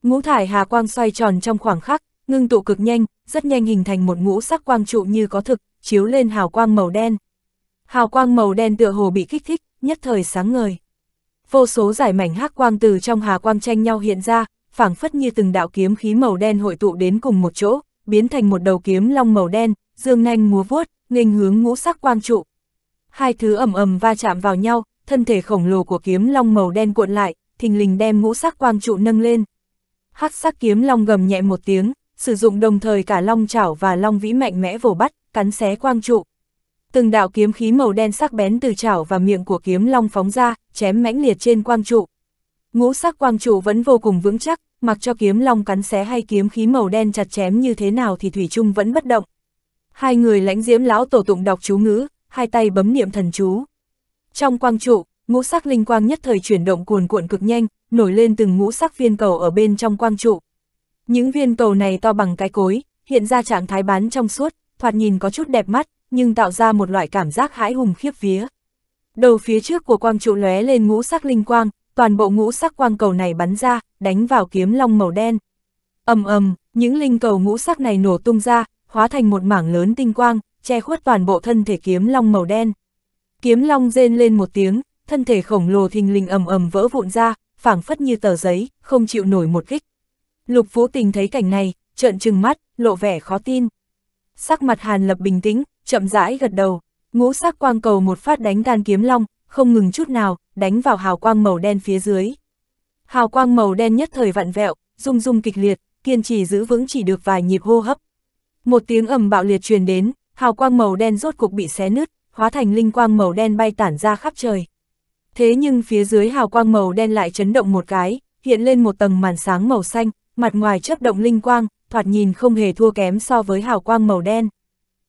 Ngũ thải hà quang xoay tròn trong khoảng khắc, ngưng tụ cực nhanh, rất nhanh hình thành một ngũ sắc quang trụ như có thực, chiếu lên hào quang màu đen. Hào quang màu đen tựa hồ bị kích thích, nhất thời sáng ngời. Vô số giải mảnh hắc quang từ trong hà quang tranh nhau hiện ra, phảng phất như từng đạo kiếm khí màu đen hội tụ đến cùng một chỗ, biến thành một đầu kiếm long màu đen, dương nhanh múa vuốt, nghênh hướng ngũ sắc quang trụ. Hai thứ ầm ầm va chạm vào nhau, thân thể khổng lồ của kiếm long màu đen cuộn lại, thình lình đem ngũ sắc quang trụ nâng lên. Hắc sắc kiếm long gầm nhẹ một tiếng, sử dụng đồng thời cả long chảo và long vĩ mạnh mẽ vồ bắt, cắn xé quang trụ. Từng đạo kiếm khí màu đen sắc bén từ chảo và miệng của kiếm long phóng ra, chém mãnh liệt trên quang trụ. Ngũ sắc quang trụ vẫn vô cùng vững chắc, mặc cho kiếm long cắn xé hay kiếm khí màu đen chặt chém như thế nào thì thủy chung vẫn bất động. Hai người lãnh diễm lão tổ tụng đọc chú ngữ, hai tay bấm niệm thần chú. Trong quang trụ, ngũ sắc linh quang nhất thời chuyển động cuồn cuộn cực nhanh, nổi lên từng ngũ sắc viên cầu ở bên trong quang trụ. Những viên cầu này to bằng cái cối, hiện ra trạng thái bán trong suốt, thoạt nhìn có chút đẹp mắt, nhưng tạo ra một loại cảm giác hãi hùng khiếp vía. Đầu phía trước của quang trụ lóe lên ngũ sắc linh quang, toàn bộ ngũ sắc quang cầu này bắn ra, đánh vào kiếm long màu đen. Ầm ầm, những linh cầu ngũ sắc này nổ tung ra, hóa thành một mảng lớn tinh quang, che khuất toàn bộ thân thể kiếm long màu đen. Kiếm long rên lên một tiếng, thân thể khổng lồ thình lình ầm ầm vỡ vụn ra, phảng phất như tờ giấy, không chịu nổi một kích. Lục Vũ Tình thấy cảnh này, trợn trừng mắt, lộ vẻ khó tin. Sắc mặt Hàn Lập bình tĩnh, chậm rãi gật đầu, ngũ sắc quang cầu một phát đánh tan kiếm long, không ngừng chút nào, đánh vào hào quang màu đen phía dưới. Hào quang màu đen nhất thời vặn vẹo, rung rung kịch liệt, kiên trì giữ vững chỉ được vài nhịp hô hấp. Một tiếng ầm bạo liệt truyền đến, hào quang màu đen rốt cục bị xé nứt, hóa thành linh quang màu đen bay tản ra khắp trời. Thế nhưng phía dưới hào quang màu đen lại chấn động một cái, hiện lên một tầng màn sáng màu xanh, mặt ngoài chớp động linh quang, thoạt nhìn không hề thua kém so với hào quang màu đen.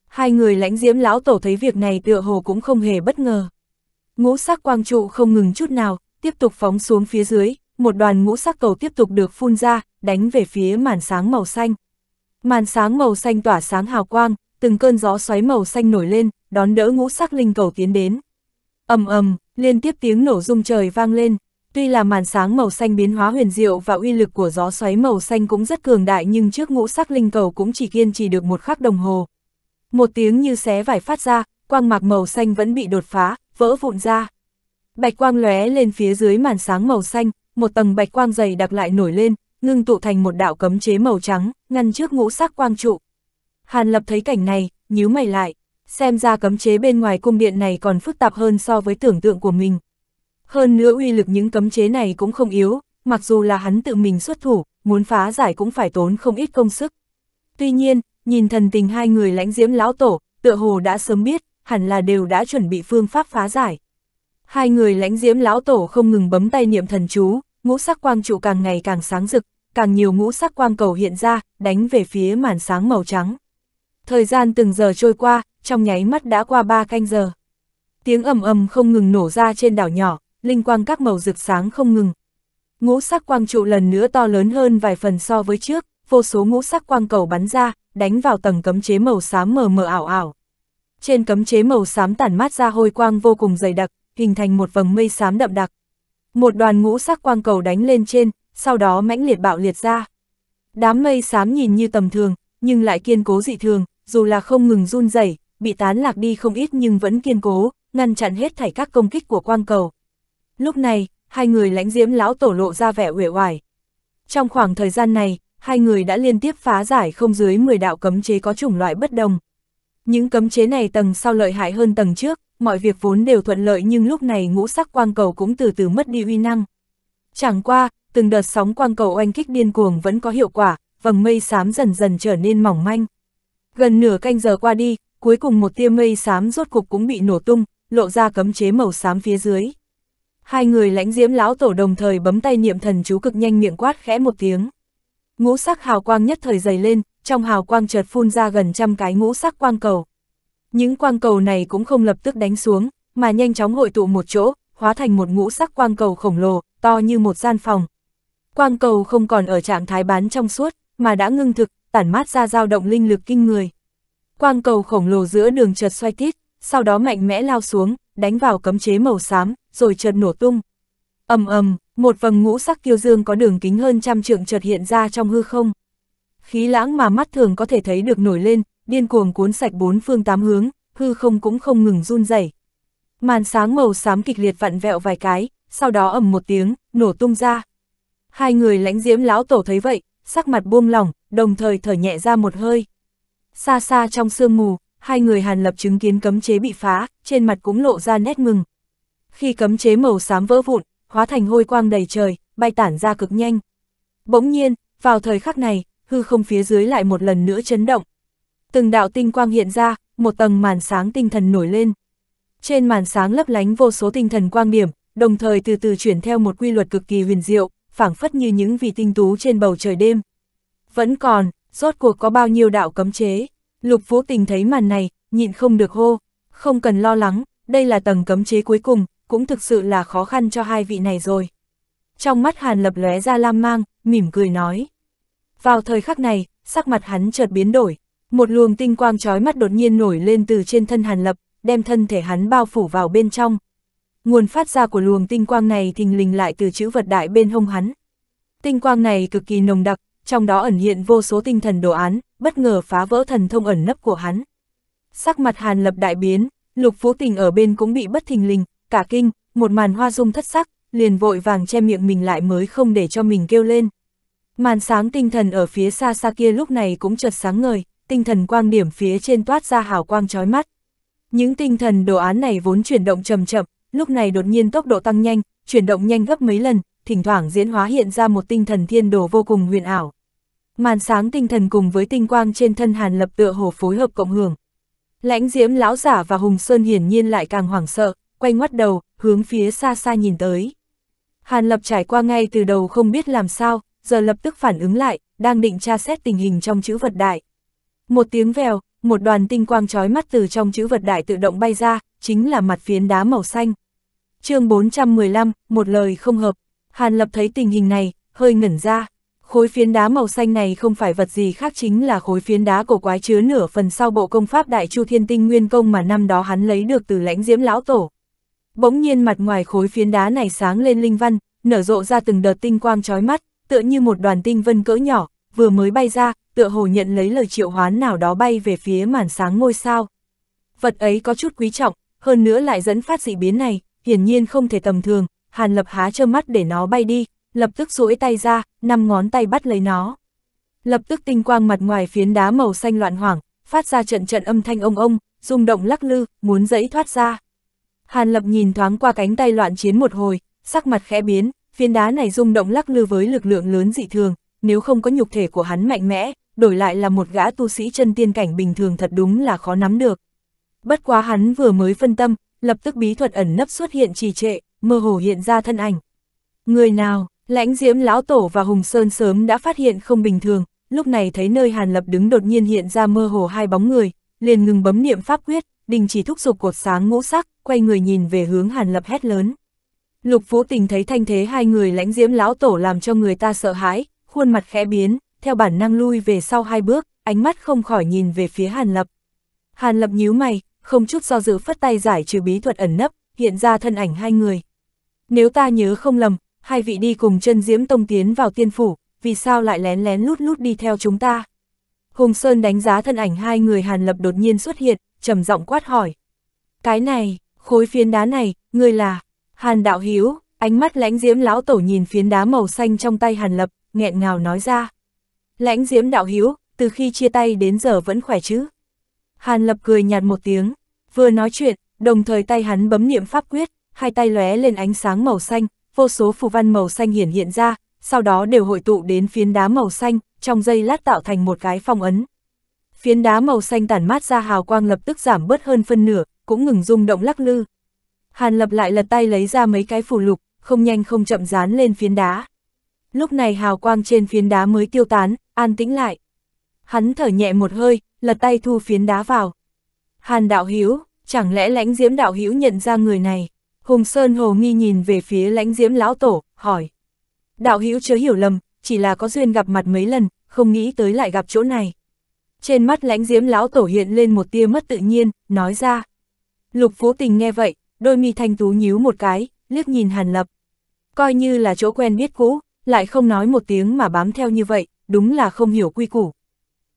Hai người lãnh diễm lão tổ thấy việc này tựa hồ cũng không hề bất ngờ. Ngũ sắc quang trụ không ngừng chút nào, tiếp tục phóng xuống phía dưới, một đoàn ngũ sắc cầu tiếp tục được phun ra, đánh về phía màn sáng màu xanh. Màn sáng màu xanh tỏa sáng hào quang, từng cơn gió xoáy màu xanh nổi lên, đón đỡ ngũ sắc linh cầu tiến đến. ầm ầm, liên tiếp tiếng nổ rung trời vang lên, tuy là màn sáng màu xanh biến hóa huyền diệu và uy lực của gió xoáy màu xanh cũng rất cường đại nhưng trước ngũ sắc linh cầu cũng chỉ kiên trì được một khắc đồng hồ. Một tiếng như xé vải phát ra, quang mạc màu xanh vẫn bị đột phá, vỡ vụn ra. Bạch quang lóe lên phía dưới màn sáng màu xanh, một tầng bạch quang dày đặc lại nổi lên, ngưng tụ thành một đạo cấm chế màu trắng, ngăn trước ngũ sắc quang trụ. Hàn Lập thấy cảnh này, nhíu mày lại, xem ra cấm chế bên ngoài cung điện này còn phức tạp hơn so với tưởng tượng của mình. Hơn nữa uy lực những cấm chế này cũng không yếu, mặc dù là hắn tự mình xuất thủ, muốn phá giải cũng phải tốn không ít công sức. Tuy nhiên, nhìn thần tình hai người lãnh diễm lão tổ, tựa hồ đã sớm biết, hẳn là đều đã chuẩn bị phương pháp phá giải. Hai người lãnh diễm lão tổ không ngừng bấm tay niệm thần chú, ngũ sắc quang trụ càng ngày càng sáng rực, càng nhiều ngũ sắc quang cầu hiện ra, đánh về phía màn sáng màu trắng. Thời gian từng giờ trôi qua, trong nháy mắt đã qua ba canh giờ. Tiếng ầm ầm không ngừng nổ ra trên đảo nhỏ, linh quang các màu rực sáng không ngừng. Ngũ sắc quang trụ lần nữa to lớn hơn vài phần so với trước, vô số ngũ sắc quang cầu bắn ra, đánh vào tầng cấm chế màu xám mờ mờ ảo ảo. Trên cấm chế màu xám tản mát ra hôi quang vô cùng dày đặc, hình thành một vầng mây xám đậm đặc. Một đoàn ngũ sắc quang cầu đánh lên trên, sau đó mãnh liệt bạo liệt ra. Đám mây xám nhìn như tầm thường, nhưng lại kiên cố dị thường, dù là không ngừng run rẩy, bị tán lạc đi không ít nhưng vẫn kiên cố, ngăn chặn hết thảy các công kích của quang cầu. Lúc này, hai người lãnh diễm lão tổ lộ ra vẻ uể oải. Trong khoảng thời gian này, hai người đã liên tiếp phá giải không dưới 10 đạo cấm chế có chủng loại bất đồng. Những cấm chế này tầng sau lợi hại hơn tầng trước, mọi việc vốn đều thuận lợi nhưng lúc này ngũ sắc quang cầu cũng từ từ mất đi uy năng. Chẳng qua, từng đợt sóng quang cầu oanh kích điên cuồng vẫn có hiệu quả, vầng mây xám dần dần trở nên mỏng manh. Gần nửa canh giờ qua đi, cuối cùng một tia mây xám rốt cục cũng bị nổ tung, lộ ra cấm chế màu xám phía dưới. Hai người lãnh diễm lão tổ đồng thời bấm tay niệm thần chú cực nhanh miệng quát khẽ một tiếng. Ngũ sắc hào quang nhất thời dày lên, trong hào quang chợt phun ra gần trăm cái ngũ sắc quang cầu. Những quang cầu này cũng không lập tức đánh xuống, mà nhanh chóng hội tụ một chỗ, hóa thành một ngũ sắc quang cầu khổng lồ, to như một gian phòng. Quang cầu không còn ở trạng thái bán trong suốt, mà đã ngưng thực, tản mát ra dao động linh lực kinh người. Quang cầu khổng lồ giữa đường chợt xoay tít, sau đó mạnh mẽ lao xuống, đánh vào cấm chế màu xám, rồi chợt nổ tung. ầm ầm, một vầng ngũ sắc kiêu dương có đường kính hơn trăm trượng chợt hiện ra trong hư không. Khí lãng mà mắt thường có thể thấy được nổi lên, điên cuồng cuốn sạch bốn phương tám hướng, hư không cũng không ngừng run rẩy. Màn sáng màu xám kịch liệt vặn vẹo vài cái, sau đó ầm một tiếng, nổ tung ra. Hai người lãnh diễm lão tổ thấy vậy, sắc mặt buông lỏng, đồng thời thở nhẹ ra một hơi. Xa xa trong sương mù, hai người Hàn Lập chứng kiến cấm chế bị phá, trên mặt cũng lộ ra nét mừng. Khi cấm chế màu xám vỡ vụn, hóa thành hôi quang đầy trời, bay tản ra cực nhanh. Bỗng nhiên, vào thời khắc này, hư không phía dưới lại một lần nữa chấn động. Từng đạo tinh quang hiện ra, một tầng màn sáng tinh thần nổi lên. Trên màn sáng lấp lánh vô số tinh thần quang điểm, đồng thời từ từ chuyển theo một quy luật cực kỳ huyền diệu, phảng phất như những vị tinh tú trên bầu trời đêm. Vẫn còn, rốt cuộc có bao nhiêu đạo cấm chế. Lục Vũ Tình thấy màn này, nhịn không được hô. Không cần lo lắng, đây là tầng cấm chế cuối cùng, cũng thực sự là khó khăn cho hai vị này rồi. Trong mắt Hàn lập lóe ra lam mang, mỉm cười nói. Vào thời khắc này, sắc mặt hắn chợt biến đổi. Một luồng tinh quang trói mắt đột nhiên nổi lên từ trên thân Hàn lập, đem thân thể hắn bao phủ vào bên trong. Nguồn phát ra của luồng tinh quang này thình lình lại từ chữ vật đại bên hông hắn. Tinh quang này cực kỳ nồng đặc, trong đó ẩn hiện vô số tinh thần đồ án, bất ngờ phá vỡ thần thông ẩn nấp của hắn. Sắc mặt Hàn Lập đại biến, Lục Phú Tình ở bên cũng bị bất thình lình, cả kinh, một màn hoa dung thất sắc, liền vội vàng che miệng mình lại mới không để cho mình kêu lên. Màn sáng tinh thần ở phía xa xa kia lúc này cũng chợt sáng ngời, tinh thần quang điểm phía trên toát ra hào quang chói mắt. Những tinh thần đồ án này vốn chuyển động chậm chậm, lúc này đột nhiên tốc độ tăng nhanh, chuyển động nhanh gấp mấy lần, thỉnh thoảng diễn hóa hiện ra một tinh thần thiên đồ vô cùng huyền ảo. Màn sáng tinh thần cùng với tinh quang trên thân Hàn Lập tựa hồ phối hợp cộng hưởng. Lãnh Diễm lão giả và Hùng Sơn hiển nhiên lại càng hoảng sợ, quay ngoắt đầu, hướng phía xa xa nhìn tới. Hàn Lập trải qua ngay từ đầu không biết làm sao, giờ lập tức phản ứng lại, đang định tra xét tình hình trong chữ vật đại. Một tiếng vèo, một đoàn tinh quang chói mắt từ trong chữ vật đại tự động bay ra, chính là mặt phiến đá màu xanh. chương 415, một lời không hợp, Hàn Lập thấy tình hình này, hơi ngẩn ra. Khối phiến đá màu xanh này không phải vật gì khác chính là khối phiến đá cổ quái chứa nửa phần sau bộ công pháp Đại Chu Thiên Tinh Nguyên Công mà năm đó hắn lấy được từ lãnh diễm lão tổ. Bỗng nhiên mặt ngoài khối phiến đá này sáng lên linh văn, nở rộ ra từng đợt tinh quang chói mắt, tựa như một đoàn tinh vân cỡ nhỏ, vừa mới bay ra, tựa hồ nhận lấy lời triệu hoán nào đó bay về phía màn sáng ngôi sao. Vật ấy có chút quý trọng, hơn nữa lại dẫn phát dị biến này, hiển nhiên không thể tầm thường, Hàn Lập há trơ mắt để nó bay đi, lập tức duỗi tay ra, năm ngón tay bắt lấy nó. Lập tức tinh quang mặt ngoài phiến đá màu xanh loạn hoảng, phát ra trận trận âm thanh ông ông, rung động lắc lư, muốn dẫy thoát ra. Hàn Lập nhìn thoáng qua cánh tay loạn chiến một hồi, sắc mặt khẽ biến, phiến đá này rung động lắc lư với lực lượng lớn dị thường, nếu không có nhục thể của hắn mạnh mẽ, đổi lại là một gã tu sĩ chân tiên cảnh bình thường thật đúng là khó nắm được. Bất quá hắn vừa mới phân tâm, lập tức bí thuật ẩn nấp xuất hiện trì trệ, mơ hồ hiện ra thân ảnh. Người nào, lãnh diễm lão tổ và Hùng Sơn sớm đã phát hiện không bình thường, lúc này thấy nơi Hàn Lập đứng đột nhiên hiện ra mơ hồ hai bóng người, liền ngừng bấm niệm pháp quyết, đình chỉ thúc giục cột sáng ngũ sắc, quay người nhìn về hướng Hàn Lập hét lớn. Lục Vũ Tình thấy thanh thế hai người lãnh diễm lão tổ làm cho người ta sợ hãi, khuôn mặt khẽ biến, theo bản năng lui về sau hai bước, ánh mắt không khỏi nhìn về phía Hàn Lập. Hàn Lập nhíu mày, không chút do dự phất tay giải trừ bí thuật ẩn nấp, hiện ra thân ảnh hai người. Nếu ta nhớ không lầm, hai vị đi cùng chân diễm tông tiến vào tiên phủ, vì sao lại lén lén lút lút đi theo chúng ta? Hùng Sơn đánh giá thân ảnh hai người Hàn Lập đột nhiên xuất hiện, trầm giọng quát hỏi. Cái này, khối phiến đá này, người là... Hàn Đạo Hiếu, ánh mắt lãnh diễm lão tổ nhìn phiến đá màu xanh trong tay Hàn Lập, nghẹn ngào nói ra. Lãnh diễm Đạo Hiếu, từ khi chia tay đến giờ vẫn khỏe chứ? Hàn Lập cười nhạt một tiếng, vừa nói chuyện, đồng thời tay hắn bấm niệm pháp quyết, hai tay lóe lên ánh sáng màu xanh, vô số phù văn màu xanh hiển hiện ra, sau đó đều hội tụ đến phiến đá màu xanh, trong dây lát tạo thành một cái phong ấn. Phiến đá màu xanh tản mát ra hào quang lập tức giảm bớt hơn phân nửa, cũng ngừng rung động lắc lư. Hàn lập lại lật tay lấy ra mấy cái phù lục, không nhanh không chậm dán lên phiến đá. Lúc này hào quang trên phiến đá mới tiêu tán, an tĩnh lại. Hắn thở nhẹ một hơi, lật tay thu phiến đá vào. Hàn đạo Hiếu, chẳng lẽ lãnh diễm đạo Hiếu nhận ra người này? Hùng Sơn Hồ nghi nhìn về phía lãnh diễm lão tổ, hỏi. Đạo hữu chớ hiểu lầm, chỉ là có duyên gặp mặt mấy lần, không nghĩ tới lại gặp chỗ này. Trên mắt lãnh diễm lão tổ hiện lên một tia mất tự nhiên, nói ra. Lục Phú Tình nghe vậy, đôi mi thanh tú nhíu một cái, liếc nhìn Hàn Lập. Coi như là chỗ quen biết cũ, lại không nói một tiếng mà bám theo như vậy, đúng là không hiểu quy củ.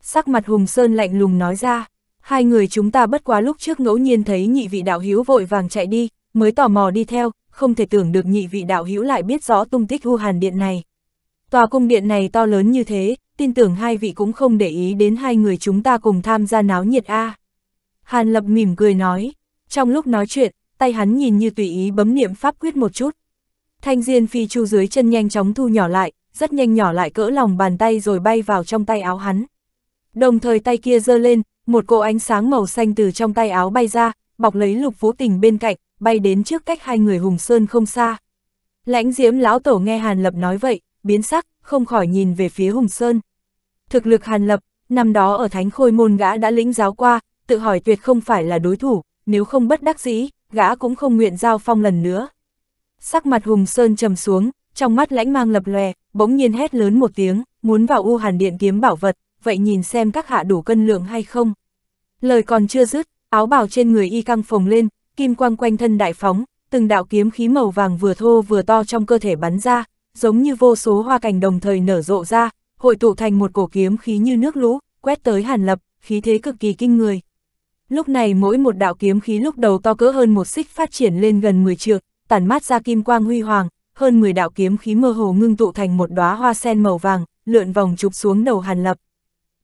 Sắc mặt Hùng Sơn lạnh lùng nói ra, hai người chúng ta bất quá lúc trước ngẫu nhiên thấy nhị vị đạo hiếu vội vàng chạy đi, mới tò mò đi theo, không thể tưởng được nhị vị đạo hữu lại biết rõ tung tích hưu hàn điện này. Tòa cung điện này to lớn như thế, tin tưởng hai vị cũng không để ý đến hai người chúng ta cùng tham gia náo nhiệt a. Hàn Lập mỉm cười nói, trong lúc nói chuyện, tay hắn nhìn như tùy ý bấm niệm pháp quyết một chút. Thanh diên phi chu dưới chân nhanh chóng thu nhỏ lại, rất nhanh nhỏ lại cỡ lòng bàn tay rồi bay vào trong tay áo hắn. Đồng thời tay kia giơ lên, một cỗ ánh sáng màu xanh từ trong tay áo bay ra, bọc lấy lục vũ tình bên cạnh, bay đến trước cách hai người Hùng Sơn không xa. Lãnh diễm lão tổ nghe Hàn Lập nói vậy, biến sắc, không khỏi nhìn về phía Hùng Sơn. Thực lực Hàn Lập, năm đó ở Thánh Khôi Môn gã đã lĩnh giáo qua, tự hỏi tuyệt không phải là đối thủ, nếu không bất đắc dĩ, gã cũng không nguyện giao phong lần nữa. Sắc mặt Hùng Sơn trầm xuống, trong mắt lãnh mang lập lòe, bỗng nhiên hét lớn một tiếng, muốn vào U Hàn Điện kiếm bảo vật, vậy nhìn xem các hạ đủ cân lượng hay không. Lời còn chưa dứt, áo bào trên người y căng phồng lên, kim quang quanh thân đại phóng, từng đạo kiếm khí màu vàng vừa thô vừa to trong cơ thể bắn ra, giống như vô số hoa cảnh đồng thời nở rộ ra, hội tụ thành một cổ kiếm khí như nước lũ, quét tới Hàn Lập, khí thế cực kỳ kinh người. Lúc này mỗi một đạo kiếm khí lúc đầu to cỡ hơn một xích phát triển lên gần 10 trượng, tản mát ra kim quang huy hoàng, hơn 10 đạo kiếm khí mơ hồ ngưng tụ thành một đóa hoa sen màu vàng, lượn vòng chụp xuống đầu Hàn Lập.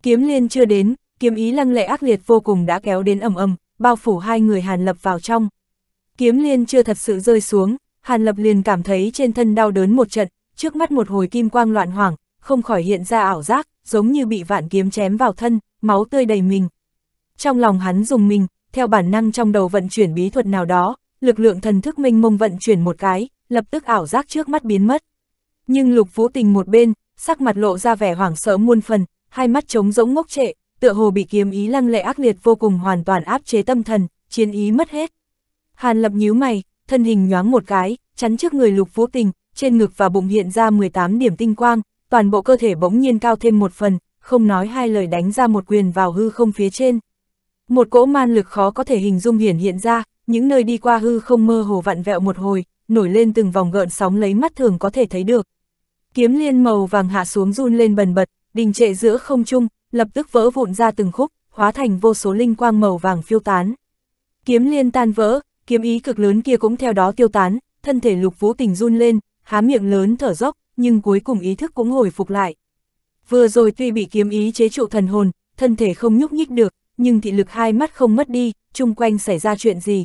Kiếm liên chưa đến, kiếm ý lăng lệ ác liệt vô cùng đã kéo đến ầm ầm, bao phủ hai người Hàn Lập vào trong. Kiếm liên chưa thật sự rơi xuống, Hàn Lập liền cảm thấy trên thân đau đớn một trận, trước mắt một hồi kim quang loạn hoảng, không khỏi hiện ra ảo giác, giống như bị vạn kiếm chém vào thân, máu tươi đầy mình. Trong lòng hắn dùng mình, theo bản năng trong đầu vận chuyển bí thuật nào đó, lực lượng thần thức minh mông vận chuyển một cái, lập tức ảo giác trước mắt biến mất. Nhưng Lục Vũ Tình một bên, sắc mặt lộ ra vẻ hoảng sợ muôn phần, hai mắt trống rỗng ngốc trệ, tựa hồ bị kiếm ý lăng lệ ác liệt vô cùng hoàn toàn áp chế tâm thần, chiến ý mất hết. Hàn lập nhíu mày, thân hình nhoáng một cái, chắn trước người lục vũ tình, trên ngực và bụng hiện ra 18 điểm tinh quang, toàn bộ cơ thể bỗng nhiên cao thêm một phần, không nói hai lời đánh ra một quyền vào hư không phía trên. Một cỗ man lực khó có thể hình dung hiển hiện ra, những nơi đi qua hư không mơ hồ vặn vẹo một hồi, nổi lên từng vòng gợn sóng lấy mắt thường có thể thấy được. Kiếm liên màu vàng hạ xuống run lên bần bật, đình trệ giữa không trung, lập tức vỡ vụn ra từng khúc, hóa thành vô số linh quang màu vàng phiêu tán. Kiếm liên tan vỡ, kiếm ý cực lớn kia cũng theo đó tiêu tán, thân thể lục vũ tình run lên, há miệng lớn thở dốc, nhưng cuối cùng ý thức cũng hồi phục lại. Vừa rồi tuy bị kiếm ý chế trụ thần hồn, thân thể không nhúc nhích được, nhưng thị lực hai mắt không mất đi, chung quanh xảy ra chuyện gì.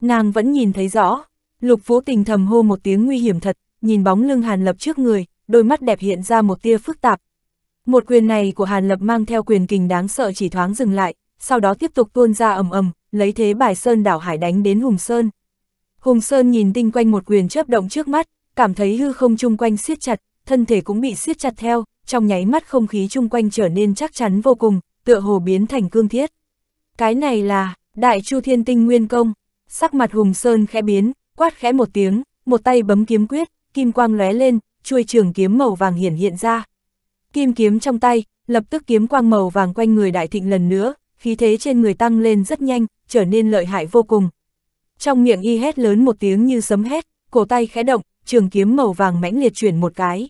Nàng vẫn nhìn thấy rõ, lục vũ tình thầm hô một tiếng nguy hiểm thật, nhìn bóng lưng hàn lập trước người, đôi mắt đẹp hiện ra một tia phức tạp, một quyền này của Hàn Lập mang theo quyền kình đáng sợ chỉ thoáng dừng lại, sau đó tiếp tục tuôn ra ầm ầm, lấy thế bài sơn đảo hải đánh đến Hùng Sơn. Hùng Sơn nhìn tinh quanh một quyền chớp động trước mắt, cảm thấy hư không chung quanh siết chặt, thân thể cũng bị siết chặt theo, trong nháy mắt không khí chung quanh trở nên chắc chắn vô cùng, tựa hồ biến thành cương thiết. Cái này là, Đại Chu Thiên Tinh Nguyên Công, sắc mặt Hùng Sơn khẽ biến, quát khẽ một tiếng, một tay bấm kiếm quyết, kim quang lóe lên, chuôi trường kiếm màu vàng hiển hiện ra, Kim kiếm trong tay, lập tức kiếm quang màu vàng quanh người đại thịnh lần nữa, khí thế trên người tăng lên rất nhanh, trở nên lợi hại vô cùng. Trong miệng y hét lớn một tiếng như sấm hét, cổ tay khẽ động, trường kiếm màu vàng mãnh liệt chuyển một cái.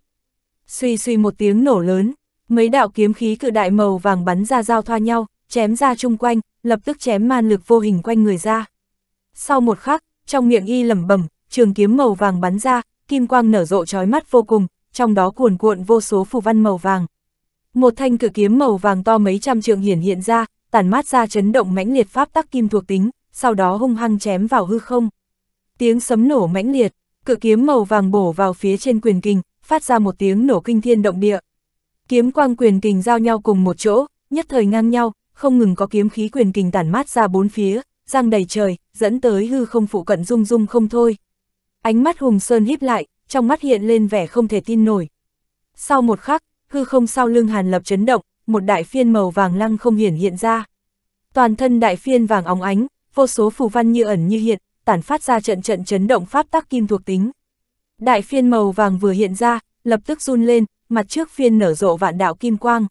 Suy suy một tiếng nổ lớn, mấy đạo kiếm khí cự đại màu vàng bắn ra giao thoa nhau, chém ra chung quanh, lập tức chém man lực vô hình quanh người ra. Sau một khắc, trong miệng y lẩm bẩm, trường kiếm màu vàng bắn ra, kim quang nở rộ chói mắt vô cùng, trong đó cuồn cuộn vô số phù văn màu vàng. Một thanh cử kiếm màu vàng to mấy trăm trượng hiển hiện ra, tản mát ra chấn động mãnh liệt pháp tắc kim thuộc tính, sau đó hung hăng chém vào hư không. Tiếng sấm nổ mãnh liệt, cự kiếm màu vàng bổ vào phía trên quyền kình, phát ra một tiếng nổ kinh thiên động địa. Kiếm quang quyền kình giao nhau cùng một chỗ, nhất thời ngang nhau, không ngừng có kiếm khí quyền kình tản mát ra bốn phía, giang đầy trời, dẫn tới hư không phụ cận rung rung không thôi. Ánh mắt Hùng Sơn híp lại, trong mắt hiện lên vẻ không thể tin nổi. Sau một khắc, hư không sau lưng Hàn Lập chấn động, một đại phiên màu vàng lăng không hiển hiện ra. Toàn thân đại phiên vàng óng ánh, vô số phù văn như ẩn như hiện, tản phát ra trận trận chấn động pháp tắc kim thuộc tính. Đại phiên màu vàng vừa hiện ra, lập tức run lên, mặt trước phiên nở rộ vạn đạo kim quang.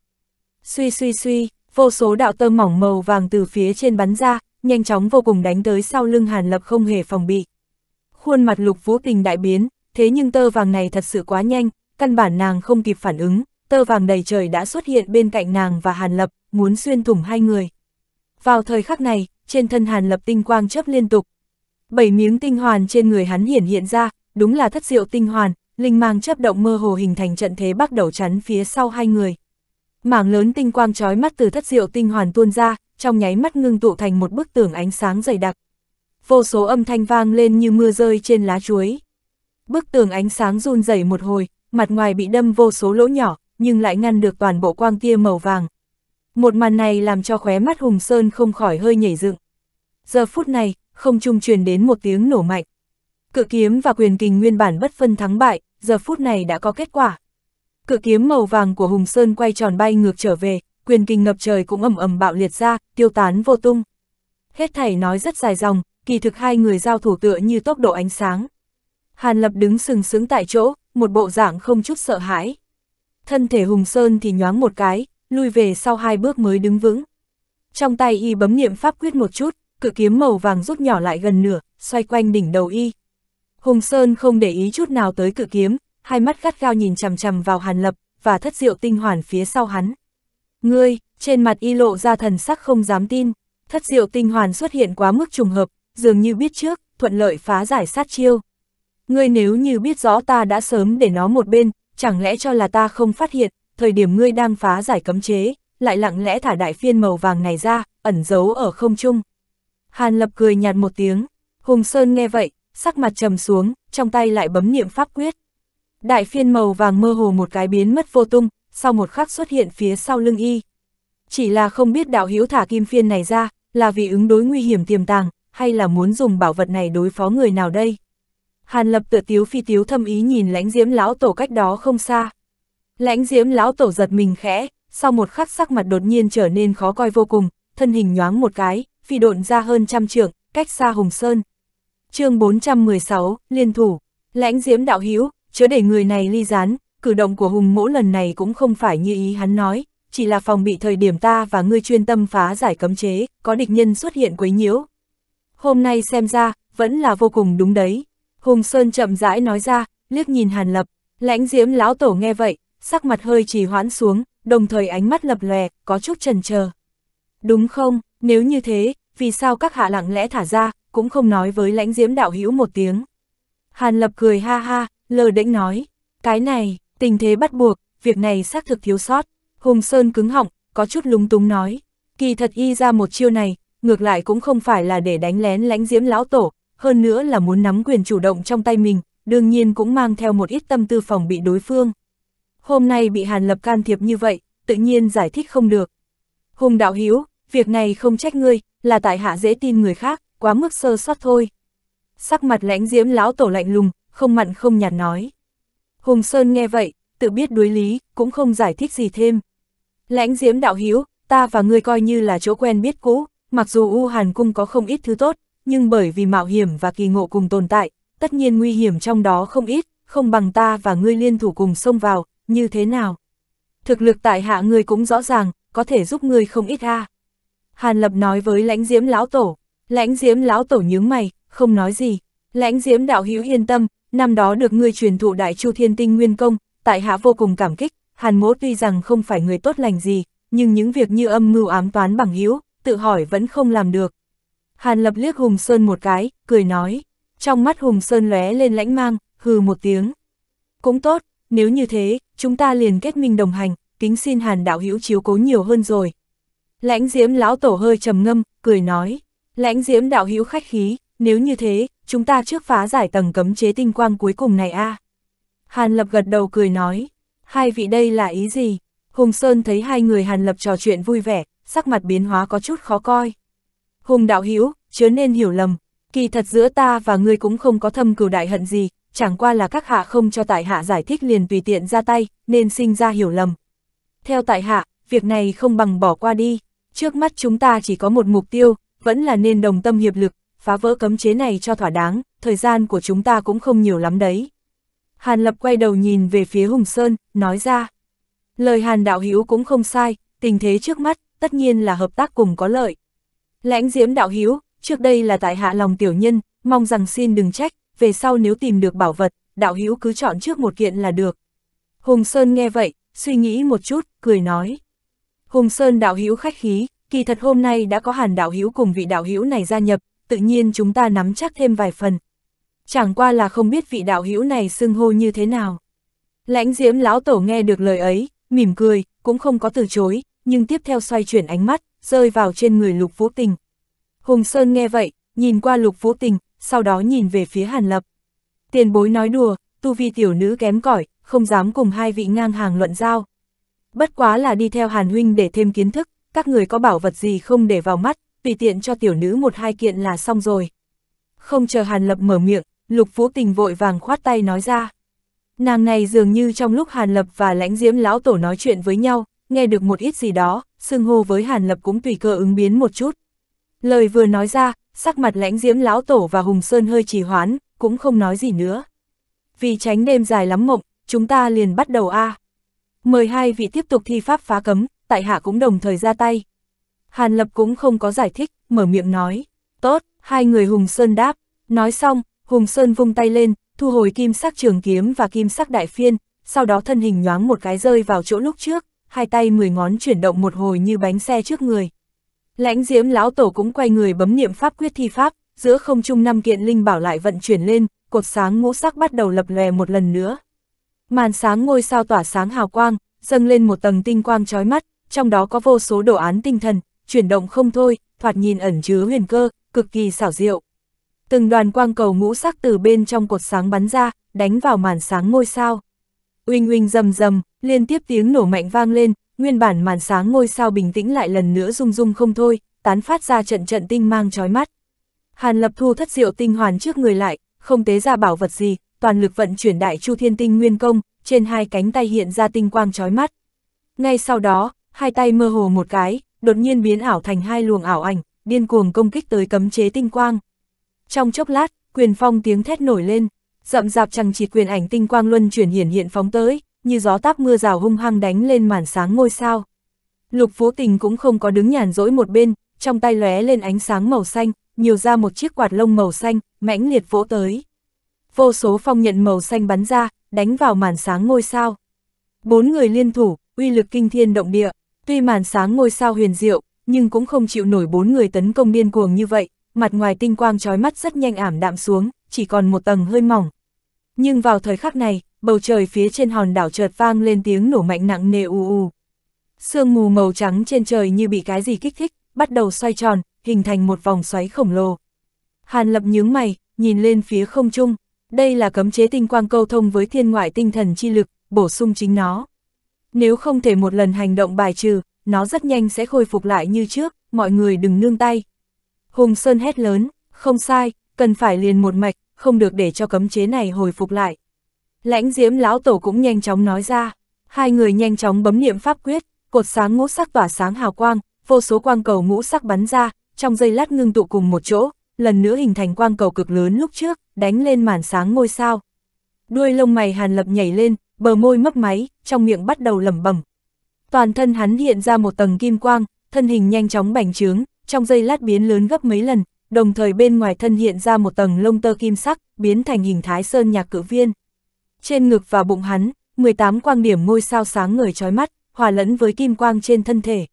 Suy suy suy, vô số đạo tơ mỏng màu vàng từ phía trên bắn ra, nhanh chóng vô cùng đánh tới sau lưng Hàn Lập không hề phòng bị. Khuôn mặt Lục Vũ Tình đại biến, thế nhưng tơ vàng này thật sự quá nhanh, căn bản nàng không kịp phản ứng, tơ vàng đầy trời đã xuất hiện bên cạnh nàng và Hàn Lập, muốn xuyên thủng hai người. Vào thời khắc này, trên thân Hàn Lập tinh quang chớp liên tục. Bảy miếng tinh hoàn trên người hắn hiển hiện ra, đúng là thất diệu tinh hoàn, linh mang chớp động mơ hồ hình thành trận thế bắt đầu chắn phía sau hai người. Mảng lớn tinh quang chói mắt từ thất diệu tinh hoàn tuôn ra, trong nháy mắt ngưng tụ thành một bức tường ánh sáng dày đặc. Vô số âm thanh vang lên như mưa rơi trên lá chuối. Bức tường ánh sáng run rẩy một hồi, mặt ngoài bị đâm vô số lỗ nhỏ, nhưng lại ngăn được toàn bộ quang tia màu vàng. Một màn này làm cho khóe mắt Hùng Sơn không khỏi hơi nhảy dựng. Giờ phút này, không trung truyền đến một tiếng nổ mạnh. Cự kiếm và quyền kình nguyên bản bất phân thắng bại, giờ phút này đã có kết quả. Cự kiếm màu vàng của Hùng Sơn quay tròn bay ngược trở về, quyền kình ngập trời cũng ầm ầm bạo liệt ra, tiêu tán vô tung. Hết thảy nói rất dài dòng, kỳ thực hai người giao thủ tựa như tốc độ ánh sáng. Hàn Lập đứng sừng sững tại chỗ, một bộ dạng không chút sợ hãi. Thân thể Hùng Sơn thì nhoáng một cái, lui về sau hai bước mới đứng vững. Trong tay y bấm niệm pháp quyết một chút, cự kiếm màu vàng rút nhỏ lại gần nửa, xoay quanh đỉnh đầu y. Hùng Sơn không để ý chút nào tới cự kiếm, hai mắt gắt gao nhìn chằm chằm vào Hàn Lập và thất diệu tinh hoàn phía sau hắn. Ngươi, trên mặt y lộ ra thần sắc không dám tin, thất diệu tinh hoàn xuất hiện quá mức trùng hợp, dường như biết trước, thuận lợi phá giải sát chiêu ngươi nếu như biết rõ ta đã sớm để nó một bên, chẳng lẽ cho là ta không phát hiện, thời điểm ngươi đang phá giải cấm chế, lại lặng lẽ thả đại phiên màu vàng này ra, ẩn giấu ở không trung. Hàn Lập cười nhạt một tiếng, Hùng Sơn nghe vậy, sắc mặt trầm xuống, trong tay lại bấm niệm pháp quyết. Đại phiên màu vàng mơ hồ một cái biến mất vô tung, sau một khắc xuất hiện phía sau lưng y. Chỉ là không biết đạo hiếu thả kim phiên này ra, là vì ứng đối nguy hiểm tiềm tàng, hay là muốn dùng bảo vật này đối phó người nào đây? Hàn Lập tựa tiếu phi tiếu thâm ý nhìn lãnh diễm lão tổ cách đó không xa. Lãnh diễm lão tổ giật mình khẽ, sau một khắc sắc mặt đột nhiên trở nên khó coi vô cùng, thân hình nhoáng một cái, phi độn ra hơn trăm trượng, cách xa Hùng Sơn. chương 416, Liên Thủ, lãnh diễm đạo hữu chứa để người này ly gián, cử động của Hùng mỗi lần này cũng không phải như ý hắn nói, chỉ là phòng bị thời điểm ta và ngươi chuyên tâm phá giải cấm chế, có địch nhân xuất hiện quấy nhiễu. Hôm nay xem ra, vẫn là vô cùng đúng đấy. Hùng Sơn chậm rãi nói ra, liếc nhìn Hàn Lập, lãnh diễm lão tổ nghe vậy, sắc mặt hơi trì hoãn xuống, đồng thời ánh mắt lập lè, có chút trần chờ Đúng không, nếu như thế, vì sao các hạ lặng lẽ thả ra, cũng không nói với lãnh diễm đạo hữu một tiếng. Hàn Lập cười ha ha, lờ đễnh nói, cái này, tình thế bắt buộc, việc này xác thực thiếu sót. Hùng Sơn cứng họng, có chút lúng túng nói, kỳ thật y ra một chiêu này, ngược lại cũng không phải là để đánh lén lãnh diễm lão tổ, hơn nữa là muốn nắm quyền chủ động trong tay mình, đương nhiên cũng mang theo một ít tâm tư phòng bị đối phương. Hôm nay bị Hàn Lập can thiệp như vậy, tự nhiên giải thích không được. Hùng đạo hiếu, việc này không trách ngươi, là tại hạ dễ tin người khác, quá mức sơ sót thôi. Sắc mặt lãnh diễm lão tổ lạnh lùng, không mặn không nhạt nói. Hùng Sơn nghe vậy, tự biết đối lý, cũng không giải thích gì thêm. Lãnh diễm đạo hiếu, ta và ngươi coi như là chỗ quen biết cũ, mặc dù U Hàn Cung có không ít thứ tốt, nhưng bởi vì mạo hiểm và kỳ ngộ cùng tồn tại, tất nhiên nguy hiểm trong đó không ít, không bằng ta và ngươi liên thủ cùng xông vào, như thế nào? Thực lực tại hạ ngươi cũng rõ ràng, có thể giúp ngươi không ít ha. Hàn Lập nói với lãnh diễm lão tổ, lãnh diễm lão tổ nhướng mày, không nói gì, lãnh diễm đạo hữu yên tâm, năm đó được ngươi truyền thụ đại chu thiên tinh nguyên công, tại hạ vô cùng cảm kích, hàn mỗ tuy rằng không phải người tốt lành gì, nhưng những việc như âm mưu ám toán bằng hữu tự hỏi vẫn không làm được, Hàn Lập liếc Hùng Sơn một cái, cười nói. Trong mắt Hùng Sơn lóe lên lãnh mang, hừ một tiếng. Cũng tốt, nếu như thế, chúng ta liền kết minh đồng hành, kính xin Hàn đạo hữu chiếu cố nhiều hơn rồi. Lãnh diễm lão tổ hơi trầm ngâm, cười nói. Lãnh diễm đạo hữu khách khí, nếu như thế, chúng ta trước phá giải tầng cấm chế tinh quang cuối cùng này a Hàn Lập gật đầu cười nói. Hai vị đây là ý gì? Hùng Sơn thấy hai người Hàn Lập trò chuyện vui vẻ, sắc mặt biến hóa có chút khó coi. Hùng đạo hữu chớ nên hiểu lầm, kỳ thật giữa ta và ngươi cũng không có thâm cửu đại hận gì, chẳng qua là các hạ không cho tại hạ giải thích liền tùy tiện ra tay, nên sinh ra hiểu lầm. Theo tại hạ, việc này không bằng bỏ qua đi, trước mắt chúng ta chỉ có một mục tiêu, vẫn là nên đồng tâm hiệp lực, phá vỡ cấm chế này cho thỏa đáng, thời gian của chúng ta cũng không nhiều lắm đấy. Hàn Lập quay đầu nhìn về phía Hùng Sơn, nói ra. Lời Hàn Đạo Hữu cũng không sai, tình thế trước mắt, tất nhiên là hợp tác cùng có lợi. Lãnh diễm đạo hiếu, trước đây là tại hạ lòng tiểu nhân, mong rằng xin đừng trách, về sau nếu tìm được bảo vật, đạo hiếu cứ chọn trước một kiện là được. Hùng Sơn nghe vậy, suy nghĩ một chút, cười nói. Hùng Sơn đạo hiếu khách khí, kỳ thật hôm nay đã có hàn đạo hiếu cùng vị đạo hiếu này gia nhập, tự nhiên chúng ta nắm chắc thêm vài phần. Chẳng qua là không biết vị đạo hiếu này xưng hô như thế nào. Lãnh diễm lão tổ nghe được lời ấy, mỉm cười, cũng không có từ chối, nhưng tiếp theo xoay chuyển ánh mắt, rơi vào trên người Lục Vũ Tình. Hùng Sơn nghe vậy, nhìn qua Lục Vũ Tình, sau đó nhìn về phía Hàn Lập. Tiền bối nói đùa, tu vi tiểu nữ kém cỏi, không dám cùng hai vị ngang hàng luận giao. Bất quá là đi theo Hàn Huynh để thêm kiến thức, các người có bảo vật gì không để vào mắt, tùy tiện cho tiểu nữ một hai kiện là xong rồi. Không chờ Hàn Lập mở miệng, Lục Vũ Tình vội vàng khoát tay nói ra. Nàng này dường như trong lúc Hàn Lập và lãnh diễm lão tổ nói chuyện với nhau, nghe được một ít gì đó, xưng hô với Hàn Lập cũng tùy cơ ứng biến một chút. Lời vừa nói ra, sắc mặt lãnh diễm lão tổ và Hùng Sơn hơi trì hoãn, cũng không nói gì nữa. Vì tránh đêm dài lắm mộng, chúng ta liền bắt đầu a. À. Mời hai vị tiếp tục thi pháp phá cấm, tại hạ cũng đồng thời ra tay. Hàn Lập cũng không có giải thích, mở miệng nói. Tốt, hai người Hùng Sơn đáp. Nói xong, Hùng Sơn vung tay lên, thu hồi kim sắc trường kiếm và kim sắc đại phiên, sau đó thân hình nhoáng một cái rơi vào chỗ lúc trước, hai tay mười ngón chuyển động một hồi như bánh xe trước người. Lãnh diễm lão tổ cũng quay người bấm niệm pháp quyết thi pháp, giữa không trung năm kiện linh bảo lại vận chuyển lên, cột sáng ngũ sắc bắt đầu lập lòe một lần nữa. Màn sáng ngôi sao tỏa sáng hào quang, dâng lên một tầng tinh quang chói mắt, trong đó có vô số đồ án tinh thần, chuyển động không thôi, thoạt nhìn ẩn chứa huyền cơ, cực kỳ xảo diệu. Từng đoàn quang cầu ngũ sắc từ bên trong cột sáng bắn ra, đánh vào màn sáng ngôi sao uinh uinh rầm rầm, liên tiếp tiếng nổ mạnh vang lên, nguyên bản màn sáng ngôi sao bình tĩnh lại lần nữa rung rung không thôi, tán phát ra trận trận tinh mang chói mắt. Hàn Lập Thu thất diệu tinh hoàn trước người lại, không tế ra bảo vật gì, toàn lực vận chuyển đại chu thiên tinh nguyên công, trên hai cánh tay hiện ra tinh quang chói mắt. Ngay sau đó, hai tay mơ hồ một cái, đột nhiên biến ảo thành hai luồng ảo ảnh, điên cuồng công kích tới cấm chế tinh quang. Trong chốc lát, quyền phong tiếng thét nổi lên rậm rạp chẳng chịt quyền ảnh tinh quang luân chuyển hiển hiện phóng tới, như gió táp mưa rào hung hăng đánh lên màn sáng ngôi sao. Lục Phú Tình cũng không có đứng nhàn rỗi một bên, trong tay lóe lên ánh sáng màu xanh, nhiều ra một chiếc quạt lông màu xanh, mãnh liệt vỗ tới. Vô số phong nhận màu xanh bắn ra, đánh vào màn sáng ngôi sao. Bốn người liên thủ, uy lực kinh thiên động địa, tuy màn sáng ngôi sao huyền diệu, nhưng cũng không chịu nổi bốn người tấn công điên cuồng như vậy, mặt ngoài tinh quang trói mắt rất nhanh ảm đạm xuống, chỉ còn một tầng hơi mỏng nhưng vào thời khắc này, bầu trời phía trên hòn đảo chợt vang lên tiếng nổ mạnh nặng nề u u Sương mù màu trắng trên trời như bị cái gì kích thích, bắt đầu xoay tròn, hình thành một vòng xoáy khổng lồ. Hàn lập nhướng mày, nhìn lên phía không trung, đây là cấm chế tinh quang câu thông với thiên ngoại tinh thần chi lực, bổ sung chính nó. Nếu không thể một lần hành động bài trừ, nó rất nhanh sẽ khôi phục lại như trước, mọi người đừng nương tay. Hùng Sơn hét lớn, không sai, cần phải liền một mạch, không được để cho cấm chế này hồi phục lại. Lãnh diễm lão tổ cũng nhanh chóng nói ra, hai người nhanh chóng bấm niệm pháp quyết, cột sáng ngũ sắc tỏa sáng hào quang, vô số quang cầu ngũ sắc bắn ra, trong dây lát ngưng tụ cùng một chỗ, lần nữa hình thành quang cầu cực lớn lúc trước, đánh lên màn sáng ngôi sao. Đuôi lông mày Hàn Lập nhảy lên, bờ môi mấp máy, trong miệng bắt đầu lẩm bẩm. Toàn thân hắn hiện ra một tầng kim quang, thân hình nhanh chóng bành trướng, trong dây lát biến lớn gấp mấy lần, đồng thời bên ngoài thân hiện ra một tầng lông tơ kim sắc, biến thành hình thái sơn nhạc cự viên. Trên ngực và bụng hắn, 18 quang điểm ngôi sao sáng ngời chói mắt, hòa lẫn với kim quang trên thân thể.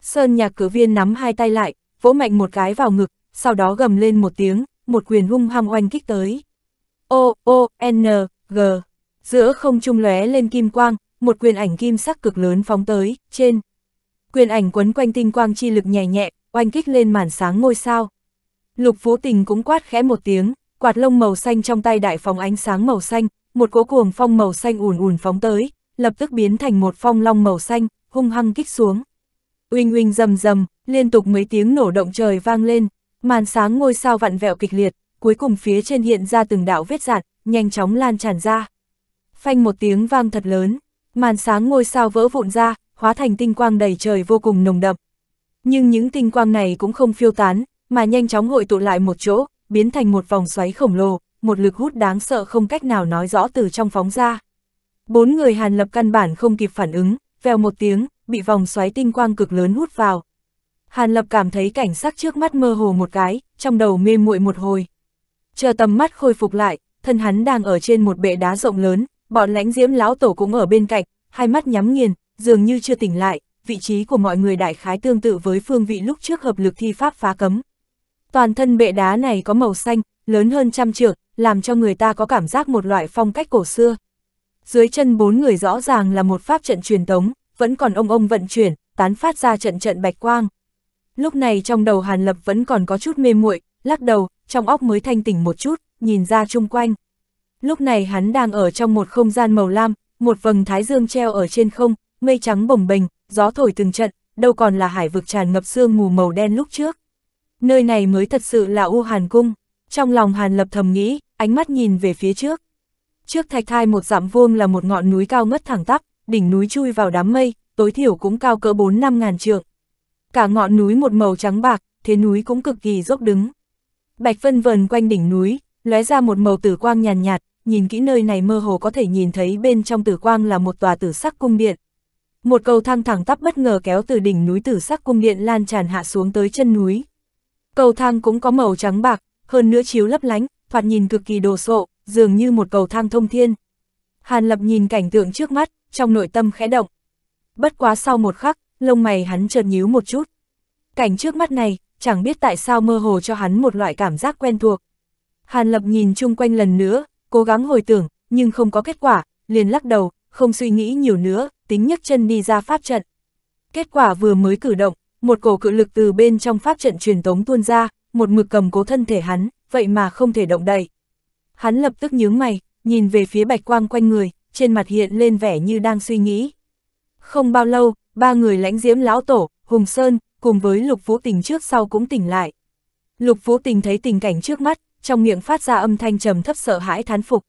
Sơn nhạc cử viên nắm hai tay lại, vỗ mạnh một cái vào ngực, sau đó gầm lên một tiếng, một quyền hung hăng oanh kích tới. O, O, N, G. Giữa không trung lóe lên kim quang, một quyền ảnh kim sắc cực lớn phóng tới, trên. Quyền ảnh quấn quanh tinh quang chi lực nhẹ nhẹ, oanh kích lên màn sáng ngôi sao. Lục Phú Tình cũng quát khẽ một tiếng, quạt lông màu xanh trong tay đại phóng ánh sáng màu xanh, một cỗ cuồng phong màu xanh ùn ùn phóng tới, lập tức biến thành một phong long màu xanh, hung hăng kích xuống. Uỳnh uỳnh rầm rầm, liên tục mấy tiếng nổ động trời vang lên, màn sáng ngôi sao vặn vẹo kịch liệt, cuối cùng phía trên hiện ra từng đạo vết dạn, nhanh chóng lan tràn ra. Phanh một tiếng vang thật lớn, màn sáng ngôi sao vỡ vụn ra, hóa thành tinh quang đầy trời vô cùng nồng đậm. Nhưng những tinh quang này cũng không phiêu tán, mà nhanh chóng hội tụ lại một chỗ, biến thành một vòng xoáy khổng lồ, một lực hút đáng sợ không cách nào nói rõ từ trong phóng ra. Bốn người Hàn Lập căn bản không kịp phản ứng, vèo một tiếng, bị vòng xoáy tinh quang cực lớn hút vào. Hàn Lập cảm thấy cảnh sắc trước mắt mơ hồ một cái, trong đầu mê muội một hồi. Chờ tầm mắt khôi phục lại, thân hắn đang ở trên một bệ đá rộng lớn, bọn lãnh diễm lão tổ cũng ở bên cạnh, hai mắt nhắm nghiền, dường như chưa tỉnh lại, vị trí của mọi người đại khái tương tự với phương vị lúc trước hợp lực thi pháp phá cấm. Toàn thân bệ đá này có màu xanh, lớn hơn trăm trượng, làm cho người ta có cảm giác một loại phong cách cổ xưa. Dưới chân bốn người rõ ràng là một pháp trận truyền tống, vẫn còn ông ông vận chuyển, tán phát ra trận trận bạch quang. Lúc này trong đầu Hàn Lập vẫn còn có chút mê muội, lắc đầu, trong óc mới thanh tỉnh một chút, nhìn ra chung quanh. Lúc này hắn đang ở trong một không gian màu lam, một vầng thái dương treo ở trên không, mây trắng bồng bềnh, gió thổi từng trận, đâu còn là hải vực tràn ngập sương mù màu đen lúc trước. Nơi này mới thật sự là U Hàn Cung. Trong lòng Hàn Lập thầm nghĩ, ánh mắt nhìn về phía trước. Trước thạch thai một dặm vuông là một ngọn núi cao ngất thẳng tắp, đỉnh núi chui vào đám mây, tối thiểu cũng cao cỡ 4-5 ngàn trượng. Cả ngọn núi một màu trắng bạc, thế núi cũng cực kỳ dốc đứng. Bạch vân vần quanh đỉnh núi, lóe ra một màu tử quang nhàn nhạt, nhạt, nhìn kỹ nơi này mơ hồ có thể nhìn thấy bên trong tử quang là một tòa tử sắc cung điện. Một cầu thang thẳng tắp bất ngờ kéo từ đỉnh núi tử sắc cung điện lan tràn hạ xuống tới chân núi, Cầu thang cũng có màu trắng bạc, hơn nữa chiếu lấp lánh, thoạt nhìn cực kỳ đồ sộ, dường như một cầu thang thông thiên. Hàn Lập nhìn cảnh tượng trước mắt, trong nội tâm khẽ động. Bất quá sau một khắc, lông mày hắn chợt nhíu một chút. Cảnh trước mắt này, chẳng biết tại sao mơ hồ cho hắn một loại cảm giác quen thuộc. Hàn Lập nhìn chung quanh lần nữa, cố gắng hồi tưởng, nhưng không có kết quả, liền lắc đầu, không suy nghĩ nhiều nữa, tính nhấc chân đi ra pháp trận. Kết quả vừa mới cử động, một cổ cự lực từ bên trong pháp trận truyền tống tuôn ra, một mực cầm cố thân thể hắn, vậy mà không thể động đậy. Hắn lập tức nhướng mày, nhìn về phía bạch quang quanh người, trên mặt hiện lên vẻ như đang suy nghĩ. Không bao lâu, ba người lãnh diễm lão tổ, Hùng Sơn, cùng với Lục Vũ Tình trước sau cũng tỉnh lại. Lục Vũ Tình thấy tình cảnh trước mắt, trong miệng phát ra âm thanh trầm thấp sợ hãi thán phục.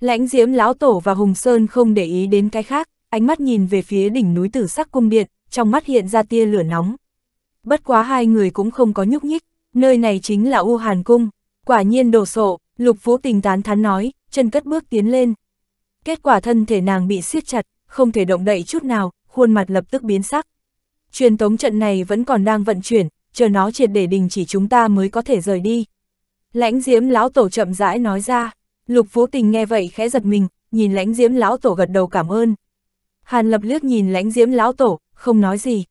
Lãnh diễm lão tổ và Hùng Sơn không để ý đến cái khác, ánh mắt nhìn về phía đỉnh núi tử sắc cung điện, trong mắt hiện ra tia lửa nóng bất quá hai người cũng không có nhúc nhích, nơi này chính là U Hàn Cung. Quả nhiên đồ sộ, Lục Vũ Tình tán thán nói, chân cất bước tiến lên. Kết quả thân thể nàng bị siết chặt, không thể động đậy chút nào, khuôn mặt lập tức biến sắc. Truyền tống trận này vẫn còn đang vận chuyển, chờ nó triệt để đình chỉ chúng ta mới có thể rời đi. Lãnh diễm lão tổ chậm rãi nói ra, Lục Vũ Tình nghe vậy khẽ giật mình, nhìn lãnh diễm lão tổ gật đầu cảm ơn. Hàn lập lướt nhìn lãnh diễm lão tổ, không nói gì,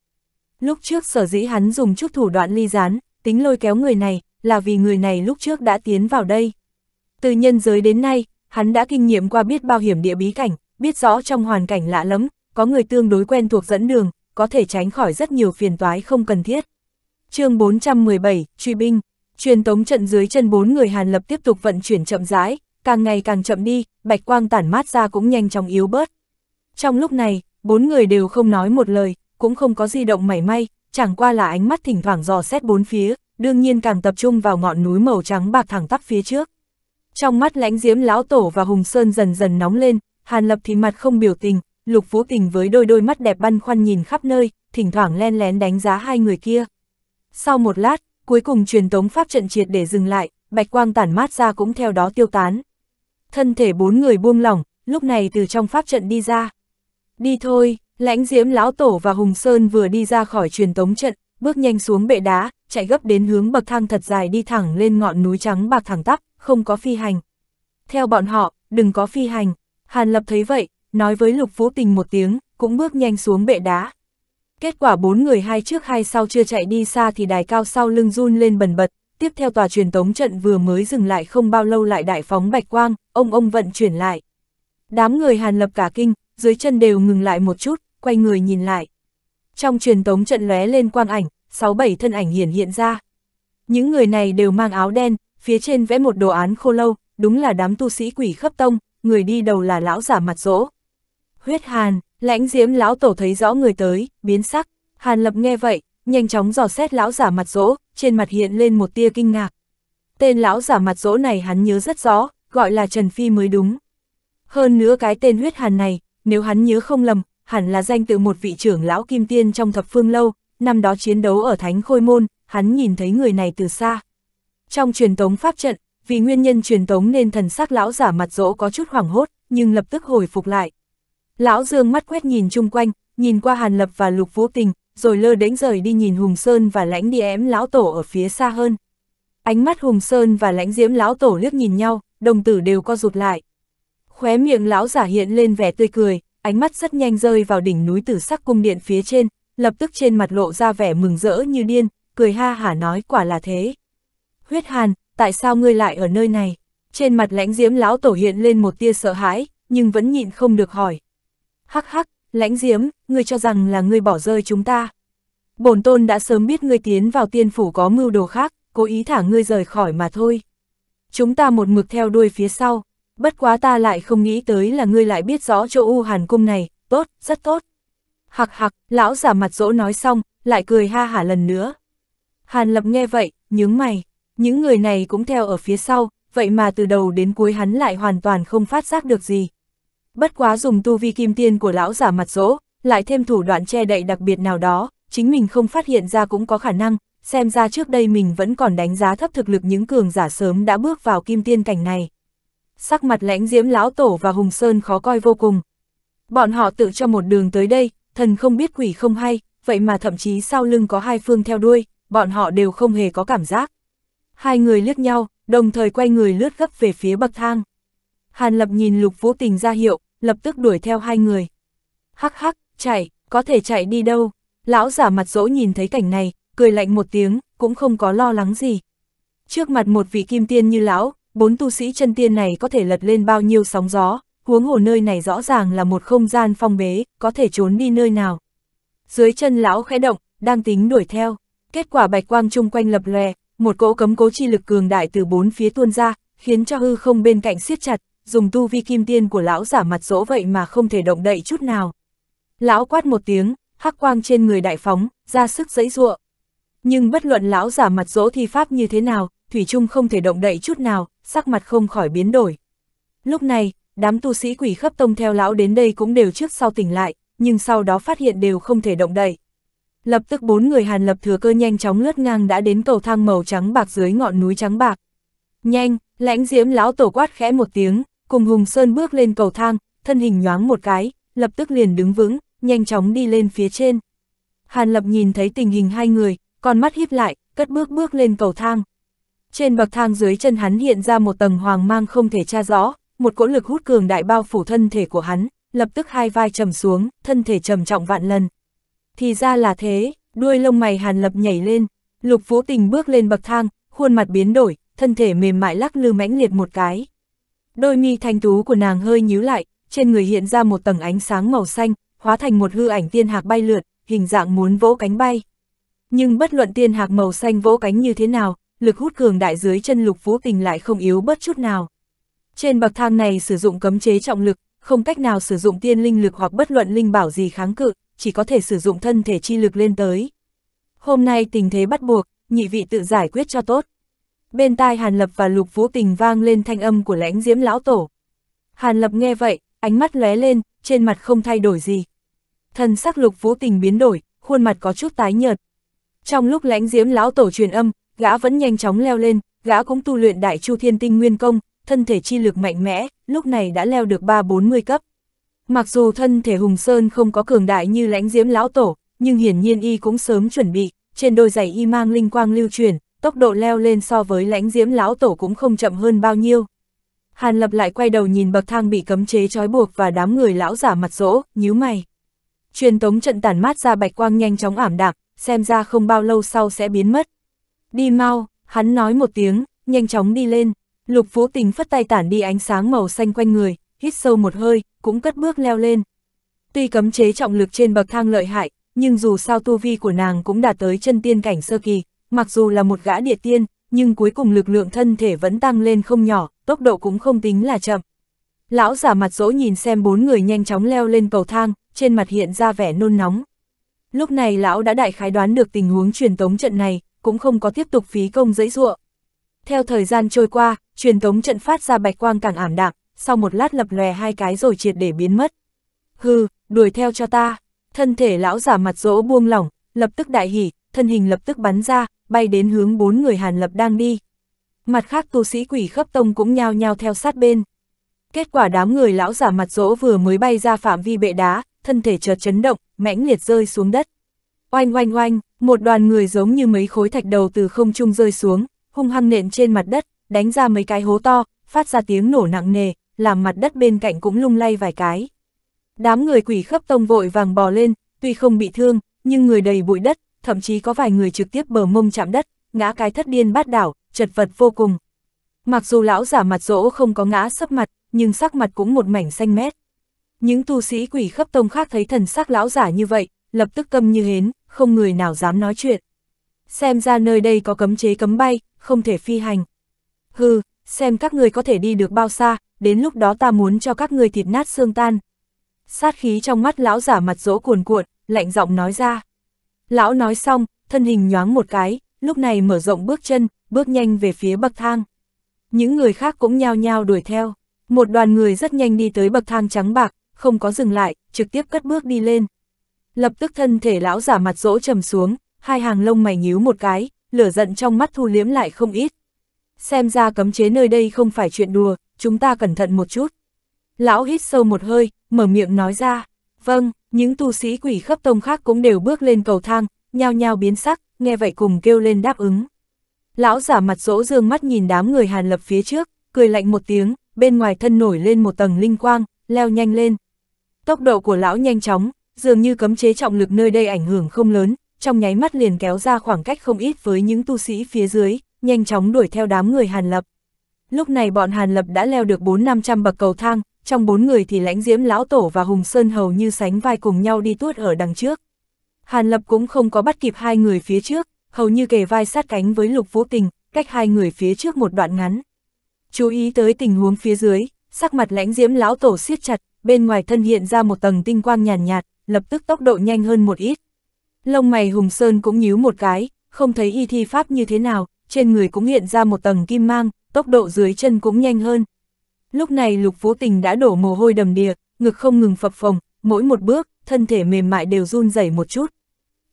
Lúc trước sở dĩ hắn dùng chút thủ đoạn ly gián, tính lôi kéo người này, là vì người này lúc trước đã tiến vào đây. Từ nhân giới đến nay, hắn đã kinh nghiệm qua biết bao hiểm địa bí cảnh, biết rõ trong hoàn cảnh lạ lắm, có người tương đối quen thuộc dẫn đường, có thể tránh khỏi rất nhiều phiền toái không cần thiết. chương 417, Truy binh, truyền tống trận dưới chân bốn người Hàn Lập tiếp tục vận chuyển chậm rãi, càng ngày càng chậm đi, bạch quang tản mát ra cũng nhanh chóng yếu bớt. Trong lúc này, bốn người đều không nói một lời, cũng không có di động mảy may, chẳng qua là ánh mắt thỉnh thoảng dò xét bốn phía, đương nhiên càng tập trung vào ngọn núi màu trắng bạc thẳng tắp phía trước. Trong mắt lãnh diếm lão tổ và hùng sơn dần dần nóng lên, hàn lập thì mặt không biểu tình, lục vũ tình với đôi đôi mắt đẹp băn khoăn nhìn khắp nơi, thỉnh thoảng len lén đánh giá hai người kia. Sau một lát, cuối cùng truyền tống pháp trận triệt để dừng lại, bạch quang tản mát ra cũng theo đó tiêu tán. Thân thể bốn người buông lỏng, lúc này từ trong pháp trận đi ra. Đi thôi, Lãnh diễm lão tổ và Hùng Sơn vừa đi ra khỏi truyền tống trận, bước nhanh xuống bệ đá, chạy gấp đến hướng bậc thang thật dài đi thẳng lên ngọn núi trắng bạc thẳng tắp, không có phi hành. Theo bọn họ, đừng có phi hành. Hàn Lập thấy vậy, nói với Lục Vũ Tình một tiếng, cũng bước nhanh xuống bệ đá. Kết quả bốn người hai trước hai sau chưa chạy đi xa thì đài cao sau lưng run lên bần bật, tiếp theo tòa truyền tống trận vừa mới dừng lại không bao lâu lại đại phóng bạch quang, ông ông vận chuyển lại. Đám người Hàn Lập cả kinh, dưới chân đều ngừng lại một chút, quay người nhìn lại. Trong truyền tống trận lóe lên quang ảnh, 6-7 thân ảnh hiển hiện ra. Những người này đều mang áo đen, phía trên vẽ một đồ án khô lâu, đúng là đám tu sĩ quỷ khắp tông, người đi đầu là lão giả mặt rỗ. Huyết Hàn, lãnh diễm lão tổ thấy rõ người tới, biến sắc, Hàn Lập nghe vậy, nhanh chóng dò xét lão giả mặt rỗ, trên mặt hiện lên một tia kinh ngạc. Tên lão giả mặt rỗ này hắn nhớ rất rõ, gọi là Trần Phi mới đúng. Hơn nữa cái tên huyết hàn này, nếu hắn nhớ không lầm, hẳn là danh từ một vị trưởng lão kim tiên trong thập phương lâu, năm đó chiến đấu ở Thánh Khôi Môn, hắn nhìn thấy người này từ xa. Trong truyền tống pháp trận, vì nguyên nhân truyền tống nên thần sắc lão giả mặt rỗ có chút hoảng hốt, nhưng lập tức hồi phục lại. Lão Dương mắt quét nhìn chung quanh, nhìn qua Hàn Lập và Lục Vũ Tình, rồi lơ đánh rời đi nhìn Hùng Sơn và lãnh đi ém lão tổ ở phía xa hơn. Ánh mắt Hùng Sơn và lãnh diễm lão tổ liếc nhìn nhau, đồng tử đều co rụt lại. Khóe miệng lão giả hiện lên vẻ tươi cười, ánh mắt rất nhanh rơi vào đỉnh núi tử sắc cung điện phía trên, lập tức trên mặt lộ ra vẻ mừng rỡ như điên, cười ha hả nói quả là thế. Huyết Hàn, tại sao ngươi lại ở nơi này? Trên mặt lãnh diễm lão tổ hiện lên một tia sợ hãi, nhưng vẫn nhịn không được hỏi. Hắc hắc, lãnh diễm, ngươi cho rằng là ngươi bỏ rơi chúng ta. Bổn tôn đã sớm biết ngươi tiến vào tiên phủ có mưu đồ khác, cố ý thả ngươi rời khỏi mà thôi. Chúng ta một mực theo đuôi phía sau, bất quá ta lại không nghĩ tới là ngươi lại biết rõ chỗ U Hàn Cung này, tốt, rất tốt. Hặc hặc, lão giả mặt dỗ nói xong, lại cười ha hả lần nữa. Hàn Lập nghe vậy, nhướng mày, những người này cũng theo ở phía sau, vậy mà từ đầu đến cuối hắn lại hoàn toàn không phát giác được gì. Bất quá dùng tu vi kim tiên của lão giả mặt dỗ, lại thêm thủ đoạn che đậy đặc biệt nào đó, chính mình không phát hiện ra cũng có khả năng, xem ra trước đây mình vẫn còn đánh giá thấp thực lực những cường giả sớm đã bước vào kim tiên cảnh này sắc mặt lãnh diễm lão tổ và Hùng Sơn khó coi vô cùng. Bọn họ tự cho một đường tới đây, thần không biết quỷ không hay, vậy mà thậm chí sau lưng có hai phương theo đuôi, bọn họ đều không hề có cảm giác. Hai người liếc nhau, đồng thời quay người lướt gấp về phía bậc thang. Hàn Lập nhìn Lục Vũ Tình ra hiệu, lập tức đuổi theo hai người. Hắc hắc, chạy, có thể chạy đi đâu. Lão giả mặt dỗ nhìn thấy cảnh này, cười lạnh một tiếng, cũng không có lo lắng gì. Trước mặt một vị kim tiên như lão, bốn tu sĩ chân tiên này có thể lật lên bao nhiêu sóng gió, huống hồ nơi này rõ ràng là một không gian phong bế, có thể trốn đi nơi nào. Dưới chân lão khẽ động, đang tính đuổi theo, kết quả bạch quang chung quanh lập lòe, một cỗ cấm cố chi lực cường đại từ bốn phía tuôn ra, khiến cho hư không bên cạnh siết chặt, dùng tu vi kim tiên của lão giả mặt dỗ vậy mà không thể động đậy chút nào. Lão quát một tiếng, hắc quang trên người đại phóng, ra sức giãy giụa. Nhưng bất luận lão giả mặt dỗ thi pháp như thế nào, thủy trung không thể động đậy chút nào, sắc mặt không khỏi biến đổi. Lúc này, đám tu sĩ quỷ khắp tông theo lão đến đây cũng đều trước sau tỉnh lại, nhưng sau đó phát hiện đều không thể động đậy. Lập tức bốn người Hàn Lập thừa cơ nhanh chóng lướt ngang đã đến cầu thang màu trắng bạc dưới ngọn núi trắng bạc. Nhanh, lãnh diễm lão tổ quát khẽ một tiếng, cùng Hùng Sơn bước lên cầu thang, thân hình nhoáng một cái, lập tức liền đứng vững, nhanh chóng đi lên phía trên. Hàn Lập nhìn thấy tình hình hai người, con mắt híp lại, cất bước bước lên cầu thang. Trên bậc thang dưới chân hắn hiện ra một tầng hoàng mang không thể tra rõ, một cỗ lực hút cường đại bao phủ thân thể của hắn, lập tức hai vai trầm xuống, thân thể trầm trọng vạn lần. Thì ra là thế, đuôi lông mày hàn lập nhảy lên, lục vũ tình bước lên bậc thang, khuôn mặt biến đổi, thân thể mềm mại lắc lư mãnh liệt một cái. Đôi mi thanh tú của nàng hơi nhíu lại, trên người hiện ra một tầng ánh sáng màu xanh, hóa thành một hư ảnh tiên hạc bay lượt, hình dạng muốn vỗ cánh bay. Nhưng bất luận tiên hạc màu xanh vỗ cánh như thế nào, lực hút cường đại dưới chân lục vũ tình lại không yếu bớt chút nào. Trên bậc thang này sử dụng cấm chế trọng lực, không cách nào sử dụng tiên linh lực hoặc bất luận linh bảo gì kháng cự, chỉ có thể sử dụng thân thể chi lực lên tới. Hôm nay tình thế bắt buộc, nhị vị tự giải quyết cho tốt. Bên tai Hàn Lập và Lục Vũ Tình vang lên thanh âm của lãnh diễm lão tổ. Hàn Lập nghe vậy, ánh mắt lóe lên, trên mặt không thay đổi gì. thân sắc Lục Vũ Tình biến đổi, khuôn mặt có chút tái nhợt. Trong lúc lãnh diễm lão tổ truyền âm, gã vẫn nhanh chóng leo lên, gã cũng tu luyện đại chu thiên tinh nguyên công, thân thể chi lực mạnh mẽ, lúc này đã leo được 3-40 cấp. Mặc dù thân thể Hùng Sơn không có cường đại như lãnh diễm lão tổ, nhưng hiển nhiên y cũng sớm chuẩn bị, trên đôi giày y mang linh quang lưu truyền, tốc độ leo lên so với lãnh diễm lão tổ cũng không chậm hơn bao nhiêu. Hàn Lập lại quay đầu nhìn bậc thang bị cấm chế trói buộc và đám người lão giả mặt rỗ, nhíu mày. Truyền tống trận tản mát ra bạch quang nhanh chóng ảm đạm, xem ra không bao lâu sau sẽ biến mất. Đi mau, hắn nói một tiếng, nhanh chóng đi lên. Lục Vũ Tình phất tay tản đi ánh sáng màu xanh quanh người, hít sâu một hơi, cũng cất bước leo lên. Tuy cấm chế trọng lực trên bậc thang lợi hại, nhưng dù sao tu vi của nàng cũng đạt tới chân tiên cảnh sơ kỳ, mặc dù là một gã địa tiên, nhưng cuối cùng lực lượng thân thể vẫn tăng lên không nhỏ, tốc độ cũng không tính là chậm. Lão giả mặt dỗ nhìn xem bốn người nhanh chóng leo lên cầu thang, trên mặt hiện ra vẻ nôn nóng. Lúc này lão đã đại khái đoán được tình huống truyền tống trận này, cũng không có tiếp tục phí công dẫy dụa. Theo thời gian trôi qua, truyền thống trận phát ra bạch quang càng ảm đạm, sau một lát lập lòe hai cái rồi triệt để biến mất. Hừ, đuổi theo cho ta. Thân thể lão giả mặt rỗ buông lỏng, lập tức đại hỉ, thân hình lập tức bắn ra, bay đến hướng bốn người Hàn Lập đang đi. Mặt khác tu sĩ quỷ khắp tông cũng nhao nhao theo sát bên. Kết quả đám người lão giả mặt rỗ vừa mới bay ra phạm vi bệ đá, thân thể chợt chấn động, mãnh liệt rơi xuống đất. Oanh oanh oanh, một đoàn người giống như mấy khối thạch đầu từ không trung rơi xuống, hung hăng nện trên mặt đất, đánh ra mấy cái hố to, phát ra tiếng nổ nặng nề, làm mặt đất bên cạnh cũng lung lay vài cái. Đám người quỷ khắp tông vội vàng bò lên, tuy không bị thương, nhưng người đầy bụi đất, thậm chí có vài người trực tiếp bờ mông chạm đất, ngã cái thất điên bát đảo, chật vật vô cùng. Mặc dù lão giả mặt rỗ không có ngã sấp mặt, nhưng sắc mặt cũng một mảnh xanh mét. Những tu sĩ quỷ khắp tông khác thấy thần sắc lão giả như vậy, lập tức câm như hến, không người nào dám nói chuyện. Xem ra nơi đây có cấm chế cấm bay, không thể phi hành. Hừ, xem các người có thể đi được bao xa, đến lúc đó ta muốn cho các người thịt nát xương tan. Sát khí trong mắt lão giả mặt rỗ cuồn cuộn, lạnh giọng nói ra. Lão nói xong, thân hình nhoáng một cái, lúc này mở rộng bước chân, bước nhanh về phía bậc thang. Những người khác cũng nhao nhao đuổi theo. Một đoàn người rất nhanh đi tới bậc thang trắng bạc, không có dừng lại, trực tiếp cất bước đi lên. Lập tức thân thể lão giả mặt rỗ trầm xuống, hai hàng lông mày nhíu một cái, lửa giận trong mắt thu liếm lại không ít. Xem ra cấm chế nơi đây không phải chuyện đùa, chúng ta cẩn thận một chút. Lão hít sâu một hơi, mở miệng nói ra, vâng, những tu sĩ quỷ khắp tông khác cũng đều bước lên cầu thang, nhao nhao biến sắc, nghe vậy cùng kêu lên đáp ứng. Lão giả mặt rỗ dương mắt nhìn đám người hàn lập phía trước, cười lạnh một tiếng, bên ngoài thân nổi lên một tầng linh quang, leo nhanh lên. Tốc độ của lão nhanh chóng, dường như cấm chế trọng lực nơi đây ảnh hưởng không lớn, trong nháy mắt liền kéo ra khoảng cách không ít với những tu sĩ phía dưới, nhanh chóng đuổi theo đám người Hàn Lập. Lúc này bọn Hàn Lập đã leo được 4-500 bậc cầu thang, trong bốn người thì lãnh diễm lão tổ và Hùng Sơn hầu như sánh vai cùng nhau đi tuốt ở đằng trước. Hàn Lập cũng không có bắt kịp hai người phía trước, hầu như kề vai sát cánh với Lục Vũ Tình, cách hai người phía trước một đoạn ngắn. Chú ý tới tình huống phía dưới, sắc mặt lãnh diễm lão tổ siết chặt, bên ngoài thân hiện ra một tầng tinh quang nhàn nhạt, nhạt, lập tức tốc độ nhanh hơn một ít. Lông mày Hùng Sơn cũng nhíu một cái, không thấy y thi pháp như thế nào, trên người cũng hiện ra một tầng kim mang, tốc độ dưới chân cũng nhanh hơn. Lúc này Lục Vũ Tình đã đổ mồ hôi đầm đìa, ngực không ngừng phập phồng, mỗi một bước, thân thể mềm mại đều run rẩy một chút.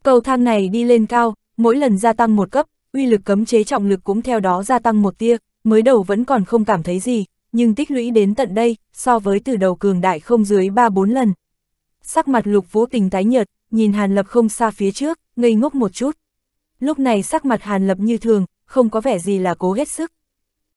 Cầu thang này đi lên cao, mỗi lần gia tăng một cấp, uy lực cấm chế trọng lực cũng theo đó gia tăng một tia, mới đầu vẫn còn không cảm thấy gì, nhưng tích lũy đến tận đây, so với từ đầu cường đại không dưới 3-4 lần, sắc mặt lục vũ tình tái nhợt, nhìn Hàn Lập không xa phía trước, ngây ngốc một chút. Lúc này sắc mặt Hàn Lập như thường, không có vẻ gì là cố hết sức.